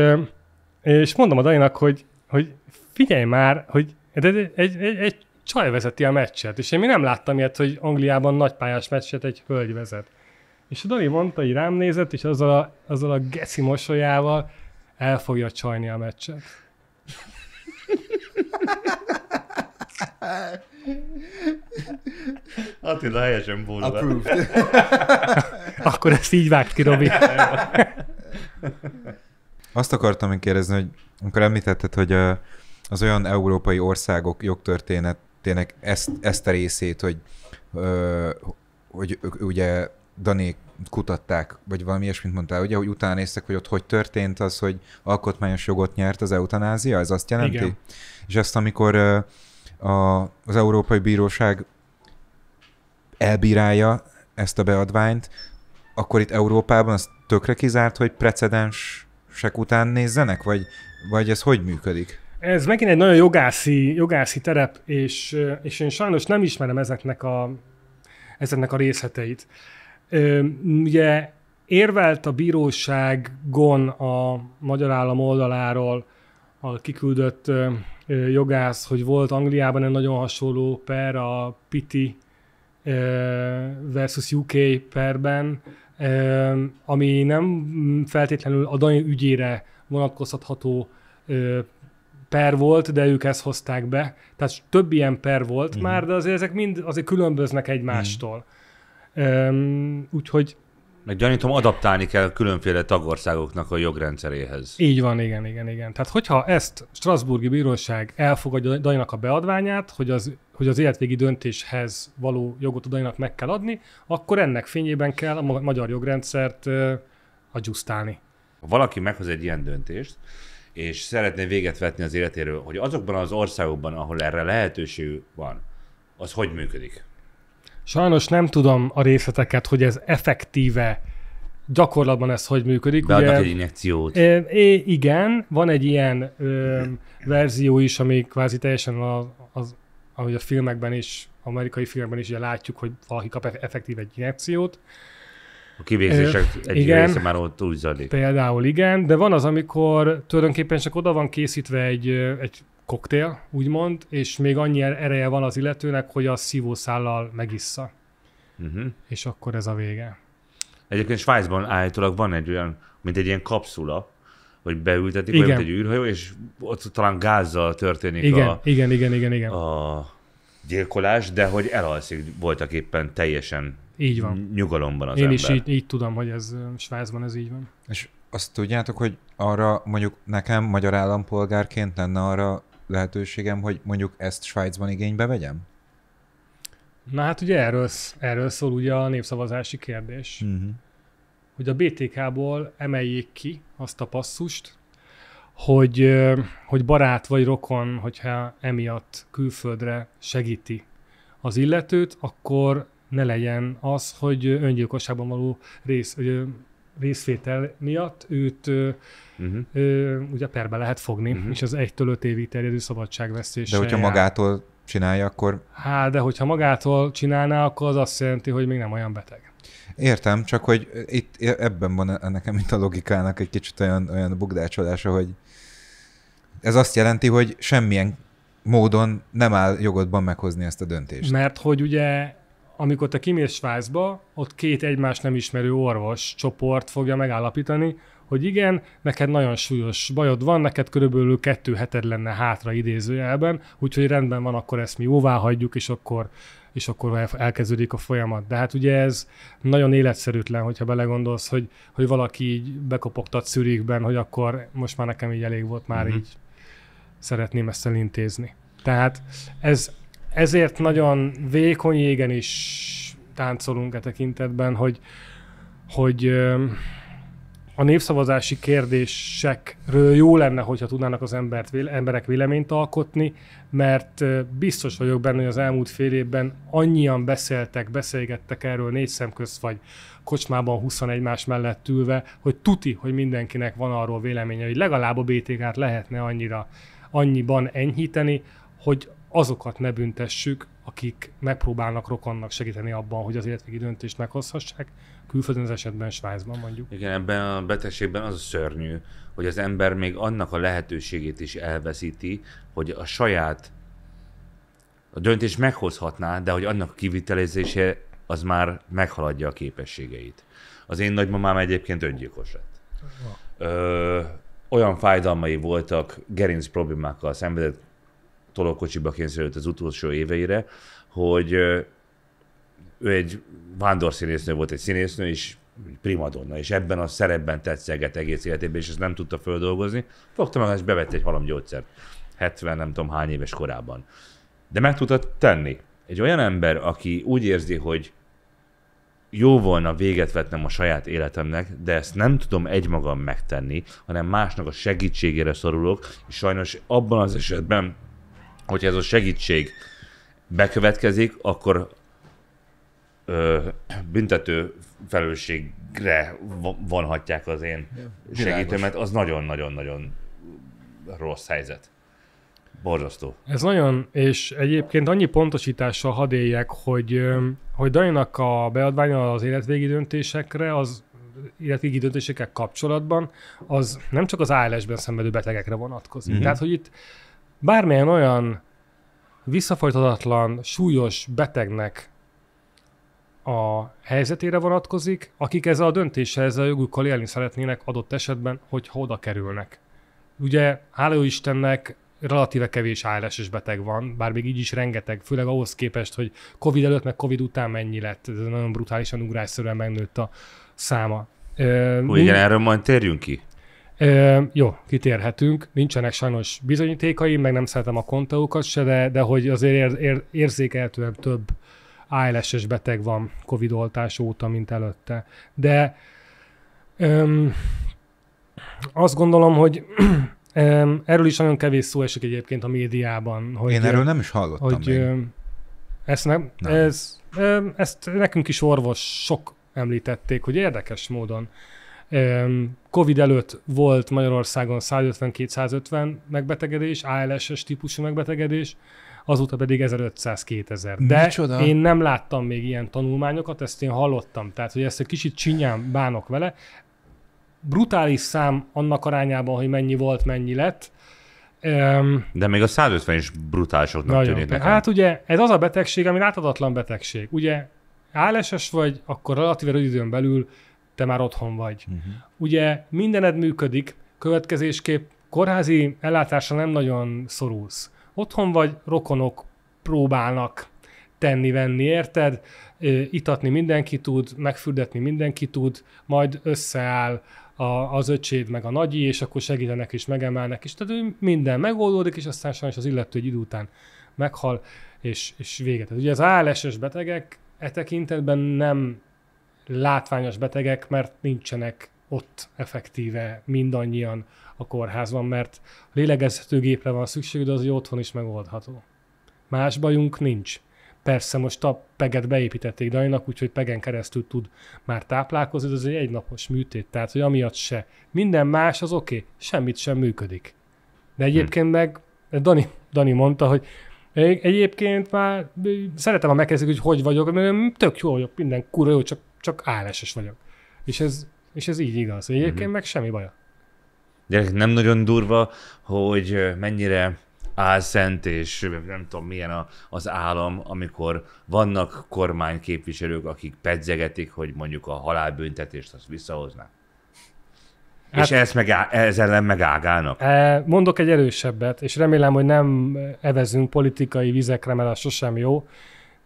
és mondom a Dainak, hogy, hogy figyelj már, hogy egy, egy, egy, egy csaj vezeti a meccset, és én mi nem láttam ilyet, hogy Angliában nagypályás meccset egy hölgy vezet. És a Dani mondta, hogy rám nézett, és azzal a, azzal a geci mosolyával el fogja csajni a meccset. Attila helyesen bólva. Approved. Akkor ezt így vágt ki, Robi. Azt akartam még kérdezni, hogy amikor említetted, hogy az olyan európai országok jogtörténetének ezt, ezt a részét, hogy, hogy ugye Danék kutatták, vagy valami ilyesmit mondtál, ugye, hogy utána néztek, hogy ott hogy történt az, hogy alkotmányos jogot nyert az eutanázia, ez azt jelenti? Igen. És ezt amikor a, az Európai Bíróság elbírálja ezt a beadványt, akkor itt Európában az tökre kizárt, hogy precedensek után nézzenek, vagy, vagy ez hogy működik? Ez megint egy nagyon jogászi, jogászi terep, és, és én sajnos nem ismerem ezeknek a, ezeknek a részleteit. Ö, ugye érvelt a bíróságon a magyar állam oldaláról a kiküldött ö, jogász, hogy volt Angliában egy nagyon hasonló per, a Piti ö, versus UK perben, ö, ami nem feltétlenül a Dani ügyére vonatkozható ö, per volt, de ők ezt hozták be. Tehát több ilyen per volt mm. már, de azért ezek mind azért különböznek egymástól. Mm úgyhogy meg gyanítom, adaptálni kell különféle tagországoknak a jogrendszeréhez. Így van, igen, igen, igen. Tehát hogyha ezt Strasburgi Bíróság elfogadja Dajnak a beadványát, hogy az, hogy az életvégi döntéshez való jogot a Dajnak meg kell adni, akkor ennek fényében kell a magyar jogrendszert uh, adjusztálni. Ha valaki meghoz egy ilyen döntést, és szeretné véget vetni az életéről, hogy azokban az országokban, ahol erre lehetőség van, az hogy működik? Sajnos nem tudom a részleteket, hogy ez effektíve gyakorlatban ez hogy működik. Beadnak ugye, egy injekciót. é, igen, van egy ilyen ö, verzió is, ami kvázi teljesen az, az, ahogy a filmekben is, amerikai filmekben is ugye látjuk, hogy valaki kap e- effektív egy injekciót. A kivégzések egy igen, része már ott úgy zajlik. Például igen, de van az, amikor tulajdonképpen csak oda van készítve egy, egy koktél, úgymond, és még annyi er- ereje van az illetőnek, hogy a szívószállal megissza. Uh-huh. És akkor ez a vége. Egyébként Svájcban állítólag van egy olyan, mint egy ilyen kapszula, hogy beültetik, igen. vagy egy űrhajó, és ott talán gázzal történik igen, a, igen, igen, igen, igen. a gyilkolás, de hogy elalszik voltak éppen teljesen így van. nyugalomban az Én ember. is így, így tudom, hogy ez Svájcban ez így van. És azt tudjátok, hogy arra mondjuk nekem magyar állampolgárként lenne arra lehetőségem, hogy mondjuk ezt Svájcban igénybe vegyem? Na hát ugye erről, erről szól ugye a népszavazási kérdés, uh-huh. hogy a BTK-ból emeljék ki azt a passzust, hogy, hogy barát vagy rokon, hogyha emiatt külföldre segíti az illetőt, akkor ne legyen az, hogy öngyilkosságban való rész, részvétel miatt őt uh-huh. ö, ugye perbe lehet fogni, uh-huh. és az egytől öt évig terjedő szabadságvesztés. De hogyha jár. magától csinálja, akkor... Hát, de hogyha magától csinálná, akkor az azt jelenti, hogy még nem olyan beteg. Értem, csak hogy itt ebben van e, nekem mint a logikának egy kicsit olyan, olyan bugdácsolása, hogy ez azt jelenti, hogy semmilyen módon nem áll jogodban meghozni ezt a döntést. Mert hogy ugye amikor te kimész Svájcba, ott két egymás nem ismerő orvos csoport fogja megállapítani, hogy igen, neked nagyon súlyos bajod van, neked körülbelül kettő heted lenne hátra idézőjelben, úgyhogy rendben van, akkor ezt mi jóvá hagyjuk, és akkor, és akkor elkezdődik a folyamat. De hát ugye ez nagyon életszerűtlen, hogyha belegondolsz, hogy, hogy valaki így bekopogtat szürikben, hogy akkor most már nekem így elég volt, már mm-hmm. így szeretném ezt elintézni. Tehát ez, ezért nagyon vékony égen is táncolunk e tekintetben, hogy, hogy a népszavazási kérdésekről jó lenne, hogyha tudnának az embert, emberek véleményt alkotni, mert biztos vagyok benne, hogy az elmúlt fél évben annyian beszéltek, beszélgettek erről négy szem közt, vagy kocsmában 21 más mellett ülve, hogy tuti, hogy mindenkinek van arról véleménye, hogy legalább a BTK-t lehetne annyira, annyiban enyhíteni, hogy azokat ne büntessük, akik megpróbálnak rokonnak segíteni abban, hogy az életvégi döntést meghozhassák, külföldön az esetben Svájcban mondjuk. Igen, ebben a betegségben az a szörnyű, hogy az ember még annak a lehetőségét is elveszíti, hogy a saját a döntést meghozhatná, de hogy annak a kivitelezése az már meghaladja a képességeit. Az én nagymamám egyébként öngyilkos lett. Ö, olyan fájdalmai voltak, gerinc problémákkal szenvedett, tolókocsiba kényszerült az utolsó éveire, hogy ő egy vándorszínésznő volt, egy színésznő, és primadonna, és ebben a szerepben tetszeget egész életében, és ezt nem tudta földolgozni. Fogta meg, és bevett egy halomgyógyszert. 70 nem tudom hány éves korában. De meg tudta tenni. Egy olyan ember, aki úgy érzi, hogy jó volna véget vetnem a saját életemnek, de ezt nem tudom egymagam megtenni, hanem másnak a segítségére szorulok, és sajnos abban az esetben hogyha ez a segítség bekövetkezik, akkor ö, büntető felelősségre vonhatják az én segítőmet. Az nagyon-nagyon-nagyon rossz helyzet. Borzasztó. Ez nagyon, és egyébként annyi pontosítással hadd éljek, hogy, hogy nak a beadványa az életvégi döntésekre, az életvégi döntésekkel kapcsolatban, az nem csak az ALS-ben szenvedő betegekre vonatkozik. Mm-hmm. Tehát, hogy itt bármilyen olyan visszafolytatatlan, súlyos betegnek a helyzetére vonatkozik, akik ezzel a döntéssel, ezzel a jogukkal élni szeretnének adott esetben, hogy oda kerülnek. Ugye, háló Istennek, relatíve kevés ALS-es beteg van, bár még így is rengeteg, főleg ahhoz képest, hogy Covid előtt, meg Covid után mennyi lett, ez nagyon brutálisan ugrásszerűen megnőtt a száma. Ö, Hú, igen, erről majd térjünk ki. Ö, jó, kitérhetünk. Nincsenek sajnos bizonyítékai, meg nem szeretem a kontaukat se, de, de hogy azért ér, ér, érzékelhetően több ALS-es beteg van Covid oltás óta, mint előtte. De öm, azt gondolom, hogy öm, erről is nagyon kevés szó esik egyébként a médiában. Hogy, Én erről nem is hallottam hogy, még. ezt nem, nem. Ez, öm, ezt nekünk is orvos sok említették, hogy érdekes módon Covid előtt volt Magyarországon 150-250 megbetegedés, ALS-es típusú megbetegedés, azóta pedig 1500-2000. De Micsoda? én nem láttam még ilyen tanulmányokat, ezt én hallottam. Tehát, hogy ezt egy kicsit csinyán bánok vele. Brutális szám annak arányában, hogy mennyi volt, mennyi lett. De még a 150 is brutálisoknak nagyon, tűnik nekem. Hát ugye ez az a betegség, ami láthatatlan betegség. Ugye ALS-es vagy, akkor relatíve időn belül te már otthon vagy. Uh-huh. Ugye mindened működik, következésképp kórházi ellátásra nem nagyon szorulsz. Otthon vagy, rokonok próbálnak tenni-venni, érted? Itatni mindenki tud, megfürdetni mindenki tud, majd összeáll a, az öcséd meg a nagyi, és akkor segítenek és megemelnek, és tehát minden megoldódik, és aztán sajnos az illető egy idő után meghal, és, és véget. Ugye az ALS-es betegek e tekintetben nem látványos betegek, mert nincsenek ott effektíve mindannyian a kórházban, mert lélegezhetőgépre van szükség, de az otthon is megoldható. Más bajunk nincs. Persze most a peget beépítették Daninak, úgyhogy pegen keresztül tud már táplálkozni, de ez egy egynapos műtét, tehát hogy amiatt se. Minden más az oké, okay, semmit sem működik. De egyébként hmm. meg Dani, Dani mondta, hogy egyébként már szeretem, ha megkérdezik, hogy hogy vagyok, mert tök jó vagyok, minden kurva jó, csak csak ALS-es vagyok. És ez, és ez így igaz. Egyébként uh-huh. meg semmi baja. Gyerekek, nem nagyon durva, hogy mennyire álszent, és nem tudom milyen a, az állam, amikor vannak kormányképviselők, akik pedzegetik, hogy mondjuk a halálbüntetést azt visszahoznák. Hát, és ezt meg, ez ellen megágálnak. E, mondok egy erősebbet, és remélem, hogy nem evezünk politikai vizekre, mert az sosem jó,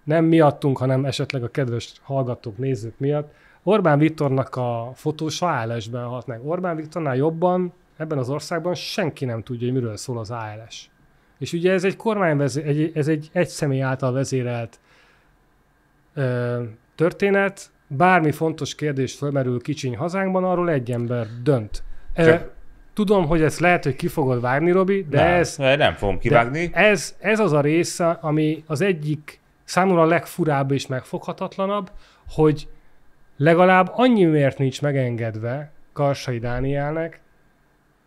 nem miattunk, hanem esetleg a kedves hallgatók, nézők miatt, Orbán Viktornak a fotósa ALS-ben halt meg. Orbán Viktornál jobban ebben az országban senki nem tudja, hogy miről szól az ALS. És ugye ez egy kormány, egy, ez egy egy személy által vezérelt ö, történet, bármi fontos kérdés fölmerül kicsiny hazánkban, arról egy ember dönt. Csak... Tudom, hogy ezt lehet, hogy ki fogod vágni, Robi, de nem, ez... Nem fogom kivágni. Ez, ez az a része, ami az egyik számomra a legfurább és megfoghatatlanabb, hogy legalább mért nincs megengedve Karsai Dánielnek,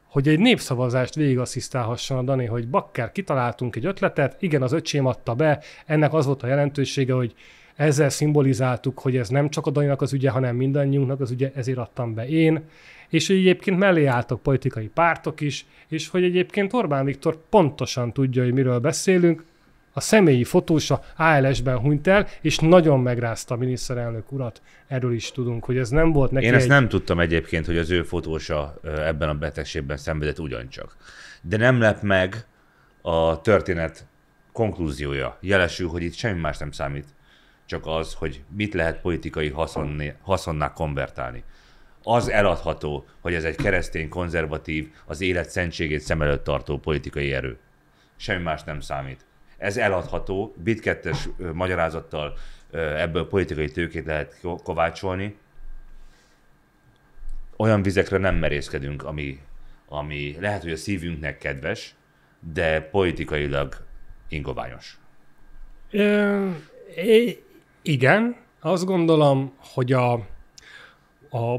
hogy egy népszavazást végigasszisztálhasson a Dani, hogy bakker, kitaláltunk egy ötletet, igen, az öcsém adta be, ennek az volt a jelentősége, hogy ezzel szimbolizáltuk, hogy ez nem csak a Daninak az ügye, hanem mindannyiunknak az ügye, ezért adtam be én, és hogy egyébként mellé álltak politikai pártok is, és hogy egyébként Orbán Viktor pontosan tudja, hogy miről beszélünk, a személyi fotósa ALS-ben hunyt el, és nagyon megrázta a miniszterelnök urat. Erről is tudunk, hogy ez nem volt neki Én ezt egy... nem tudtam egyébként, hogy az ő fotósa ebben a betegségben szenvedett ugyancsak. De nem lep meg a történet konklúziója. Jelesül, hogy itt semmi más nem számít, csak az, hogy mit lehet politikai haszonné, haszonná konvertálni az eladható, hogy ez egy keresztény, konzervatív, az élet szentségét szem előtt tartó politikai erő. Semmi más nem számít. Ez eladható, bitkettes magyarázattal ebből politikai tőkét lehet kovácsolni. Olyan vizekre nem merészkedünk, ami, ami lehet, hogy a szívünknek kedves, de politikailag ingoványos. É, igen, azt gondolom, hogy a, a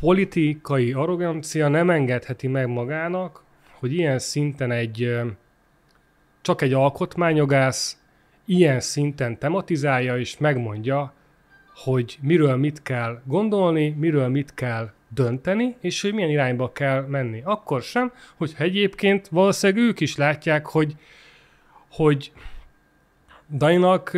politikai arrogancia nem engedheti meg magának, hogy ilyen szinten egy csak egy alkotmányjogász ilyen szinten tematizálja és megmondja, hogy miről mit kell gondolni, miről mit kell dönteni, és hogy milyen irányba kell menni. Akkor sem, hogy egyébként valószínűleg ők is látják, hogy, hogy Dainak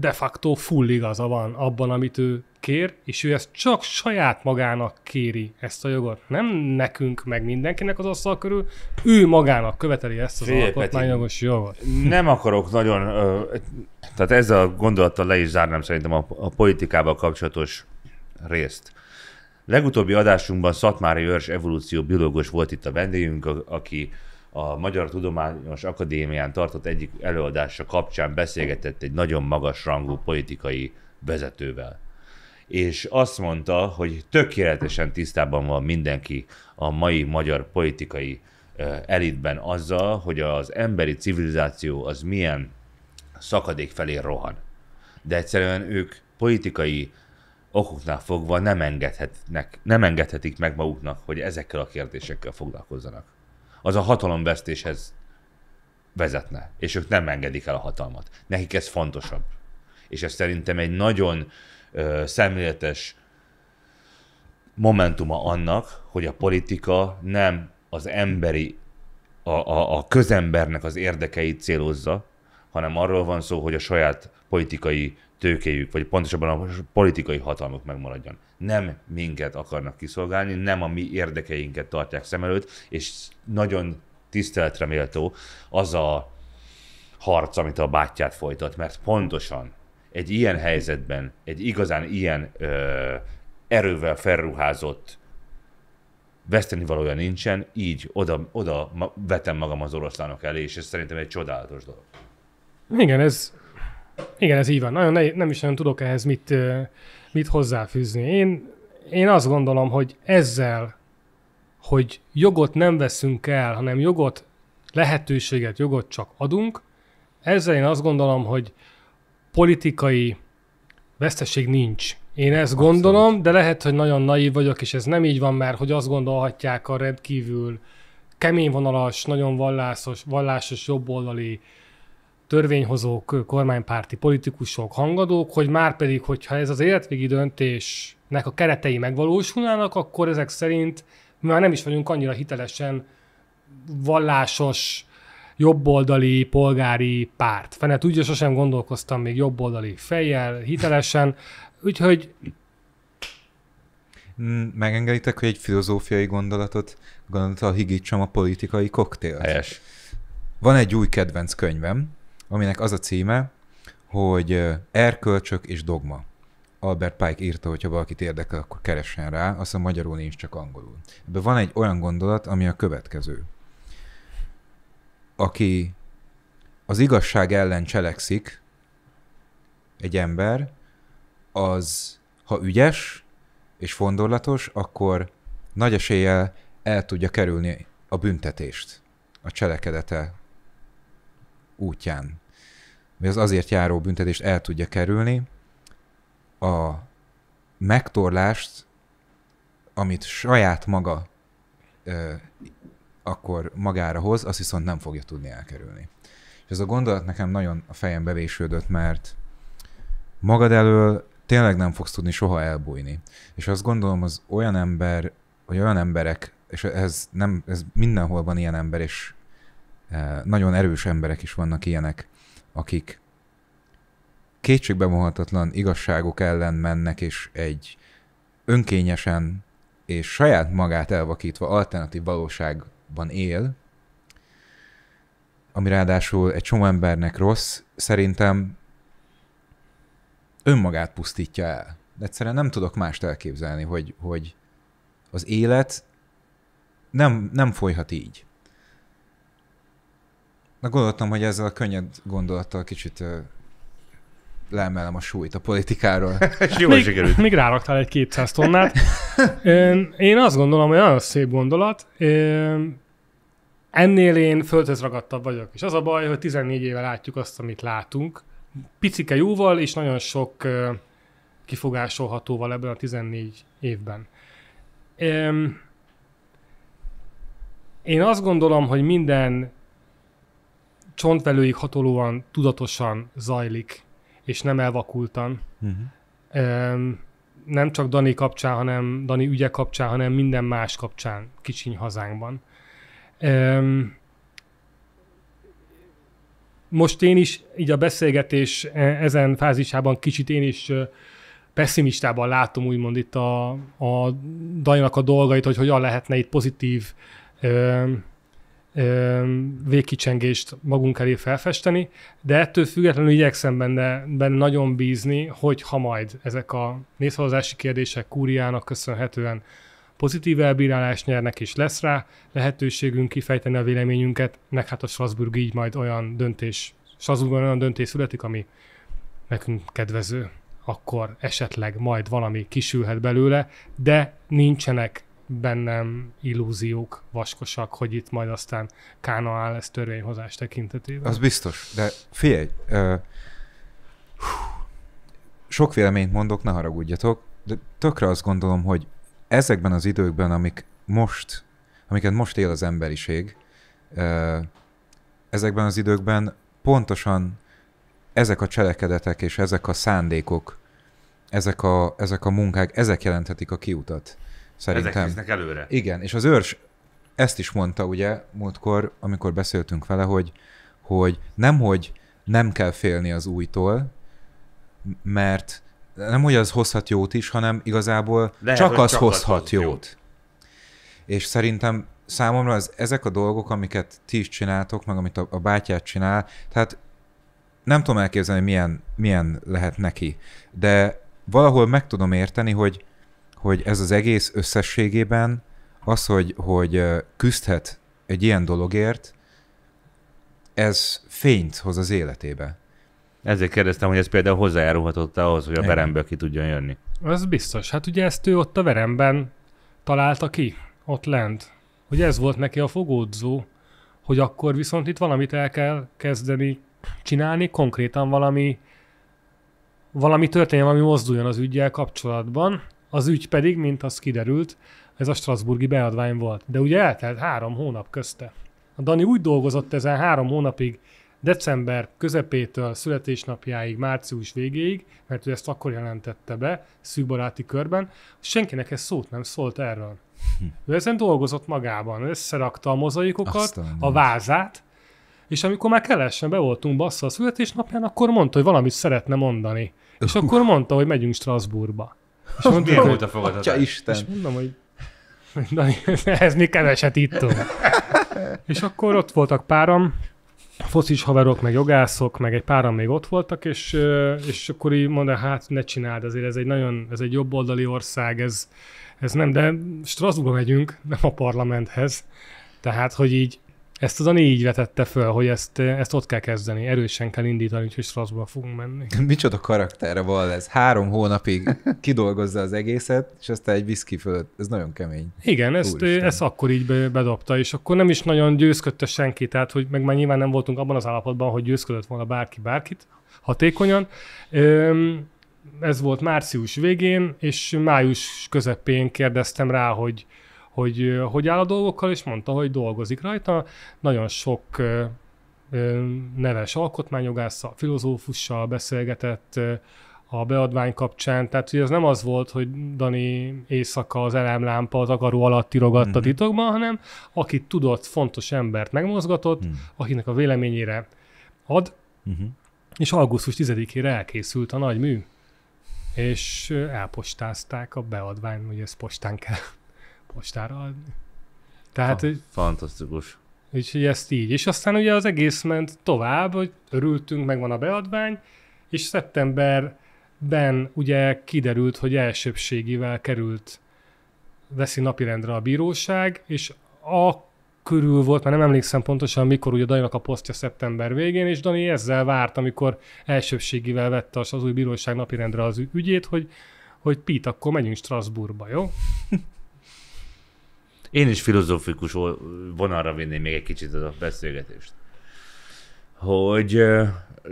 de facto full igaza van abban, amit ő kér, és ő ezt csak saját magának kéri ezt a jogot. Nem nekünk, meg mindenkinek az asztal körül, ő magának követeli ezt az alkotmányjogos jogot. Nem akarok nagyon, tehát ezzel a gondolattal le is zárnám szerintem a, a politikával kapcsolatos részt. Legutóbbi adásunkban Szatmári Őrs evolúció biológus volt itt a vendégünk, a, aki a Magyar Tudományos Akadémián tartott egyik előadása kapcsán beszélgetett egy nagyon magas rangú politikai vezetővel és azt mondta, hogy tökéletesen tisztában van mindenki a mai magyar politikai elitben azzal, hogy az emberi civilizáció az milyen szakadék felé rohan. De egyszerűen ők politikai okoknál fogva nem, engedhetnek, nem engedhetik meg maguknak, hogy ezekkel a kérdésekkel foglalkozzanak. Az a hatalomvesztéshez vezetne, és ők nem engedik el a hatalmat. Nekik ez fontosabb. És ez szerintem egy nagyon uh, szemléletes momentuma annak, hogy a politika nem az emberi, a, a, a közembernek az érdekeit célozza, hanem arról van szó, hogy a saját politikai tőkéjük, vagy pontosabban a politikai hatalmuk megmaradjon. Nem minket akarnak kiszolgálni, nem a mi érdekeinket tartják szem előtt, és nagyon tiszteletre méltó az a harc, amit a bátyját folytat, mert pontosan egy ilyen helyzetben, egy igazán ilyen ö, erővel felruházott veszteni valója nincsen, így oda, oda vetem magam az oroszlánok elé, és ez szerintem egy csodálatos dolog. Igen, ez, igen, ez így van. Nagyon ne, nem is nagyon tudok ehhez mit, mit hozzáfűzni. Én, én azt gondolom, hogy ezzel, hogy jogot nem veszünk el, hanem jogot, lehetőséget, jogot csak adunk, ezzel én azt gondolom, hogy, politikai veszteség nincs. Én ezt Abszolút. gondolom, de lehet, hogy nagyon naív vagyok, és ez nem így van, mert hogy azt gondolhatják a rendkívül kemény vonalas, nagyon vallásos, vallásos jobboldali törvényhozók, kormánypárti politikusok, hangadók, hogy már pedig, hogyha ez az életvégi döntésnek a keretei megvalósulnának, akkor ezek szerint mi már nem is vagyunk annyira hitelesen vallásos jobboldali polgári párt. Fenet úgy, sosem gondolkoztam még jobboldali fejjel, hitelesen, úgyhogy mm, Megengeditek, hogy egy filozófiai gondolatot, gondolattal higítsam a politikai koktél. Helyes. Van egy új kedvenc könyvem, aminek az a címe, hogy Erkölcsök és dogma. Albert Pike írta, ha valakit érdekel, akkor keressen rá, azt a magyarul nincs, csak angolul. Ebben van egy olyan gondolat, ami a következő aki az igazság ellen cselekszik, egy ember, az ha ügyes és fondorlatos, akkor nagy eséllyel el tudja kerülni a büntetést a cselekedete útján. Mi az azért járó büntetést el tudja kerülni. A megtorlást, amit saját maga ö, akkor magára hoz, azt viszont nem fogja tudni elkerülni. És ez a gondolat nekem nagyon a fejembe vésődött, mert magad elől tényleg nem fogsz tudni soha elbújni. És azt gondolom, az olyan ember, vagy olyan emberek, és ez, nem, ez mindenhol van ilyen ember, és e, nagyon erős emberek is vannak ilyenek, akik kétségbevonhatatlan igazságok ellen mennek, és egy önkényesen és saját magát elvakítva alternatív valóság világban él, ami ráadásul egy csomó embernek rossz, szerintem önmagát pusztítja el. De egyszerűen nem tudok mást elképzelni, hogy, hogy az élet nem, nem folyhat így. Na gondoltam, hogy ezzel a könnyed gondolattal kicsit leemelem a súlyt a politikáról. És jól még, sikerült. Még ráraktál egy 200 tonnát. Én, én azt gondolom, hogy nagyon szép gondolat. Én, ennél én földhöz ragadtabb vagyok. És az a baj, hogy 14 éve látjuk azt, amit látunk. Picike jóval, és nagyon sok kifogásolhatóval ebben a 14 évben. Én, én azt gondolom, hogy minden csontvelőig hatolóan, tudatosan zajlik és nem elvakultan. Uh-huh. Nem csak Dani kapcsán, hanem Dani ügye kapcsán, hanem minden más kapcsán kicsiny hazánkban. Most én is, így a beszélgetés e, ezen fázisában kicsit én is pessimistában látom úgymond itt a, a Daninak a dolgait, hogy hogyan lehetne itt pozitív végkicsengést magunk elé felfesteni, de ettől függetlenül igyekszem benne, benne nagyon bízni, hogy ha majd ezek a nézhozási kérdések kúriának köszönhetően pozitív elbírálást nyernek, és lesz rá lehetőségünk kifejteni a véleményünket, meg hát a Strasbourg így majd olyan döntés, Strasbourgban olyan döntés születik, ami nekünk kedvező, akkor esetleg majd valami kisülhet belőle, de nincsenek bennem illúziók vaskosak, hogy itt majd aztán áll lesz törvényhozás tekintetében. Az biztos, de figyelj, uh, hú, sok véleményt mondok, ne haragudjatok, de tökre azt gondolom, hogy ezekben az időkben, amik most, amiket most él az emberiség, uh, ezekben az időkben pontosan ezek a cselekedetek és ezek a szándékok, ezek a, ezek a munkák, ezek jelenthetik a kiutat. Szerintem. Ezek előre. Igen, és az őrs ezt is mondta ugye múltkor, amikor beszéltünk vele, hogy, hogy nem, hogy nem kell félni az újtól, mert nem, hogy az hozhat jót is, hanem igazából Lehet, csak az csak hozhat az jót. jót. És szerintem számomra az, ezek a dolgok, amiket ti is csináltok, meg amit a, a bátyát csinál, tehát nem tudom elképzelni, milyen, milyen lehet neki, de valahol meg tudom érteni, hogy hogy ez az egész összességében az, hogy, hogy küzdhet egy ilyen dologért, ez fényt hoz az életébe. Ezért kérdeztem, hogy ez például hozzájárulhatott ahhoz, hogy a veremből ki tudjon jönni. Ez biztos. Hát ugye ezt ő ott a veremben találta ki, ott lent. Hogy ez volt neki a fogódzó, hogy akkor viszont itt valamit el kell kezdeni csinálni, konkrétan valami, valami történjen, valami mozduljon az ügyjel kapcsolatban, az ügy pedig, mint az kiderült, ez a Strasburgi beadvány volt. De ugye eltelt három hónap közte. A Dani úgy dolgozott ezen három hónapig, december közepétől születésnapjáig, március végéig, mert ő ezt akkor jelentette be szűkbaráti körben, senkinek ez szót nem szólt erről. Hm. Ő ezen dolgozott magában, összerakta a mozaikokat, a vázát, és amikor már kelesen be voltunk bassza a születésnapján, akkor mondta, hogy valamit szeretne mondani. És akkor mondta, hogy megyünk Strasbourgba. És mondtuk, milyen volt a fogadatás? Atya Isten. És mondom, hogy Na, ez mi keveset ittunk. és akkor ott voltak páram, foszis haverok, meg jogászok, meg egy páram még ott voltak, és, és akkor így mondta, hát ne csináld, azért ez egy nagyon, ez egy jobboldali ország, ez, ez nem, de Strasbourgba megyünk, nem a parlamenthez. Tehát, hogy így ezt az Ani így vetette föl, hogy ezt, ezt ott kell kezdeni, erősen kell indítani, úgyhogy Strasbourgba fogunk menni. Micsoda karakterre van ez. Három hónapig kidolgozza az egészet, és aztán egy viszki fölött. Ez nagyon kemény. Igen, ezt, ezt akkor így bedobta, és akkor nem is nagyon győzködte senki, tehát hogy meg már nyilván nem voltunk abban az állapotban, hogy győzködött volna bárki bárkit hatékonyan. Öm, ez volt március végén, és május közepén kérdeztem rá, hogy hogy hogy áll a dolgokkal, és mondta, hogy dolgozik rajta. Nagyon sok neves alkotmányjogásszal, filozófussal beszélgetett a beadvány kapcsán, tehát hogy ez nem az volt, hogy Dani éjszaka az elemlámpa az akaró alatt irogatta mm-hmm. titokban, hanem akit tudott, fontos embert megmozgatott, mm. akinek a véleményére ad, mm-hmm. és augusztus 10-ére elkészült a nagy mű, és elpostázták a beadvány, hogy ez postán kell. Ostára adni. Tehát, ha, fantasztikus. Úgyhogy ezt így. És aztán ugye az egész ment tovább, hogy örültünk, megvan a beadvány, és szeptemberben ugye kiderült, hogy elsőbségivel került veszi napirendre a bíróság, és a körül volt, már nem emlékszem pontosan mikor, ugye Dani-nak a posztja szeptember végén, és Dani ezzel várt, amikor elsőbségivel vette az új bíróság napirendre az ügyét, hogy, hogy Pít, akkor megyünk Strasbourgba, jó? Én is filozófikus vonalra vinném még egy kicsit az a beszélgetést. Hogy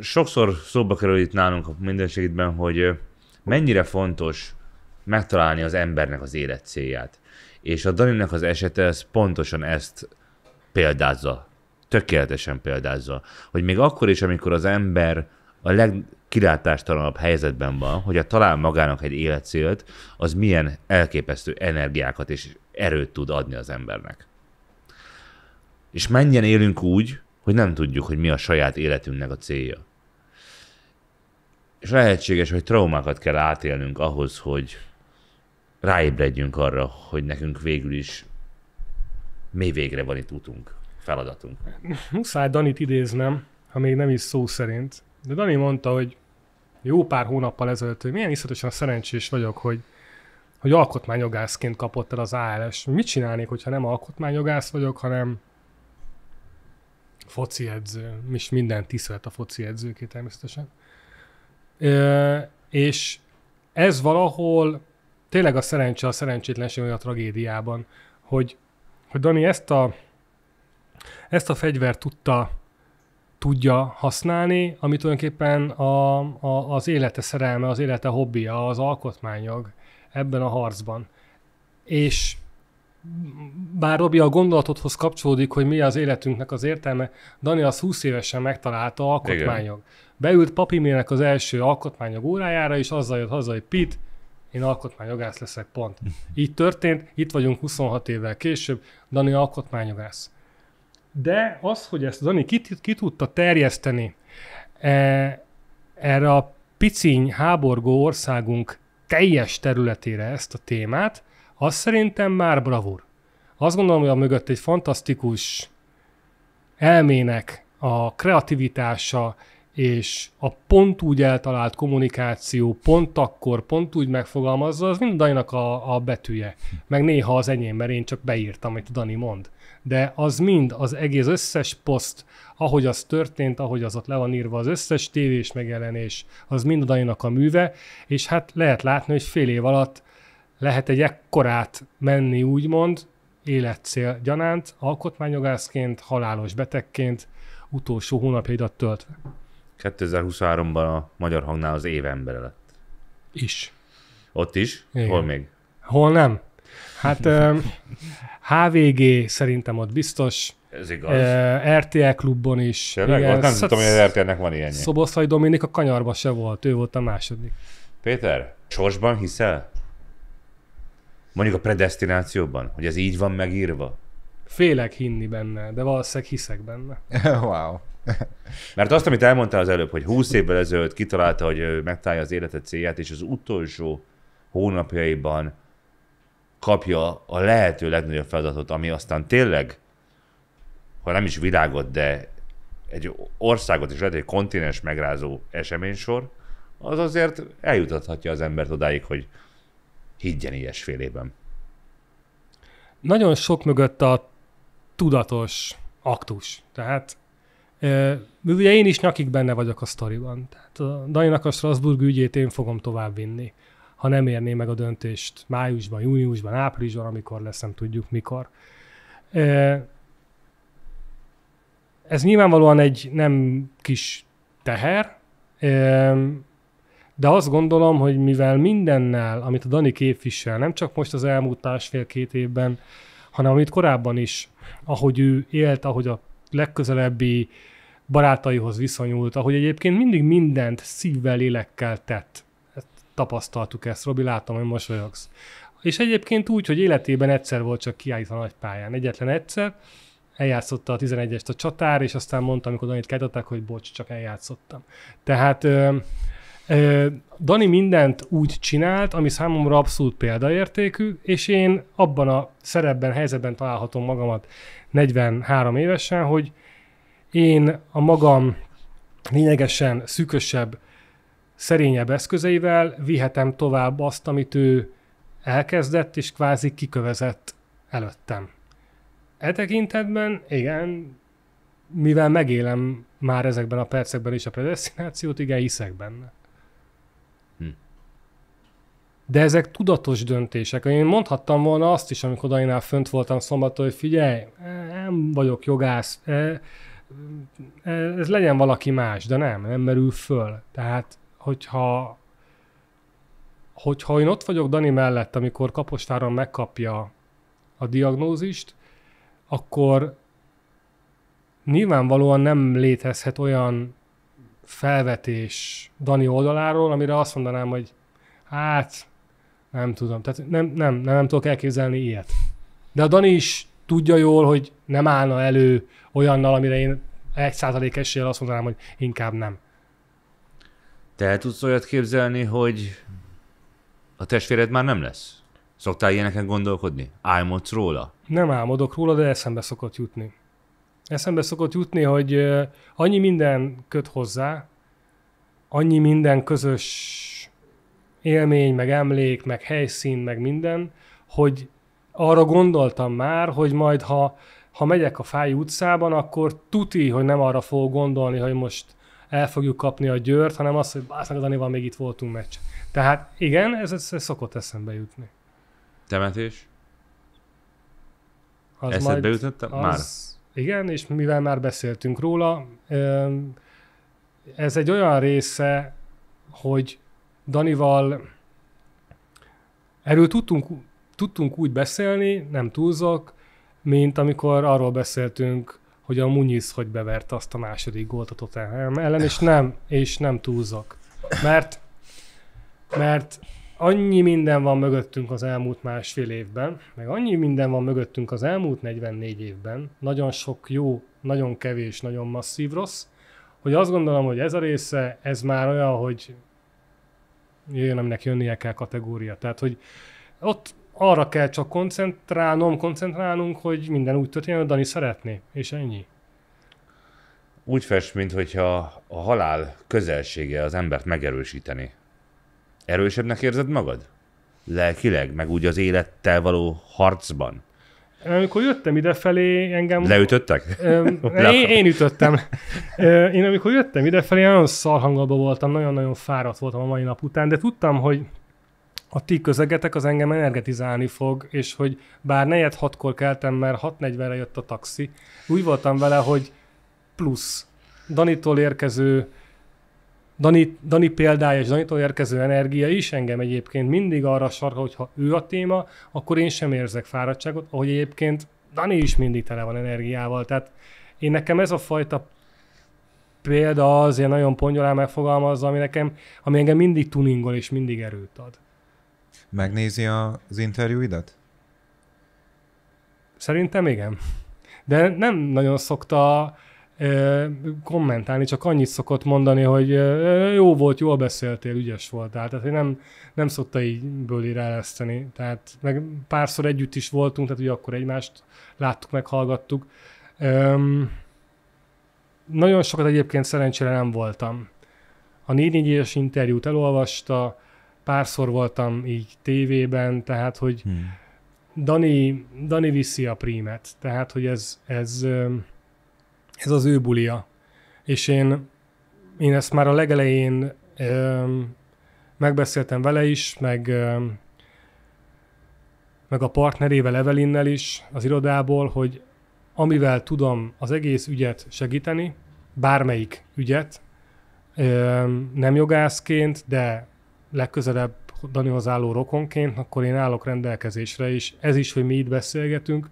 sokszor szóba kerül itt nálunk a mindenségben, hogy mennyire fontos megtalálni az embernek az élet célját. És a Daninak az esete ez pontosan ezt példázza. Tökéletesen példázza. Hogy még akkor is, amikor az ember a legkilátástalanabb helyzetben van, hogy a talál magának egy életcélt, az milyen elképesztő energiákat és erőt tud adni az embernek. És mennyien élünk úgy, hogy nem tudjuk, hogy mi a saját életünknek a célja. És lehetséges, hogy traumákat kell átélnünk ahhoz, hogy ráébredjünk arra, hogy nekünk végül is mi végre van itt utunk, feladatunk. Muszáj Danit idéznem, ha még nem is szó szerint. De Dani mondta, hogy jó pár hónappal ezelőtt, hogy milyen iszatosan szerencsés vagyok, hogy hogy alkotmányjogászként kapott el az ALS. Mit csinálnék, hogyha nem alkotmányjogász vagyok, hanem foci edző, és minden tisztelet a foci edzőké természetesen. Ö, és ez valahol tényleg a szerencse, a szerencsétlenség, a tragédiában, hogy, hogy Dani ezt a, ezt a fegyvert tudta tudja használni, amit tulajdonképpen a, a, az élete szerelme, az élete hobbija, az alkotmányjog ebben a harcban. És bár Robi a gondolatodhoz kapcsolódik, hogy mi az életünknek az értelme, Dani az 20 évesen megtalálta alkotmányok. Igen. Beült papimének az első alkotmányok órájára, és azzal jött haza, hogy Pit, én alkotmányjogász leszek, pont. Így történt, itt vagyunk 26 évvel később, Dani alkotmányjogász. De az, hogy ezt Dani ki, ki tudta terjeszteni e, erre a piciny, háborgó országunk teljes területére ezt a témát, az szerintem már bravúr. Azt gondolom, hogy a mögött egy fantasztikus elmének a kreativitása és a pont úgy eltalált kommunikáció, pont akkor, pont úgy megfogalmazza, az mind a, a betűje. Meg néha az enyém, mert én csak beírtam, amit Dani mond de az mind, az egész összes poszt, ahogy az történt, ahogy az ott le van írva, az összes tévés megjelenés, az mind a a műve, és hát lehet látni, hogy fél év alatt lehet egy ekkorát menni úgymond, életcél gyanánt, alkotmányjogászként, halálos betegként, utolsó hónapjaidat töltve. 2023-ban a Magyar Hangnál az év lett. Is. Ott is? Igen. Hol még? Hol nem? Hát HVG szerintem ott biztos. Ez igaz. RTL klubban is. Igen, nem tudom, hogy az RTL-nek van ilyen. Szoboszlai Dominik a kanyarba se volt, ő volt a második. Péter, sorsban hiszel? Mondjuk a predestinációban, hogy ez így van megírva? Félek hinni benne, de valószínűleg hiszek benne. wow. Mert azt, amit elmondtál az előbb, hogy 20 évvel ezelőtt kitalálta, hogy megtalálja az élete célját, és az utolsó hónapjaiban kapja a lehető legnagyobb feladatot, ami aztán tényleg, ha nem is világot, de egy országot és lehet egy kontinens megrázó eseménysor, az azért eljutathatja az embert odáig, hogy higgyen ilyesfélében. Nagyon sok mögött a tudatos aktus. Tehát ugye én is nyakig benne vagyok a sztoriban. Tehát a Daninak a Strasbourg ügyét én fogom továbbvinni ha nem érné meg a döntést májusban, júniusban, áprilisban, amikor lesz, nem tudjuk mikor. Ez nyilvánvalóan egy nem kis teher, de azt gondolom, hogy mivel mindennel, amit a Dani képvisel, nem csak most az elmúlt másfél-két évben, hanem amit korábban is, ahogy ő élt, ahogy a legközelebbi barátaihoz viszonyult, ahogy egyébként mindig mindent szívvel, lélekkel tett tapasztaltuk ezt, Robi, látom, hogy mosolyogsz. És egyébként úgy, hogy életében egyszer volt csak kiállít a nagy pályán, egyetlen egyszer, eljátszotta a 11-est a csatár, és aztán mondta, amikor Danit kártatták, hogy bocs, csak eljátszottam. Tehát ö, ö, Dani mindent úgy csinált, ami számomra abszolút példaértékű, és én abban a szerepben, helyzetben találhatom magamat 43 évesen, hogy én a magam lényegesen szűkösebb szerényebb eszközeivel vihetem tovább azt, amit ő elkezdett és kvázi kikövezett előttem. E tekintetben, igen, mivel megélem már ezekben a percekben is a predestinációt, igen, hiszek benne. Hm. De ezek tudatos döntések. Én mondhattam volna azt is, amikor Dainál fönt voltam szombaton, hogy figyelj, e, nem vagyok jogász, e, e, ez legyen valaki más, de nem, nem merül föl. Tehát hogyha, hogyha én ott vagyok Dani mellett, amikor kapostáron megkapja a diagnózist, akkor nyilvánvalóan nem létezhet olyan felvetés Dani oldaláról, amire azt mondanám, hogy hát nem tudom, tehát nem, nem, nem, nem tudok elképzelni ilyet. De a Dani is tudja jól, hogy nem állna elő olyannal, amire én egy százalék eséllyel azt mondanám, hogy inkább nem. Te el tudsz olyat képzelni, hogy a testvéred már nem lesz? Szoktál ilyeneken gondolkodni? Álmodsz róla? Nem álmodok róla, de eszembe szokott jutni. Eszembe szokott jutni, hogy annyi minden köt hozzá, annyi minden közös élmény, meg emlék, meg helyszín, meg minden, hogy arra gondoltam már, hogy majd ha, ha megyek a Fáj utcában, akkor tuti, hogy nem arra fog gondolni, hogy most el fogjuk kapni a győrt, hanem az, hogy básznak Danival még itt voltunk meccs. Tehát igen, ez, ez, szokott eszembe jutni. Temetés? Az Eszedbe jutott már? Igen, és mivel már beszéltünk róla, ez egy olyan része, hogy Danival erről tudtunk, tudtunk úgy beszélni, nem túlzok, mint amikor arról beszéltünk hogy a Muniz hogy bevert azt a második gólt a Tottenham ellen, és nem, és nem túlzok. Mert, mert annyi minden van mögöttünk az elmúlt másfél évben, meg annyi minden van mögöttünk az elmúlt 44 évben, nagyon sok jó, nagyon kevés, nagyon masszív rossz, hogy azt gondolom, hogy ez a része, ez már olyan, hogy jöjjön, aminek jönnie kell kategória. Tehát, hogy ott arra kell csak koncentrálnom, koncentrálnunk, hogy minden úgy történjen, hogy Dani szeretné, és ennyi. Úgy fest, mintha a halál közelsége az embert megerősíteni. Erősebbnek érzed magad? Lelkileg, meg úgy az élettel való harcban? Amikor jöttem idefelé, engem... Leütöttek? Öm, én, én ütöttem. Én amikor jöttem idefelé, nagyon szarhangolba voltam, nagyon-nagyon fáradt voltam a mai nap után, de tudtam, hogy a ti közegetek az engem energetizálni fog, és hogy bár negyed hatkor keltem, mert 6.40-re jött a taxi, úgy voltam vele, hogy plusz Danitól érkező Dani, Dani példája és Danitól érkező energia is engem egyébként mindig arra sarka, hogy ha ő a téma, akkor én sem érzek fáradtságot, ahogy egyébként Dani is mindig tele van energiával. Tehát én nekem ez a fajta példa ilyen nagyon pongyolán megfogalmazza, ami nekem, ami engem mindig tuningol és mindig erőt ad. Megnézi az interjúidat? Szerintem igen. De nem nagyon szokta ö, kommentálni, csak annyit szokott mondani, hogy ö, jó volt, jól beszéltél, ügyes voltál. Tehát nem, nem szokta így bőlire eleszteni. Tehát meg párszor együtt is voltunk, tehát ugye akkor egymást láttuk, meghallgattuk. Ö, nagyon sokat egyébként szerencsére nem voltam. A 4 es interjút elolvasta, párszor voltam így tévében, tehát hogy hmm. Dani, Dani viszi a prímet, tehát hogy ez, ez, ez az ő bulia. És én, én ezt már a legelején öm, megbeszéltem vele is, meg, meg a partnerével Evelinnel is az irodából, hogy amivel tudom az egész ügyet segíteni, bármelyik ügyet, nem jogászként, de legközelebb Danihoz álló rokonként, akkor én állok rendelkezésre, és ez is, hogy mi itt beszélgetünk,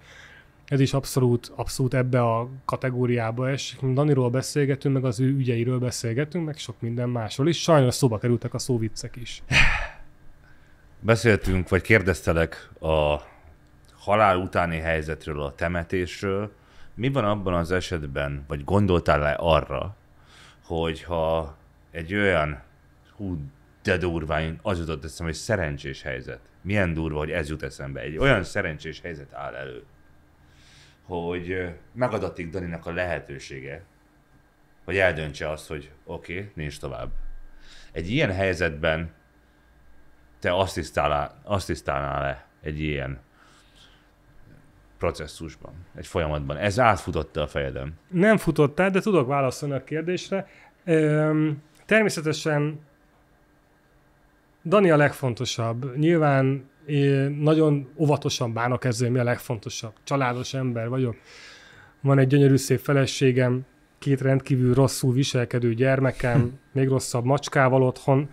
ez is abszolút, abszolút ebbe a kategóriába esik. Daniról beszélgetünk, meg az ő ügyeiről beszélgetünk, meg sok minden másról is. Sajnos szóba kerültek a szóviccek is. Beszéltünk, vagy kérdeztelek a halál utáni helyzetről, a temetésről. Mi van abban az esetben, vagy gondoltál le arra, hogyha egy olyan hú, de durváin az jutott eszembe, hogy szerencsés helyzet. Milyen durva, hogy ez jut eszembe. Egy olyan szerencsés helyzet áll elő, hogy megadatik Daninak a lehetősége, hogy eldöntse azt, hogy oké, okay, nincs tovább. Egy ilyen helyzetben te asszisztálnál, asszisztálnál le egy ilyen processzusban, egy folyamatban. Ez átfutotta a fejedem. Nem futottál, de tudok válaszolni a kérdésre. Üm, természetesen Dani a legfontosabb. Nyilván én nagyon óvatosan bánok ezzel, mi a legfontosabb. Családos ember vagyok. Van egy gyönyörű szép feleségem, két rendkívül rosszul viselkedő gyermekem, hm. még rosszabb macskával otthon.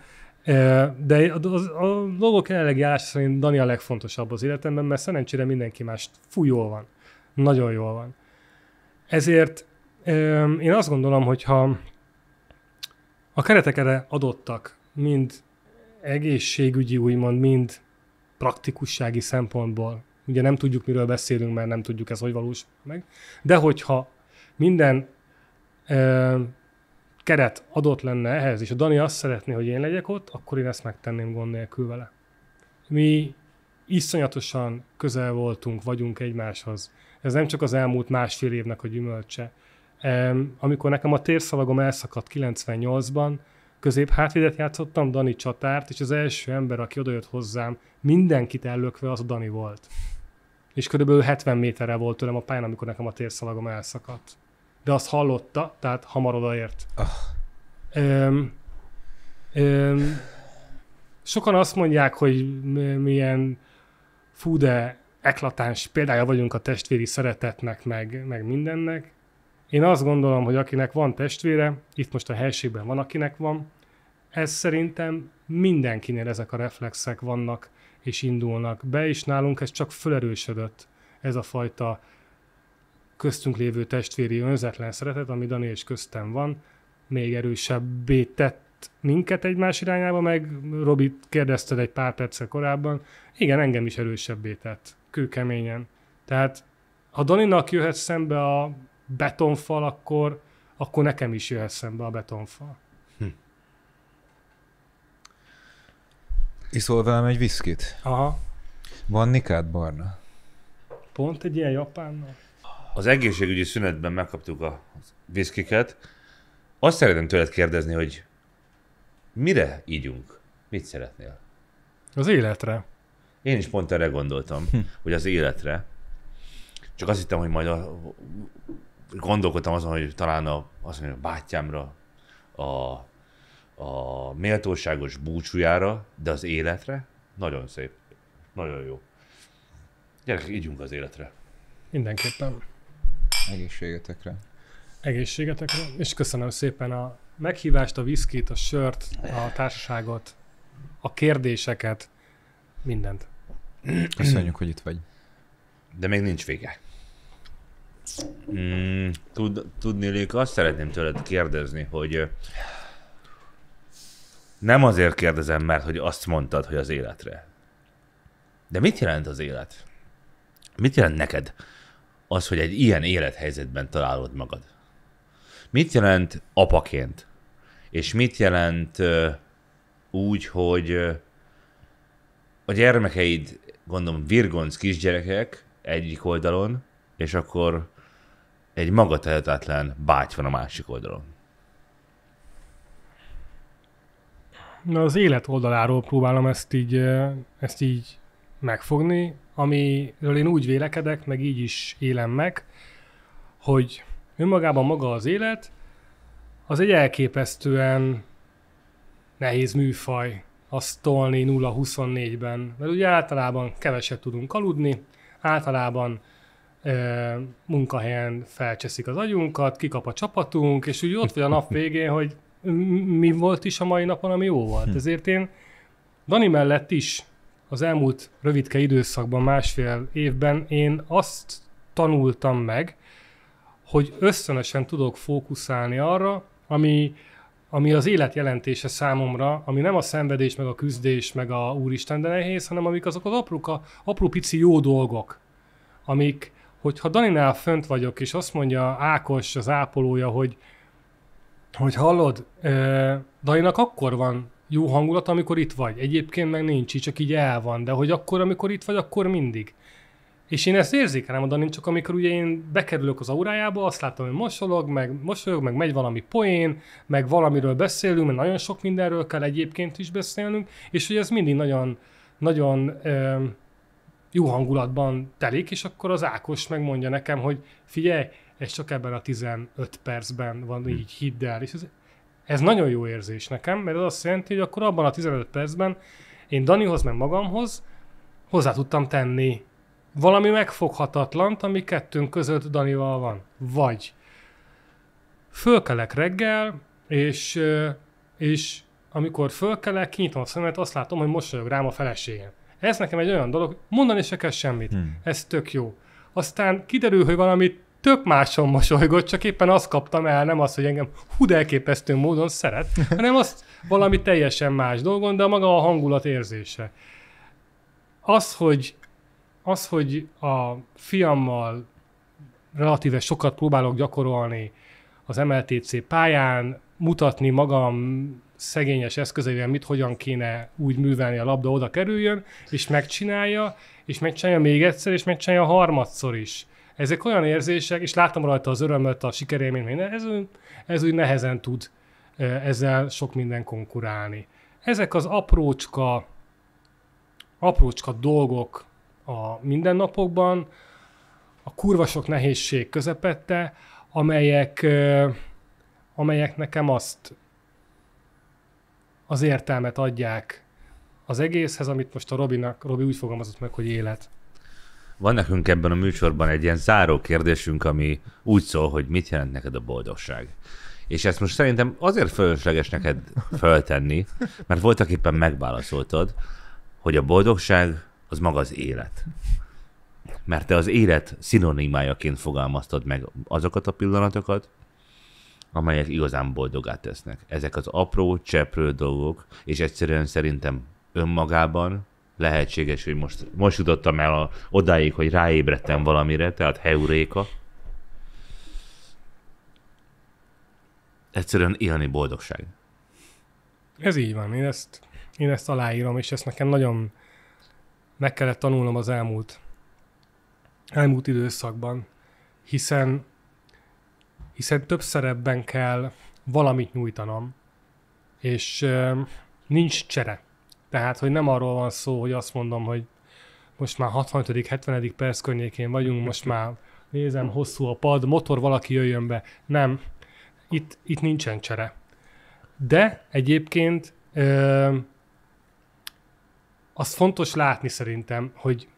De a, a, a dolgok jelenlegi állás szerint Dani a legfontosabb az életemben, mert szerencsére mindenki más fú, jól van. Nagyon jól van. Ezért én azt gondolom, hogy ha a keretek erre adottak, mind egészségügyi úgymond mind praktikussági szempontból, ugye nem tudjuk, miről beszélünk, mert nem tudjuk ez, hogy valós meg, de hogyha minden ö, keret adott lenne ehhez, és a Dani azt szeretné, hogy én legyek ott, akkor én ezt megtenném gond nélkül vele. Mi iszonyatosan közel voltunk, vagyunk egymáshoz. Ez nem csak az elmúlt másfél évnek a gyümölcse. Amikor nekem a térszalagom elszakadt 98-ban, közép hátvédet játszottam, Dani csatárt, és az első ember, aki odajött hozzám, mindenkit ellökve, az a Dani volt. És körülbelül 70 méterre volt tőlem a pályán, amikor nekem a térszalagom elszakadt. De azt hallotta, tehát hamar odaért. Oh. Öm, öm, sokan azt mondják, hogy milyen fú de eklatáns példája vagyunk a testvéri szeretetnek, meg, meg mindennek. Én azt gondolom, hogy akinek van testvére, itt most a helységben van, akinek van, ez szerintem mindenkinél ezek a reflexek vannak és indulnak be, és nálunk ez csak felerősödött, ez a fajta köztünk lévő testvéri önzetlen szeretet, ami Dani és köztem van, még erősebbé tett minket egymás irányába, meg Robi kérdezted egy pár perccel korábban, igen, engem is erősebbé tett, kőkeményen. Tehát ha Daninak jöhet szembe a betonfal, akkor, akkor nekem is jöhet szembe a betonfal. Hm. Iszol velem egy viszkit? Aha. Van nikád barna? Pont egy ilyen japánnal? Az egészségügyi szünetben megkaptuk a viszkiket. Azt szeretném tőled kérdezni, hogy mire ígyunk? Mit szeretnél? Az életre. Én is pont erre gondoltam, hm. hogy az életre. Csak azt hittem, hogy majd a gondolkodtam azon, hogy talán a, azt hogy a bátyámra, a, a méltóságos búcsújára, de az életre nagyon szép. Nagyon jó. Gyerekek, ígyunk az életre. Mindenképpen. Egészségetekre. Egészségetekre, és köszönöm szépen a meghívást, a viszkit, a sört, a társaságot, a kérdéseket, mindent. Köszönjük, hogy itt vagy. De még nincs vége. Mm, tud, tudnélik, azt szeretném tőled kérdezni, hogy nem azért kérdezem, mert hogy azt mondtad, hogy az életre. De mit jelent az élet? Mit jelent neked az, hogy egy ilyen élethelyzetben találod magad? Mit jelent apaként? És mit jelent uh, úgy, hogy uh, a gyermekeid, gondolom, virgonc kisgyerekek egyik oldalon, és akkor egy tehetetlen báty van a másik oldalon. Na, az élet oldaláról próbálom ezt így, ezt így megfogni, amiről én úgy vélekedek, meg így is élem meg, hogy önmagában maga az élet, az egy elképesztően nehéz műfaj azt tolni 0-24-ben, mert ugye általában keveset tudunk aludni, általában munkahelyen felcseszik az agyunkat, kikap a csapatunk, és úgy ott vagy a nap végén, hogy mi volt is a mai napon, ami jó volt. Hm. Ezért én Dani mellett is az elmúlt rövidke időszakban, másfél évben én azt tanultam meg, hogy összönösen tudok fókuszálni arra, ami, ami az élet jelentése számomra, ami nem a szenvedés, meg a küzdés, meg a úristen, de nehéz, hanem amik azok az apró, apró pici jó dolgok, amik, hogyha Daninál fönt vagyok, és azt mondja Ákos, az ápolója, hogy, hogy hallod, Daninak akkor van jó hangulat, amikor itt vagy. Egyébként meg nincs, csak így el van, de hogy akkor, amikor itt vagy, akkor mindig. És én ezt érzékelem a Danin, csak amikor ugye én bekerülök az aurájába, azt látom, hogy mosolog, meg mosolyog, meg megy valami poén, meg valamiről beszélünk, mert nagyon sok mindenről kell egyébként is beszélnünk, és hogy ez mindig nagyon, nagyon ö, jó hangulatban telik, és akkor az Ákos megmondja nekem, hogy figyelj, ez csak ebben a 15 percben van, hm. így hidd el. És ez, ez nagyon jó érzés nekem, mert ez azt jelenti, hogy akkor abban a 15 percben én Danihoz, meg magamhoz hozzá tudtam tenni valami megfoghatatlant, ami kettőnk között Danival van. Vagy fölkelek reggel, és, és amikor fölkelek, kinyitom a szemet, azt látom, hogy mosolyog rám a feleségem. Ez nekem egy olyan dolog, mondani se kell semmit. Hmm. Ez tök jó. Aztán kiderül, hogy valami tök máson mosolygott, csak éppen azt kaptam el, nem az, hogy engem hú elképesztő módon szeret, hanem azt valami teljesen más dolgon, de maga a hangulat érzése. Az, hogy, az, hogy a fiammal relatíve sokat próbálok gyakorolni az MLTC pályán, mutatni magam szegényes eszközeivel mit hogyan kéne úgy művelni a labda oda kerüljön, és megcsinálja, és megcsinálja még egyszer, és megcsinálja harmadszor is. Ezek olyan érzések, és láttam rajta az örömöt, a sikerélményt, hogy ez, ez úgy nehezen tud ezzel sok minden konkurálni. Ezek az aprócska, aprócska dolgok a mindennapokban, a kurvasok nehézség közepette, amelyek, amelyek nekem azt az értelmet adják az egészhez, amit most a Robinak, Robi úgy fogalmazott meg, hogy élet. Van nekünk ebben a műsorban egy ilyen záró kérdésünk, ami úgy szól, hogy mit jelent neked a boldogság. És ezt most szerintem azért fölösleges neked föltenni, mert voltak éppen megválaszoltad, hogy a boldogság az maga az élet. Mert te az élet szinonimájaként fogalmaztad meg azokat a pillanatokat, amelyek igazán boldogá tesznek. Ezek az apró, cseprő dolgok, és egyszerűen szerintem önmagában lehetséges, hogy most, most jutottam el a, odáig, hogy ráébredtem valamire, tehát heuréka. Egyszerűen élni boldogság. Ez így van, én ezt, én ezt aláírom, és ezt nekem nagyon meg kellett tanulnom az elmúlt, elmúlt időszakban, hiszen hiszen több szerepben kell valamit nyújtanom, és euh, nincs csere. Tehát, hogy nem arról van szó, hogy azt mondom, hogy most már 65 70 perc környékén vagyunk, most már nézem, hosszú a pad, motor, valaki jöjjön be. Nem, itt, itt nincsen csere. De egyébként ö, euh, az fontos látni szerintem, hogy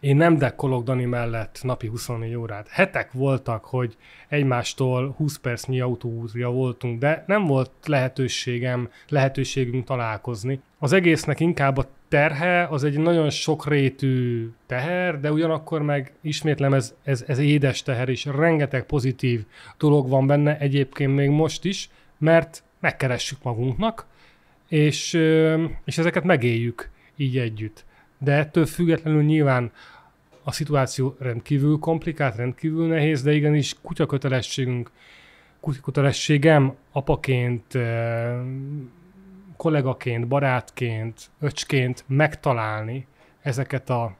én nem dekkolok Dani mellett napi 24 órát. Hetek voltak, hogy egymástól 20 percnyi autóútja voltunk, de nem volt lehetőségem, lehetőségünk találkozni. Az egésznek inkább a terhe az egy nagyon sokrétű teher, de ugyanakkor meg ismétlem, ez, ez, ez édes teher, és rengeteg pozitív dolog van benne egyébként még most is, mert megkeressük magunknak, és, és ezeket megéljük így együtt de ettől függetlenül nyilván a szituáció rendkívül komplikált, rendkívül nehéz, de igenis kutya kötelességünk, kutya kötelességem apaként, eh, kollégaként, barátként, öcsként megtalálni ezeket a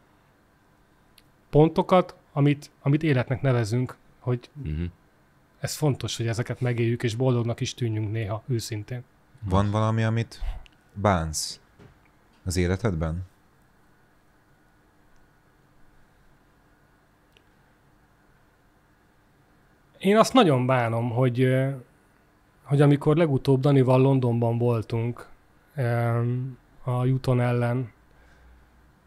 pontokat, amit, amit életnek nevezünk, hogy uh-huh. ez fontos, hogy ezeket megéljük, és boldognak is tűnjünk néha, őszintén. Van valami, amit bánsz az életedben? Én azt nagyon bánom, hogy, hogy amikor legutóbb Danival Londonban voltunk a Juton ellen,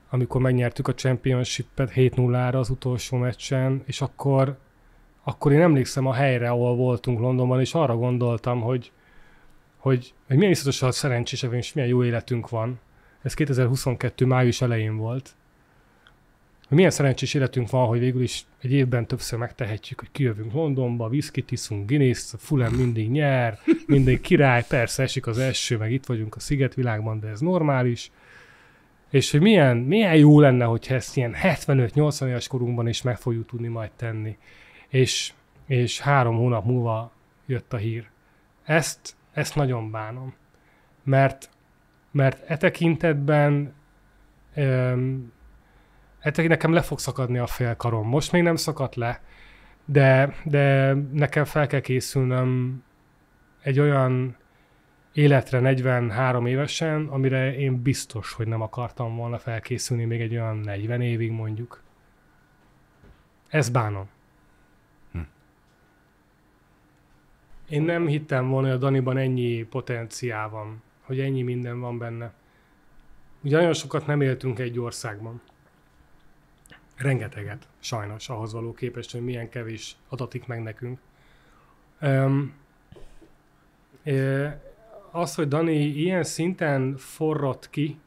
amikor megnyertük a championship-et 7-0-ra az utolsó meccsen, és akkor, akkor én emlékszem a helyre, ahol voltunk Londonban, és arra gondoltam, hogy, hogy, hogy milyen iszatosan szerencsések és milyen jó életünk van. Ez 2022. május elején volt hogy milyen szerencsés életünk van, hogy végül is egy évben többször megtehetjük, hogy kijövünk Londonba, viszkit iszunk, Guinness, Fulham mindig nyer, mindig király, persze esik az első, meg itt vagyunk a szigetvilágban, de ez normális. És hogy milyen, milyen jó lenne, hogy ezt ilyen 75-80 éves korunkban is meg fogjuk tudni majd tenni. És, és három hónap múlva jött a hír. Ezt, ezt nagyon bánom. Mert, mert e tekintetben öm, hát nekem le fog szakadni a félkarom. Most még nem szakadt le, de, de nekem fel kell készülnöm egy olyan életre 43 évesen, amire én biztos, hogy nem akartam volna felkészülni még egy olyan 40 évig mondjuk. Ez bánom. Hm. Én nem hittem volna, hogy a Daniban ennyi potenciál van, hogy ennyi minden van benne. Ugye nagyon sokat nem éltünk egy országban rengeteget, sajnos, ahhoz való képest, hogy milyen kevés adatik meg nekünk. Um, az, hogy Dani ilyen szinten forrott ki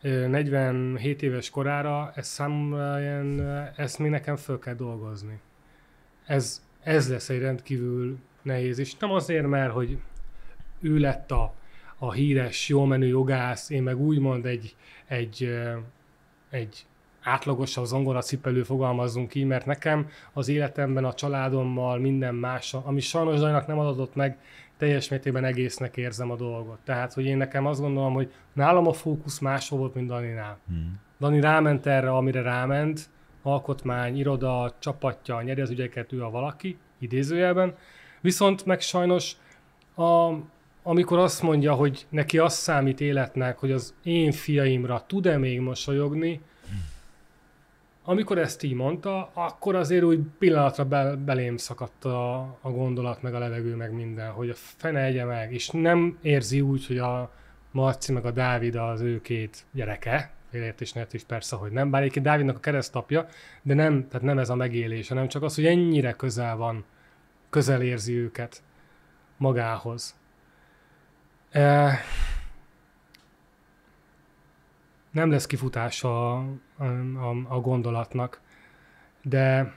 47 éves korára, ez számomra ilyen, ezt mi nekem föl kell dolgozni. Ez, ez lesz egy rendkívül nehéz, és nem azért, mert hogy ő lett a, a híres, jó menő jogász, én meg úgymond egy, egy, egy átlagosabb zongoracipelő fogalmazzunk így, mert nekem az életemben a családommal minden más, ami sajnos Zajnak nem adott meg, teljes mértékben egésznek érzem a dolgot. Tehát, hogy én nekem azt gondolom, hogy nálam a fókusz máshol volt, mint Daninál. Hmm. Dani ráment erre, amire ráment, alkotmány, iroda, csapatja, nyeri az ügyeket, ő a valaki, idézőjelben. Viszont meg sajnos, a, amikor azt mondja, hogy neki azt számít életnek, hogy az én fiaimra tud-e még mosolyogni, amikor ezt így mondta, akkor azért úgy pillanatra bel, belém szakadt a, a gondolat, meg a levegő, meg minden, hogy a fene egye meg, és nem érzi úgy, hogy a Marci meg a Dávid az ő két gyereke, félértés nélkül is persze, hogy nem, bár egyébként Dávidnak a keresztapja, de nem, tehát nem ez a megélés, hanem csak az, hogy ennyire közel van, közel érzi őket magához. E, nem lesz kifutása a, a gondolatnak. De,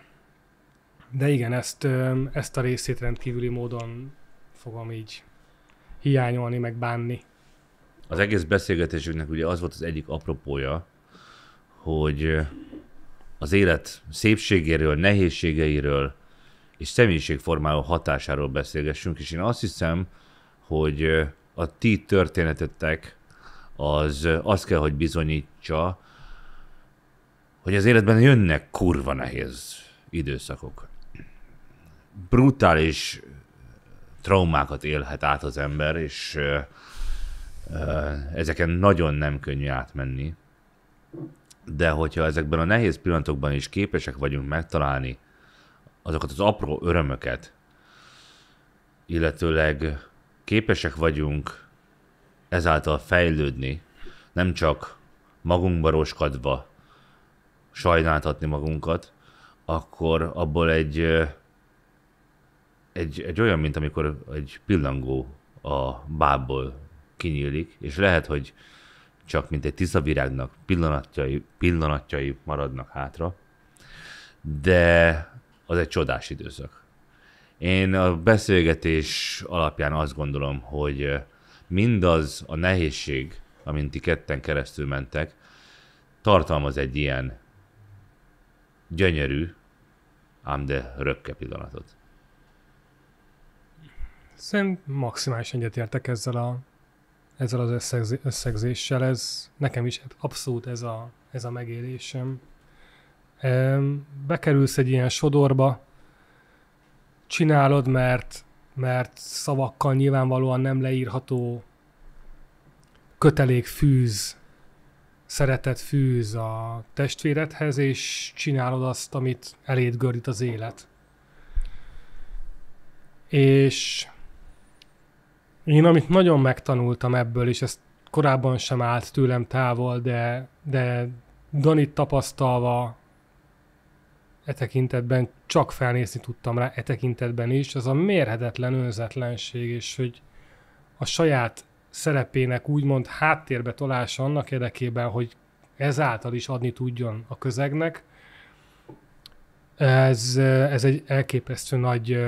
de igen, ezt, ezt a részét rendkívüli módon fogom így hiányolni, meg bánni. Az egész beszélgetésünknek ugye az volt az egyik apropója, hogy az élet szépségéről, nehézségeiről és személyiségformáló hatásáról beszélgessünk, és én azt hiszem, hogy a ti történetetek az azt kell, hogy bizonyítsa, hogy az életben jönnek kurva nehéz időszakok. Brutális traumákat élhet át az ember, és ezeken nagyon nem könnyű átmenni. De hogyha ezekben a nehéz pillanatokban is képesek vagyunk megtalálni azokat az apró örömöket, illetőleg képesek vagyunk ezáltal fejlődni, nem csak magunkba roskadva sajnáltatni magunkat, akkor abból egy, egy, egy olyan, mint amikor egy pillangó a bábból kinyílik, és lehet, hogy csak mint egy tiszavirágnak pillanatjai, pillanatjai maradnak hátra, de az egy csodás időszak. Én a beszélgetés alapján azt gondolom, hogy mindaz a nehézség, amint ti ketten keresztül mentek, tartalmaz egy ilyen gyönyörű, ám de röpke pillanatot. Szerintem maximálisan egyetértek ezzel, a, ezzel az összegzéssel. Ez nekem is hát abszolút ez a, ez a megélésem. Bekerülsz egy ilyen sodorba, csinálod, mert, mert szavakkal nyilvánvalóan nem leírható kötelék fűz szeretet fűz a testvéredhez, és csinálod azt, amit eléd görít az élet. És én, amit nagyon megtanultam ebből, és ezt korábban sem állt tőlem távol, de, de Danit tapasztalva e tekintetben csak felnézni tudtam rá, e tekintetben is, az a mérhetetlen önzetlenség, és hogy a saját szerepének úgymond háttérbe tolása annak érdekében, hogy ezáltal is adni tudjon a közegnek, ez, ez egy elképesztő nagy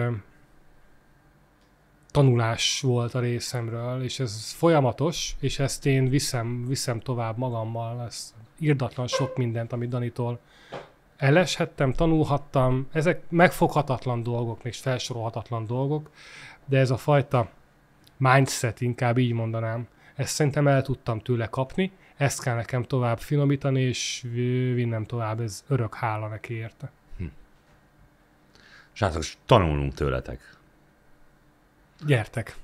tanulás volt a részemről, és ez folyamatos, és ezt én viszem, viszem tovább magammal, Ez irdatlan sok mindent, amit Danitól eleshettem, tanulhattam, ezek megfoghatatlan dolgok, még felsorolhatatlan dolgok, de ez a fajta mindset, inkább így mondanám. Ezt szerintem el tudtam tőle kapni, ezt kell nekem tovább finomítani, és vinnem tovább, ez örök hála neki érte. Hm. Srácok, tanulunk tőletek. Gyertek!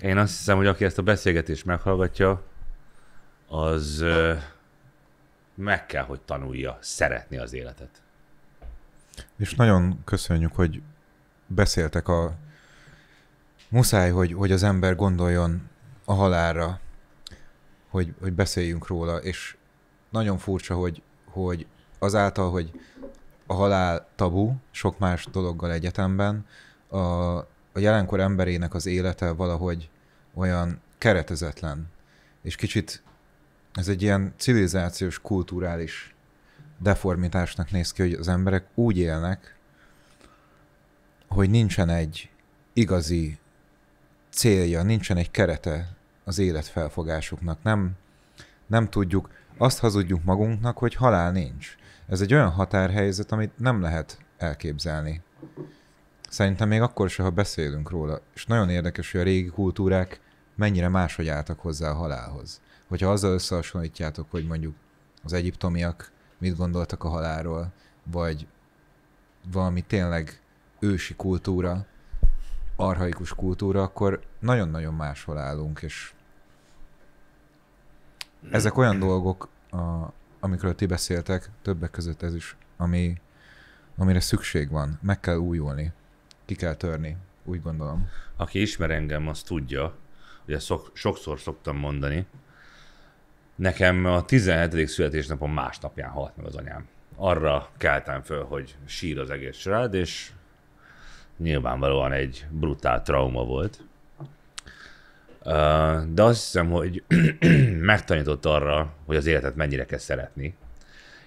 Én azt hiszem, hogy aki ezt a beszélgetést meghallgatja, az ö, meg kell, hogy tanulja szeretni az életet. És nagyon köszönjük, hogy beszéltek a muszáj, hogy, hogy az ember gondoljon a halálra, hogy, hogy beszéljünk róla, és nagyon furcsa, hogy, hogy azáltal, hogy a halál tabu sok más dologgal egyetemben, a, a jelenkor emberének az élete valahogy olyan keretezetlen, és kicsit ez egy ilyen civilizációs, kulturális deformitásnak néz ki, hogy az emberek úgy élnek, hogy nincsen egy igazi célja, nincsen egy kerete az életfelfogásuknak. Nem, nem tudjuk, azt hazudjuk magunknak, hogy halál nincs. Ez egy olyan határhelyzet, amit nem lehet elképzelni. Szerintem még akkor se, ha beszélünk róla. És nagyon érdekes, hogy a régi kultúrák mennyire máshogy álltak hozzá a halálhoz. Hogyha azzal összehasonlítjátok, hogy mondjuk az egyiptomiak mit gondoltak a halálról, vagy valami tényleg ősi kultúra, arhaikus kultúra, akkor nagyon-nagyon máshol állunk, és ezek olyan dolgok, a, amikről ti beszéltek, többek között ez is, ami, amire szükség van. Meg kell újulni, ki kell törni, úgy gondolom. Aki ismer engem, az tudja, ugye szok, sokszor szoktam mondani, nekem a 17. születésnapom másnapján halt meg az anyám. Arra keltem föl, hogy sír az egész család, és nyilvánvalóan egy brutál trauma volt. De azt hiszem, hogy megtanított arra, hogy az életet mennyire kell szeretni.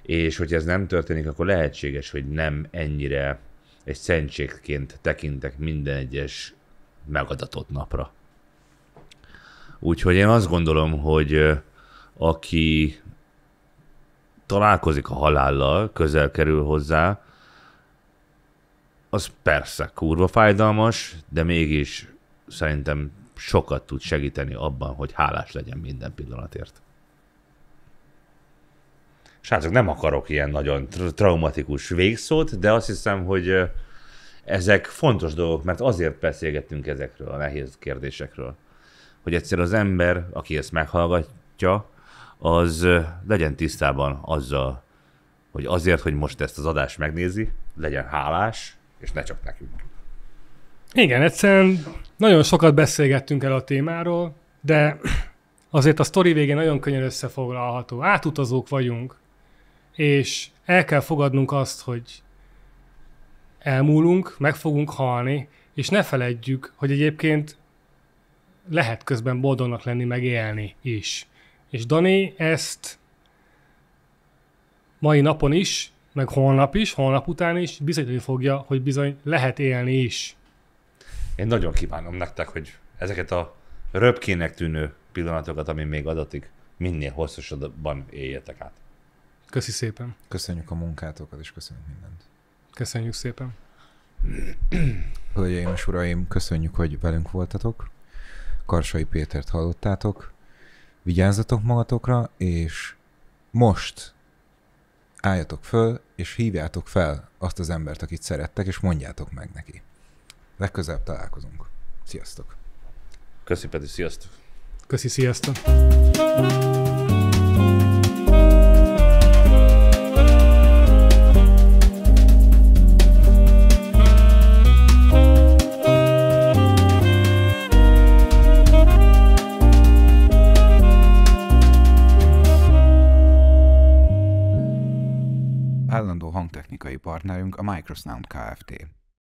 És hogyha ez nem történik, akkor lehetséges, hogy nem ennyire egy szentségként tekintek minden egyes megadatott napra. Úgyhogy én azt gondolom, hogy aki találkozik a halállal, közel kerül hozzá, az persze kurva fájdalmas, de mégis szerintem sokat tud segíteni abban, hogy hálás legyen minden pillanatért. Srácok, nem akarok ilyen nagyon traumatikus végszót, de azt hiszem, hogy ezek fontos dolgok, mert azért beszélgettünk ezekről a nehéz kérdésekről, hogy egyszer az ember, aki ezt meghallgatja, az legyen tisztában azzal, hogy azért, hogy most ezt az adást megnézi, legyen hálás, és ne csak nekünk. Igen, egyszerűen nagyon sokat beszélgettünk el a témáról, de azért a sztori végén nagyon könnyen összefoglalható. Átutazók vagyunk, és el kell fogadnunk azt, hogy elmúlunk, meg fogunk halni, és ne feledjük, hogy egyébként lehet közben boldognak lenni, meg élni is. És Dani ezt mai napon is meg holnap is, holnap után is bizonyítani fogja, hogy bizony lehet élni is. Én nagyon kívánom nektek, hogy ezeket a röpkének tűnő pillanatokat, ami még adatik, minél hosszasabban éljetek át. Köszi szépen. Köszönjük a munkátokat, és köszönjük mindent. Köszönjük szépen. Hölgyeim és uraim, köszönjük, hogy velünk voltatok. Karsai Pétert hallottátok. Vigyázzatok magatokra, és most álljatok föl, és hívjátok fel azt az embert, akit szerettek, és mondjátok meg neki. Legközelebb találkozunk. Sziasztok! Köszi Peti, sziasztok! Köszi, sziasztok! technikai partnerünk a Microsound Kft.